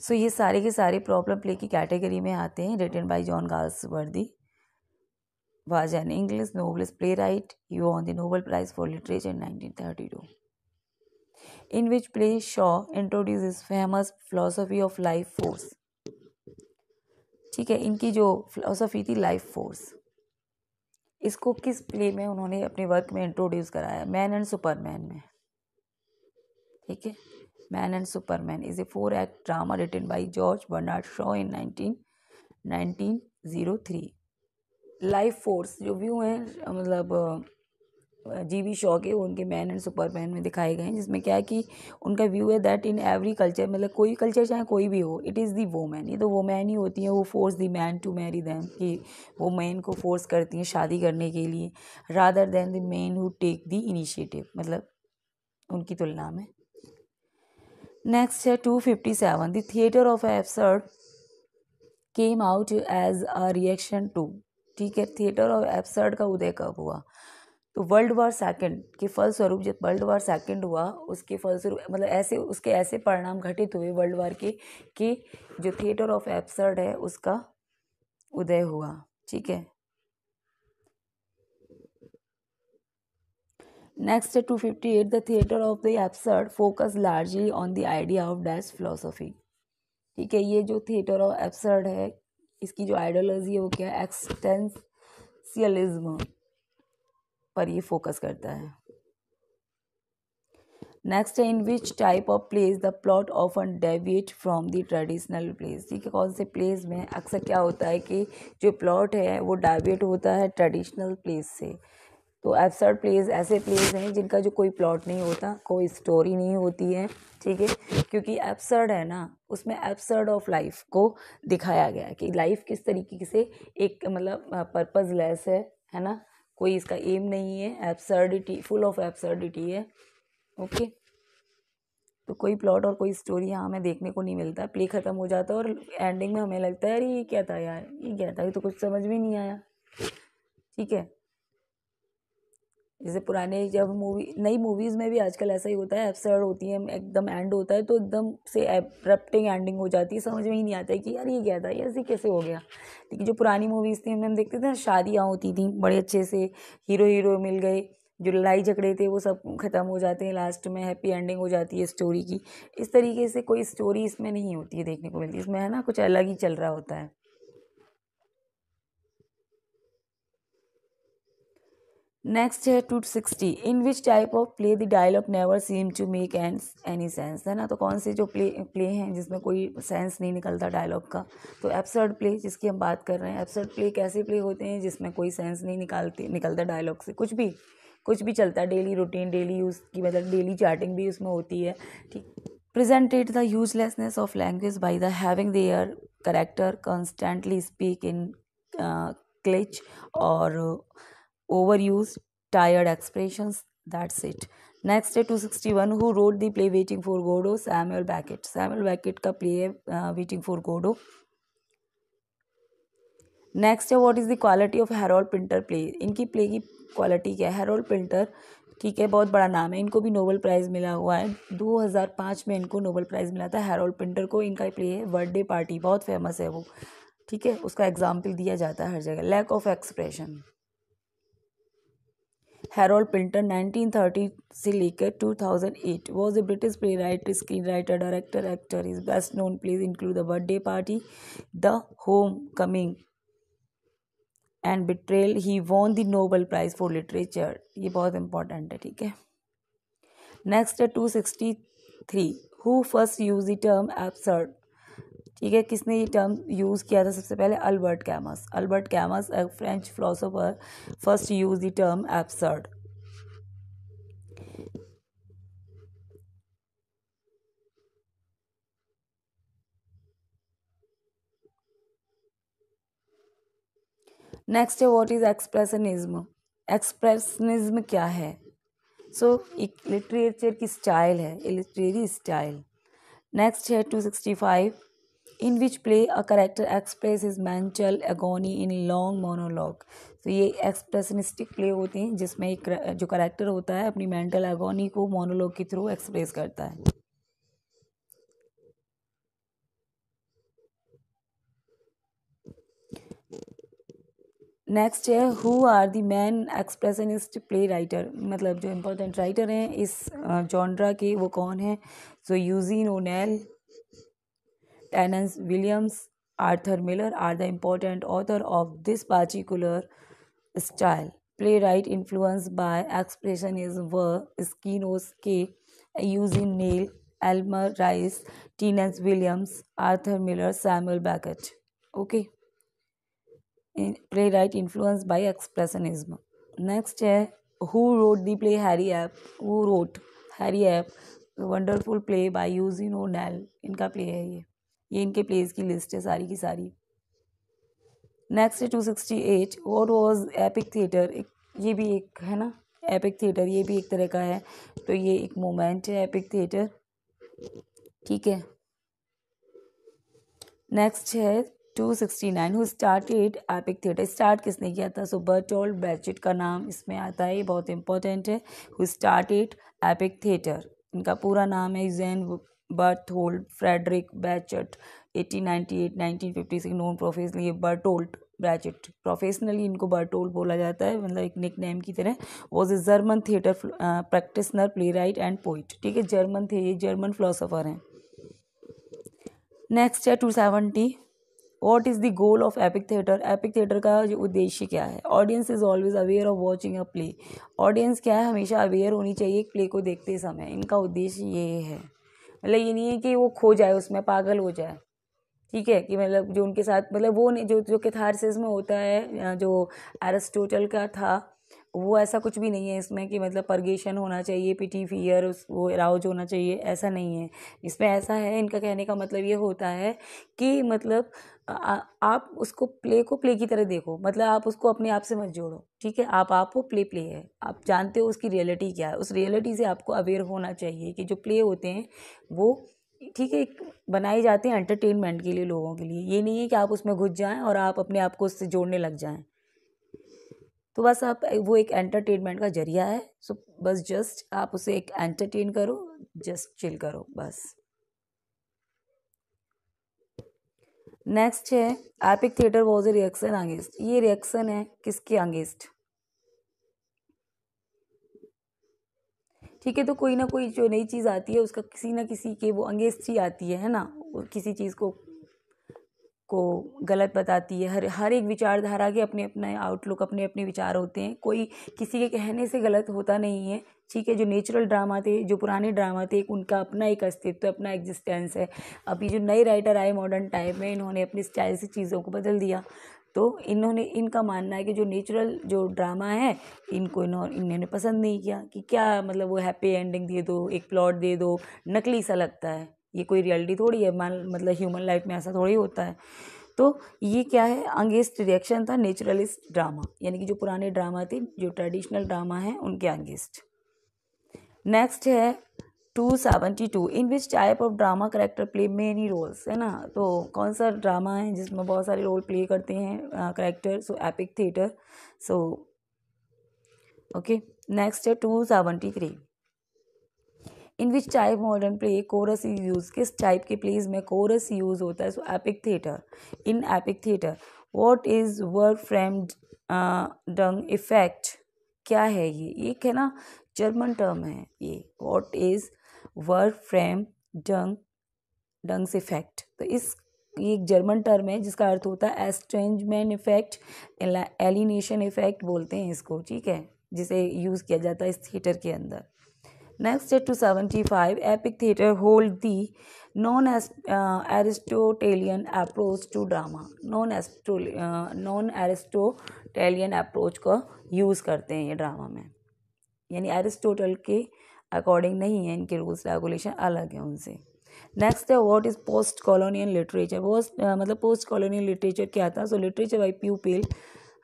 सो so, ये सारे के सारे प्रॉब्लम प्ले की कैटेगरी में आते हैं written by John Galsworthy was an English novelist playwright who won the Nobel prize for literature in nineteen thirty two in which play Shaw introduced his famous philosophy of life force ठीक है इनकी जो philosophy थी life force इसको किस play में उन्होंने अपने वर्क में इंट्रोड्यूस कराया मैन एंड सुपरमैन में ठीक है Man and Superman is a four act drama written by George Bernard Shaw in nineteen nineteen zero three life force जो व्यू हैं मतलब जी वी है के उनके मैन एंड सुपर मैन में दिखाए गए हैं जिसमें क्या है कि उनका व्यू है दैट इन एवरी कल्चर मतलब कोई कल्चर चाहे कोई भी हो इट इज़ दी वोमैन ये तो वोमैन ही होती हैं वो force the man to marry than कि वो मैन को फोर्स करती हैं शादी करने के लिए rather than the man who take the initiative मतलब उनकी तुलना में नेक्स्ट है two fifty seven the theatre of absurd came out as a reaction to ठीक है थिएटर ऑफ एब्सर्ड का उदय कब हुआ तो वर्ल्ड वॉर सेकेंड के फलस्वरूप जब वर्ल्ड वॉर सेकेंड हुआ उसके फलस्वरूप मतलब ऐसे उसके ऐसे परिणाम घटित हुए वर्ल्ड वॉर के कि जो थिएटर ऑफ एब्सर्ड है उसका उदय हुआ ठीक है नेक्स्ट है two fifty eight the theatre of the absurd focus largely on the idea of dash philosophy ठीक है ये जो थिएटर ऑफ एब्सर्ड है इसकी जो आइडियोलॉजी है वो क्या है एक्सटेंसियलिज्म पर ये फोकस करता है नेक्स्ट है in which type of plays the plot of an deviate from the traditional plays ठीक है कौन से प्लेस में अक्सर क्या होता है कि जो प्लॉट है वो डाइविएट होता है ट्रेडिशनल प्लेस से तो एब्सर्ड प्लेस ऐसे प्लेस हैं जिनका जो कोई प्लॉट नहीं होता कोई स्टोरी नहीं होती है ठीक है क्योंकि एब्सर्ड है ना उसमें एबसर्ड ऑफ लाइफ को दिखाया गया है कि लाइफ किस तरीके से एक मतलब पर्पज़ लेस है है ना कोई इसका एम नहीं है एब्सर्डिटी फुल ऑफ एब्सर्डिटी है ओके तो कोई प्लॉट और कोई स्टोरी यहाँ हमें देखने को नहीं मिलता प्ले ख़त्म हो जाता है और एंडिंग में हमें लगता है अरे ये क्या था यार ये क्या था ये तो कुछ समझ में नहीं आया ठीक है जैसे पुराने जब मूवी नई मूवीज़ में भी आजकल ऐसा ही होता है एपसर्ड होती है एकदम एंड होता है तो एकदम से एब्रप्टिंग एंडिंग हो जाती है समझ में ही नहीं आता है कि यार ये क्या था ये ऐसे कैसे हो गया लेकिन जो पुरानी मूवीज़ थी उनमें हम देखते थे शादियाँ होती थी बड़े अच्छे से हीरो हीरो मिल गए जो लड़ाई झगड़े थे वो सब ख़त्म हो जाते हैं लास्ट में हैप्पी एंडिंग हो जाती है स्टोरी की इस तरीके से कोई स्टोरी इसमें नहीं होती है देखने को मिलती इसमें है ना कुछ अलग ही चल रहा होता है नेक्स्ट है two sixty in which type of play the dialogue never seem to make and any sense है ना तो कौन से जो प्ले प्ले हैं जिसमें कोई सेंस नहीं निकलता डायलॉग का तो एप्सर्ड प्ले जिसकी हम बात कर रहे हैं एप्सर्ड प्ले कैसे प्ले होते हैं जिसमें कोई सेंस नहीं निकालते निकलता डायलॉग से कुछ भी कुछ भी चलता है डेली रूटीन डेली यूज़ की मतलब डेली चैटिंग भी उसमें होती है ठीक presented the uselessness of language by the having the air character constantly speak in cliche और uh, over use tired expression that's it next है two sixty one who wrote the play waiting for Godot Samuel Beckett Samuel Beckett का play है waiting for Godot next है what is the quality of Harold Pinter play इनकी play की quality क्या है Harold printer ठीक है बहुत बड़ा नाम है इनको भी नोबल प्राइज़ मिला हुआ है 2005 में इनको नोबल प्राइज़ मिला था हेरोल्ड प्रिंटर को इनका प्ले है बर्थडे पार्टी बहुत फेमस है वो ठीक है उसका एग्जाम्पल दिया जाता है हर जगह lack of expression Harold Pinter 1930 से लेकर 2008 was a British play writer screenwriter director actor is best known plays include the birthday party the homecoming and betrayal he won the Nobel prize for literature ये बहुत important है ठीक है next है two sixty three who first use the term absurd ठीक है किसने ये टर्म यूज़ किया था सबसे पहले Albert Camus Albert Camus French philosopher first use the term absurd next है व्हाट इज़ एक्सप्रेशनिज्म एक्सप्रेशनिज्म क्या है सो एक लिटरेचर की स्टाइल है लिटरेरी स्टाइल नेक्स्ट है two sixty five in which play a character expresses mental agony in long monologue तो ये expressionistic play होते हैं जिसमें एक जो करेक्टर होता है अपनी मेंटल एगोनी को मोनोलॉग के थ्रू एक्सप्रेस करता है नेक्स्ट है who are the main expressionist play writer मतलब जो इम्पोर्टेंट राइटर हैं इस जॉन्ड्रा के वो कौन हैं so Eugene O'Neill Tennant Williams, Arthur Miller are the important author of this particular style. Playwright influenced by expressionism were Skinos K, Eugene Neil, Elmer Rice, Tennant Williams, Arthur Miller, Samuel Beckett. Okay. In playwright influenced by expressionism. Next uh, who wrote the play Harry App? Who wrote Harry App? Wonderful play by Eugene O'Neill. इनका play है ये. ये इनके place की list है सारी की सारी नेक्स्ट है टू सिक्सटी एट और वॉज एपिक थिएटर एक ये भी एक है ना एपिक थिएटर ये भी एक तरह का है तो ये एक मोमेंट है एपिक थिएटर ठीक है नेक्स्ट है two sixty nine who started epic theatre start किसने किया था सो बर्टोल बैचिट का नाम इसमें आता है ये बहुत इंपॉर्टेंट है हु स्टार्टेड एपिक थिएटर इनका पूरा नाम है जैन Berthold Friedrich Brecht 1898 1956 known professionally Bertolt Brecht professionally इनको बर्टोल्ड बोला जाता है मतलब एक निक नेम की तरह was a German theatre practitioner playwright and poet ठीक है जर्मन थे ये जर्मन फिलोसफर हैं नेक्स्ट है two seventy what is the goal of epic theatre epic theatre का जो उद्देश्य क्या है audience is always aware of watching a play audience क्या है हमेशा अवेयर होनी चाहिए प्ले को देखते समय इनका उद्देश्य ये है मतलब ये नहीं है कि वो खो जाए उसमें पागल हो जाए ठीक है कि मतलब जो उनके साथ मतलब वो नहीं जो जो कैथारसिस में होता है जो एरिस्टोटल का था वो ऐसा कुछ भी नहीं है इसमें कि मतलब परगेशन होना चाहिए पिटी फियर उस वो राउज होना चाहिए ऐसा नहीं है इसमें ऐसा है इनका कहने का मतलब ये होता है कि मतलब आप उसको प्ले को प्ले की तरह देखो मतलब आप उसको अपने आप से मत जोड़ो ठीक है आप आप वो प्ले प्ले है आप जानते हो उसकी रियलिटी क्या है उस रियलिटी से आपको अवेयर होना चाहिए कि जो प्ले होते हैं वो ठीक है बनाए जाते हैं एंटरटेनमेंट के लिए लोगों के लिए ये नहीं है कि आप उसमें घुस जाएं और आप अपने आप को उससे जोड़ने लग जाएं तो बस आप वो एक एंटरटेनमेंट का जरिया है सो बस जस्ट आप उसे एक एंटरटेन करो जस्ट चिल करो बस नेक्स्ट है epic theatre was a reaction against ये रिएक्शन है किसके अंगेस्ट ठीक है तो कोई ना कोई जो नई चीज़ आती है उसका किसी ना किसी के वो अंगेस्ट ही आती है है ना किसी चीज़ को को गलत बताती है हर हर एक विचारधारा के अपने अपने आउटलुक अपने अपने विचार होते हैं कोई किसी के कहने से गलत होता नहीं है ठीक है जो नेचुरल ड्रामा थे जो पुराने ड्रामा थे उनका अपना एक अस्तित्व अपना एग्जिस्टेंस है अभी जो नए राइटर आए मॉडर्न टाइम में इन्होंने अपने स्टाइल से चीज़ों को बदल दिया तो इन्होंने इनका मानना है कि जो नेचुरल जो ड्रामा है इनको इन्होंने इन्होंने पसंद नहीं किया कि क्या मतलब वो हैप्पी एंडिंग दे दो एक प्लॉट दे दो नकली सा लगता है ये कोई रियलिटी थोड़ी है मान मतलब ह्यूमन लाइफ में ऐसा थोड़ी होता है तो ये क्या है अंगेस्ट रिएक्शन था नेचुरलिस्ट ड्रामा यानी कि जो पुराने ड्रामा थे जो ट्रेडिशनल ड्रामा है उनके अंगेस्ट नेक्स्ट है two seventy two in which type of drama character play many roles है ना तो कौन सा ड्रामा है जिसमें बहुत सारे रोल प्ले करते हैं character so epic theatre so okay next है two seventy three in which type modern play chorus is use किस टाइप के प्लेज में कोरस यूज होता है so epic theatre in epic theatre what is verfremdung effect क्या है ये एक है ना जर्मन टर्म है ये what is verfremdung effect तो इस ये एक जर्मन टर्म है जिसका अर्थ होता है एस्ट्रेंजमेंट इफेक्ट एलिनेशन इफेक्ट बोलते हैं इसको ठीक है जिसे यूज़ किया जाता है इस थिएटर के अंदर Next, two seventy five epic theatre hold the non uh, Aristotelian approach to drama non uh, non Aristotelian approach का यूज़ करते हैं ये ड्रामा में यानी एरिस्टोटल के अकॉर्डिंग नहीं है इनके रूल्स रेगुलेशन अलग हैं उनसे नेक्स्ट है what is post colonial literature वो मतलब पोस्ट कॉलोनियल लिटरेचर क्या था सो लिटरेचर बाई प्यूपिल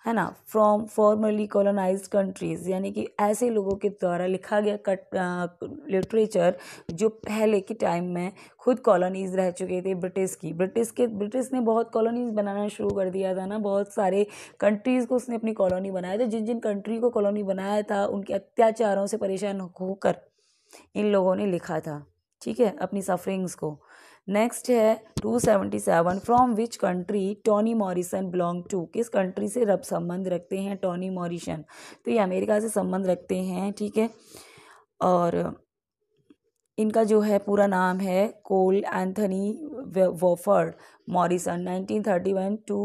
है ना फ्रॉम फॉर्मली कॉलोनाइज कंट्रीज़ यानी कि ऐसे लोगों के द्वारा लिखा गया कट लिटरेचर जो पहले के टाइम में खुद कॉलोनीज़ रह चुके थे ब्रिटिश की ब्रिटिश के ब्रिटिश ने बहुत कॉलोनीज़ बनाना शुरू कर दिया था ना बहुत सारे कंट्रीज़ को उसने अपनी कॉलोनी बनाया था जिन जिन कंट्री को कॉलोनी बनाया था उनके अत्याचारों से परेशान होकर इन लोगों ने लिखा था ठीक है अपनी सफरिंग्स को नेक्स्ट है 277 from which country Toni Morrison belong to किस कंट्री से रब संबंध रखते हैं टॉनी मॉरिसन तो ये अमेरिका से संबंध रखते हैं ठीक है और इनका जो है पूरा नाम है कोल Anthony Wofford Morrison 1931 to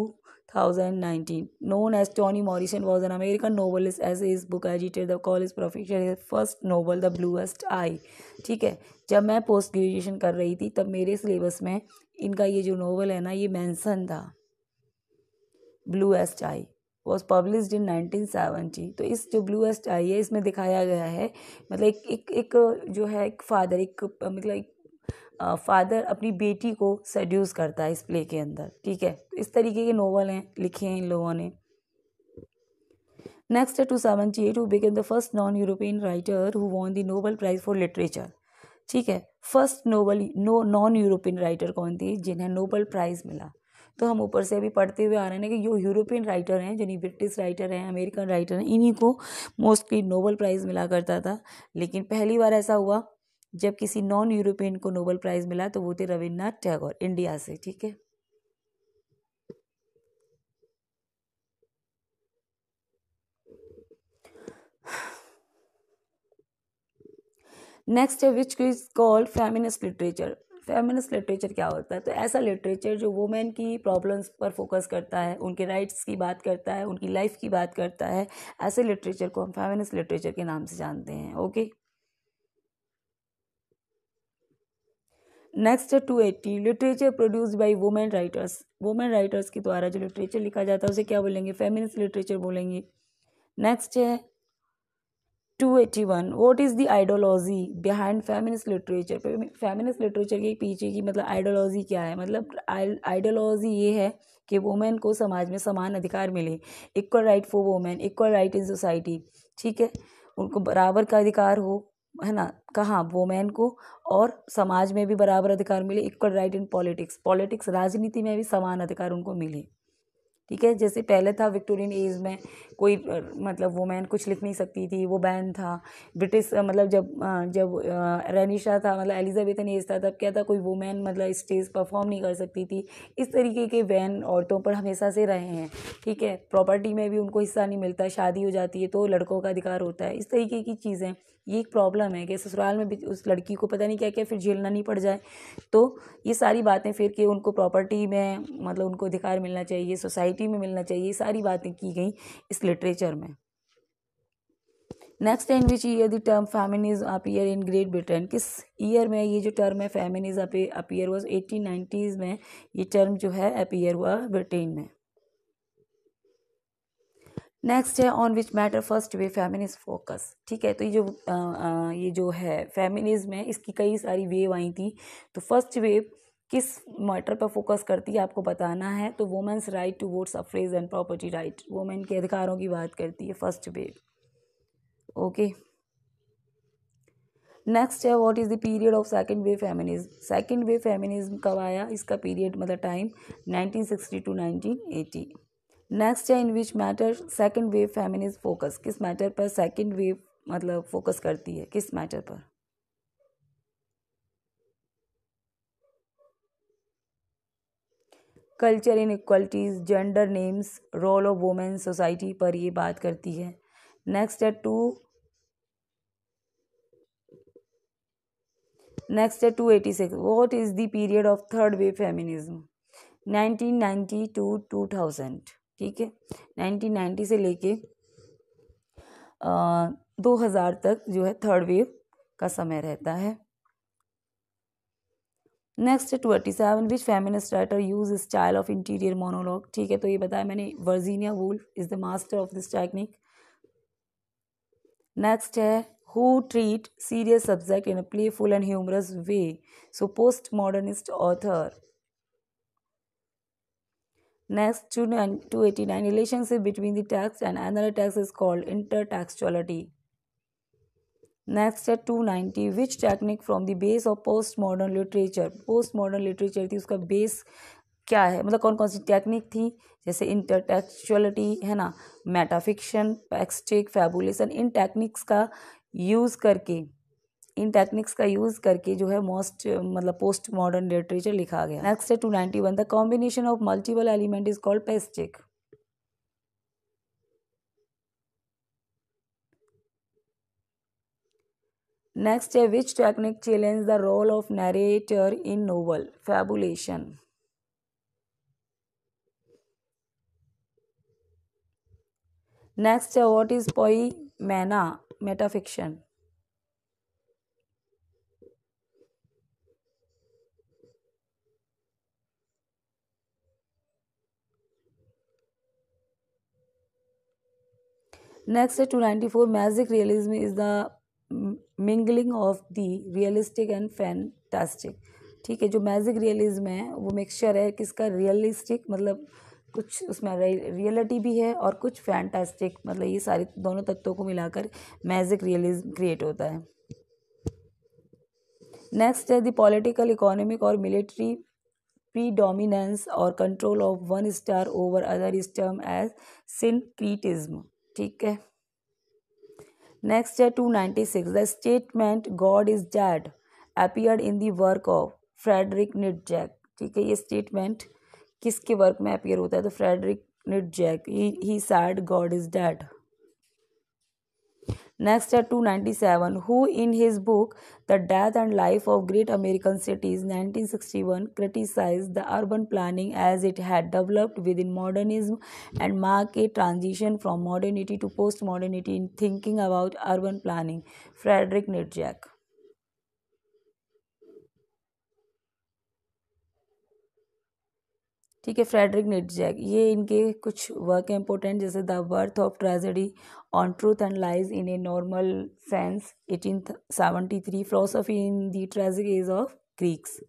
2019. Known as Toni Morrison was an American novelist as his book agitated the college professor his first novel The Bluest Eye. ठीक है जब मैं पोस्ट ग्रेजुएशन कर रही थी तब मेरे सिलेबस में इनका ये जो नोवेल है ना ये मैंसन था bluest eye was publish in nineteen seventy तो इस जो ब्लूएस्ट आई है इसमें दिखाया गया है मतलब एक, एक जो है एक फादर एक मतलब एक फादर अपनी बेटी को सड्यूस करता है इस प्ले के अंदर ठीक है तो इस तरीके के नॉवल हैं लिखे हैं इन लोगों ने next two seventy eight who became the first non European writer who won the Nobel prize for literature ठीक है first Nobel no non European writer कौन थी जिन्हें नोबल प्राइज़ मिला तो हम ऊपर से अभी पढ़ते हुए आ रहे हैं कि जो यूरोपियन राइटर हैं जिन्हें ब्रिटिश राइटर हैं अमेरिकन राइटर हैं इन्हीं को मोस्टली नोबल प्राइज़ मिला करता था लेकिन पहली बार ऐसा हुआ जब किसी नॉन यूरोपियन को नोबल प्राइज़ मिला तो वो थे रविन्द्रनाथ टैगोर इंडिया से ठीक है नेक्स्ट है which is called feminist literature feminist literature क्या होता है तो ऐसा लिटरेचर जो वुमेन की प्रॉब्लम्स पर फोकस करता है उनके राइट्स की बात करता है उनकी लाइफ की बात करता है ऐसे लिटरेचर को हम फेमिनिस्ट लिटरेचर के नाम से जानते हैं okay okay? Next two eighty literature produce by women writers women writers के द्वारा जो लिटरेचर लिखा जाता है उसे क्या बोलेंगे फेमिनस लिटरेचर बोलेंगे नेक्स्ट है two eighty one what is the ideology behind feminist literature feminist literature के पीछे की मतलब आइडियोलॉजी क्या है मतलब आइडियोलॉजी ये है कि वुमेन को समाज में समान अधिकार मिले equal right for women equal right in society ठीक है उनको बराबर का अधिकार हो है ना कहाँ वोमेन को और समाज में भी बराबर अधिकार मिले equal right in politics politics राजनीति में भी समान अधिकार उनको मिले ठीक है जैसे पहले था विक्टोरियन एज में कोई मतलब वोमेन कुछ लिख नहीं सकती थी वो बैन था ब्रिटिश मतलब जब जब रैनिशा था मतलब एलिजाबेथन एज था तब क्या था कोई वोमेन मतलब स्टेज परफॉर्म नहीं कर सकती थी इस तरीके के बैन औरतों पर हमेशा से रहे हैं ठीक है प्रॉपर्टी में भी उनको हिस्सा नहीं मिलता शादी हो जाती है तो लड़कों का अधिकार होता है इस तरीके की चीज़ें ये एक प्रॉब्लम है कि ससुराल में भी उस लड़की को पता नहीं क्या क्या फिर झेलना नहीं पड़ जाए तो ये सारी बातें फिर कि उनको प्रॉपर्टी में मतलब उनको अधिकार मिलना चाहिए सोसाइटी में मिलना चाहिए सारी बातें की गई इस लिटरेचर में next in which year the term feminism appear in Great Britain किस ईयर में ये जो टर्म है फेमिनिज अपीयर हुआ एटीन नाइन्टीज़ में ये टर्म जो है अपीयर हुआ ब्रिटेन में नेक्स्ट है on which matter first wave feminist focus ठीक है तो ये जो आ, आ, ये जो है फेमिनिज्म है इसकी कई सारी वेव आई थी तो फर्स्ट वेव किस मैटर पर फोकस करती है आपको बताना है तो women's right to vote suffrage and property right women के अधिकारों की बात करती है फर्स्ट वेव ओके नेक्स्ट है what is the period of second wave feminism second wave feminism कब आया इसका पीरियड मतलब टाइम 1960 टू एटी नेक्स्ट है in which matter second wave feminism focus किस मैटर पर सेकेंड वेव मतलब फोकस करती है किस मैटर पर culture inequalities gender norms role of women society पर ये बात करती है नेक्स्ट है टू नेक्स्ट है two eighty six what is the period of third wave feminism nineteen ninety to two thousand ठीक है 1990 से लेके दो हज़ार तक जो है थर्ड वेव का समय रहता है next twenty seven which feminist writer use style of interior monologue ठीक है तो ये बताया मैंने Virginia Woolf is the master of this technique next है who treat serious subject in a playful and humorous way so post modernist author next Next, 289 relationship between the text and another is called inter intertextuality. Next है two ninety which technique from the base of post modern literature post modern literature थी उसका base क्या है मतलब कौन कौन सी technique थी जैसे इंटर इंटरटेक्चुअलिटी है ना मेटाफिक्शन पैक्सटिक फेबुलेशन इन टेक्निक्स का यूज़ करके इन टेक्निक्स का यूज़ करके जो है मोस्ट मतलब पोस्ट मॉडर्न लिटरेचर लिखा गया नेक्स्ट है two ninety one the combination of multiple element is called pastiche next है which technique challenge the role of narrator in novel fabulation next है what is poioumenon metafiction next है two at four magic realism is the mingling of the realistic and fantastic ठीक है जो magic realism है वो mixture है किसका realistic मतलब कुछ उसमें रियलिटी भी है और कुछ फैंटास्टिक मतलब ये सारे दोनों तत्वों को मिलाकर मैजिक रियलिज्म क्रिएट होता है नेक्स्ट है द पॉलिटिकल इकोनॉमिक और मिलिट्री प्रीडोमिनेंस और control of one state over other इस टर्म एज सिंक्रीटिज्म ठीक है नेक्स्ट है two ninety six the statement God is dead appear in the work of Friedrich जैक ठीक है ये स्टेटमेंट किसके वर्क में अपियर होता है तो फ्रेडरिक जैक he said God is dead Next at 297, who in his book The Death and Life of Great American Cities 1961 criticized the urban planning as it had developed within modernism and marked a transition from modernity to postmodernity in thinking about urban planning. Frederick Nietzsche. ठीक है Frederick नेटजैक ये इनके कुछ work हैं important जैसे the birth of tragedy on truth and lies in a normal sense eighteen seventy three philosophy in the tragic age of Greeks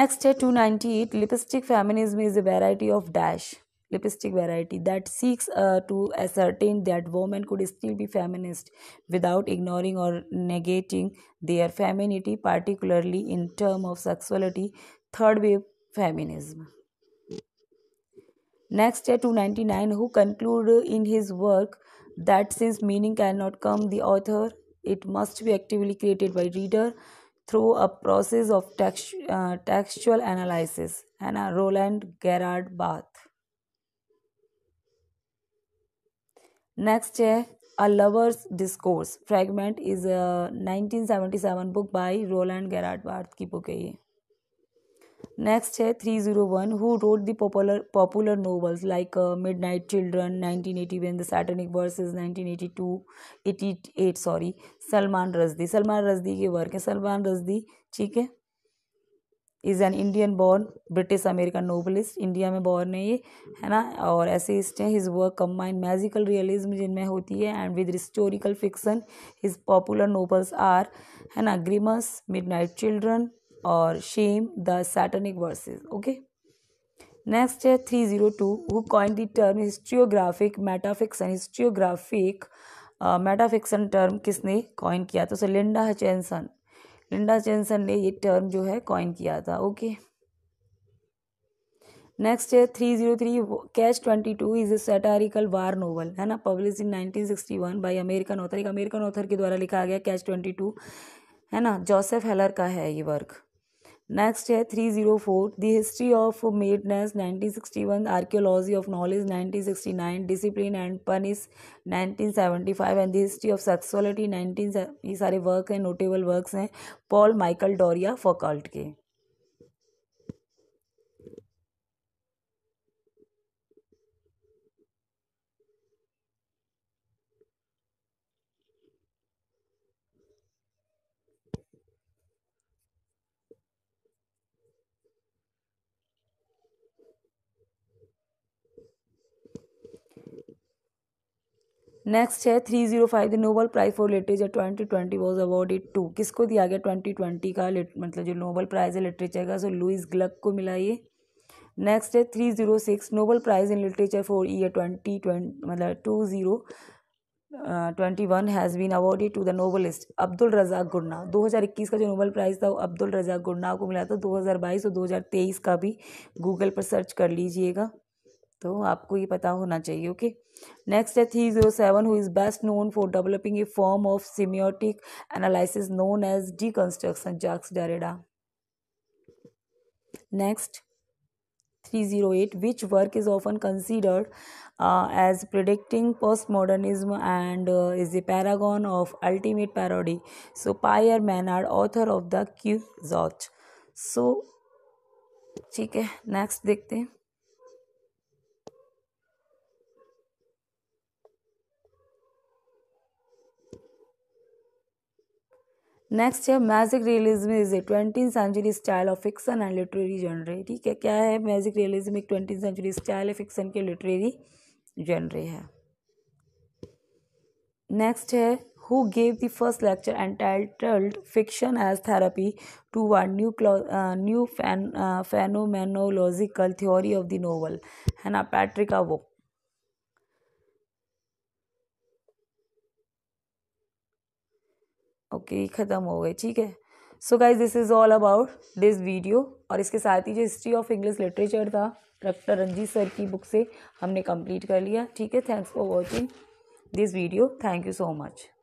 next है two ninety eight lipstick feminism is a variety of dash lipstick variety that seeks to ascertain that women could still be feminist without ignoring और negating their femininity particularly in term of sexuality third wave feminism. Next, year 299, who conclude in his work that since meaning cannot come the author, it must be actively created by reader through a process of text, uh, textual analysis. Anna Roland Gerard Bath. Next, year, eh, a Lover's Discourse fragment is a 1977 book by Roland Gerard Bath. की book next है three zero one who wrote the popular popular novels like midnight children nineteen eighty one the satanic is nineteen eighty two eighty eight sorry Salman Rushdie Salman Rushdie के work है Salman Rushdie ठीक है is an Indian born British American novelist India में born है ये है ना और इस्ट हैं his work combine magical realism जिनमें होती है and with historical fiction his popular novels are है ना ग्रीमस मिड नाइट चिल्ड्रन और shame the satanic verses okay next है three zero two who coin the term historiographic metafiction historiographic metafiction term किसने coin किया था सो लिंडा चैनसन लिंडा चैनसन ने ये term जो है कॉइन किया था ओके नेक्स्ट है three zero three catch twenty two is a satirical war novel है ना publish in nineteen sixty one by American author एक अमेरिकन ऑथर के द्वारा लिखा गया कैच ट्वेंटी टू है ना जोसेफ हेलर का है ये वर्क नेक्स्ट है three zero four the history of madness nineteen sixty one archaeology of knowledge nineteen sixty nine discipline and punish nineteen seventy five and the history of sexuality nineteen ये सारे work हैं notable works हैं Paul Michael डोरिया Foucault के next है three zero five the Nobel prize for literature twenty twenty was awarded to किसको दिया गया ट्वेंटी ट्वेंटी का मतलब जो नोबल प्राइज़ है लिटरेचर का सो लुइस ग्लक को मिला ये नेक्स्ट है three zero six Nobel price in literature for year twenty twenty मतलब two zero twenty one has been awarded to the novelist Abdul Razak Gurnah इक्कीस का जो नोबल प्राइज़ था वो अब्दुल रजाक गुड़ना को मिला था दो हज़ार बाईस और दो हज़ार तेईस का भी गूगल पर सर्च कर लीजिएगा तो आपको ये पता होना चाहिए ओके नेक्स्ट है three zero seven who is best known for developing a form of semiotic analysis known as deconstruction Jacques Derrida next three zero eight which work is often considered as predicting postmodernism and is a paragon of ultimate parody so pyre man are author of the Q जॉच so ठीक है next देखते हैं next है magic realism is a twenty century style of fiction and literary genre ठीक है क्या है मैजिक रियलिज्म एक twenty century style of fiction के लिटरेरी जनरे है नेक्स्ट है who gave the first lecture titled fiction as therapy two one new new fan phenomenological theory of the novel है ना पैट्रिका वो ओके ख़त्म हो गए ठीक है so guys this is all about this video और इसके साथ ही जो हिस्ट्री ऑफ इंग्लिश लिटरेचर था डॉक्टर रंजीत सर की बुक से हमने कंप्लीट कर लिया ठीक है thanks for watching this video thank you so much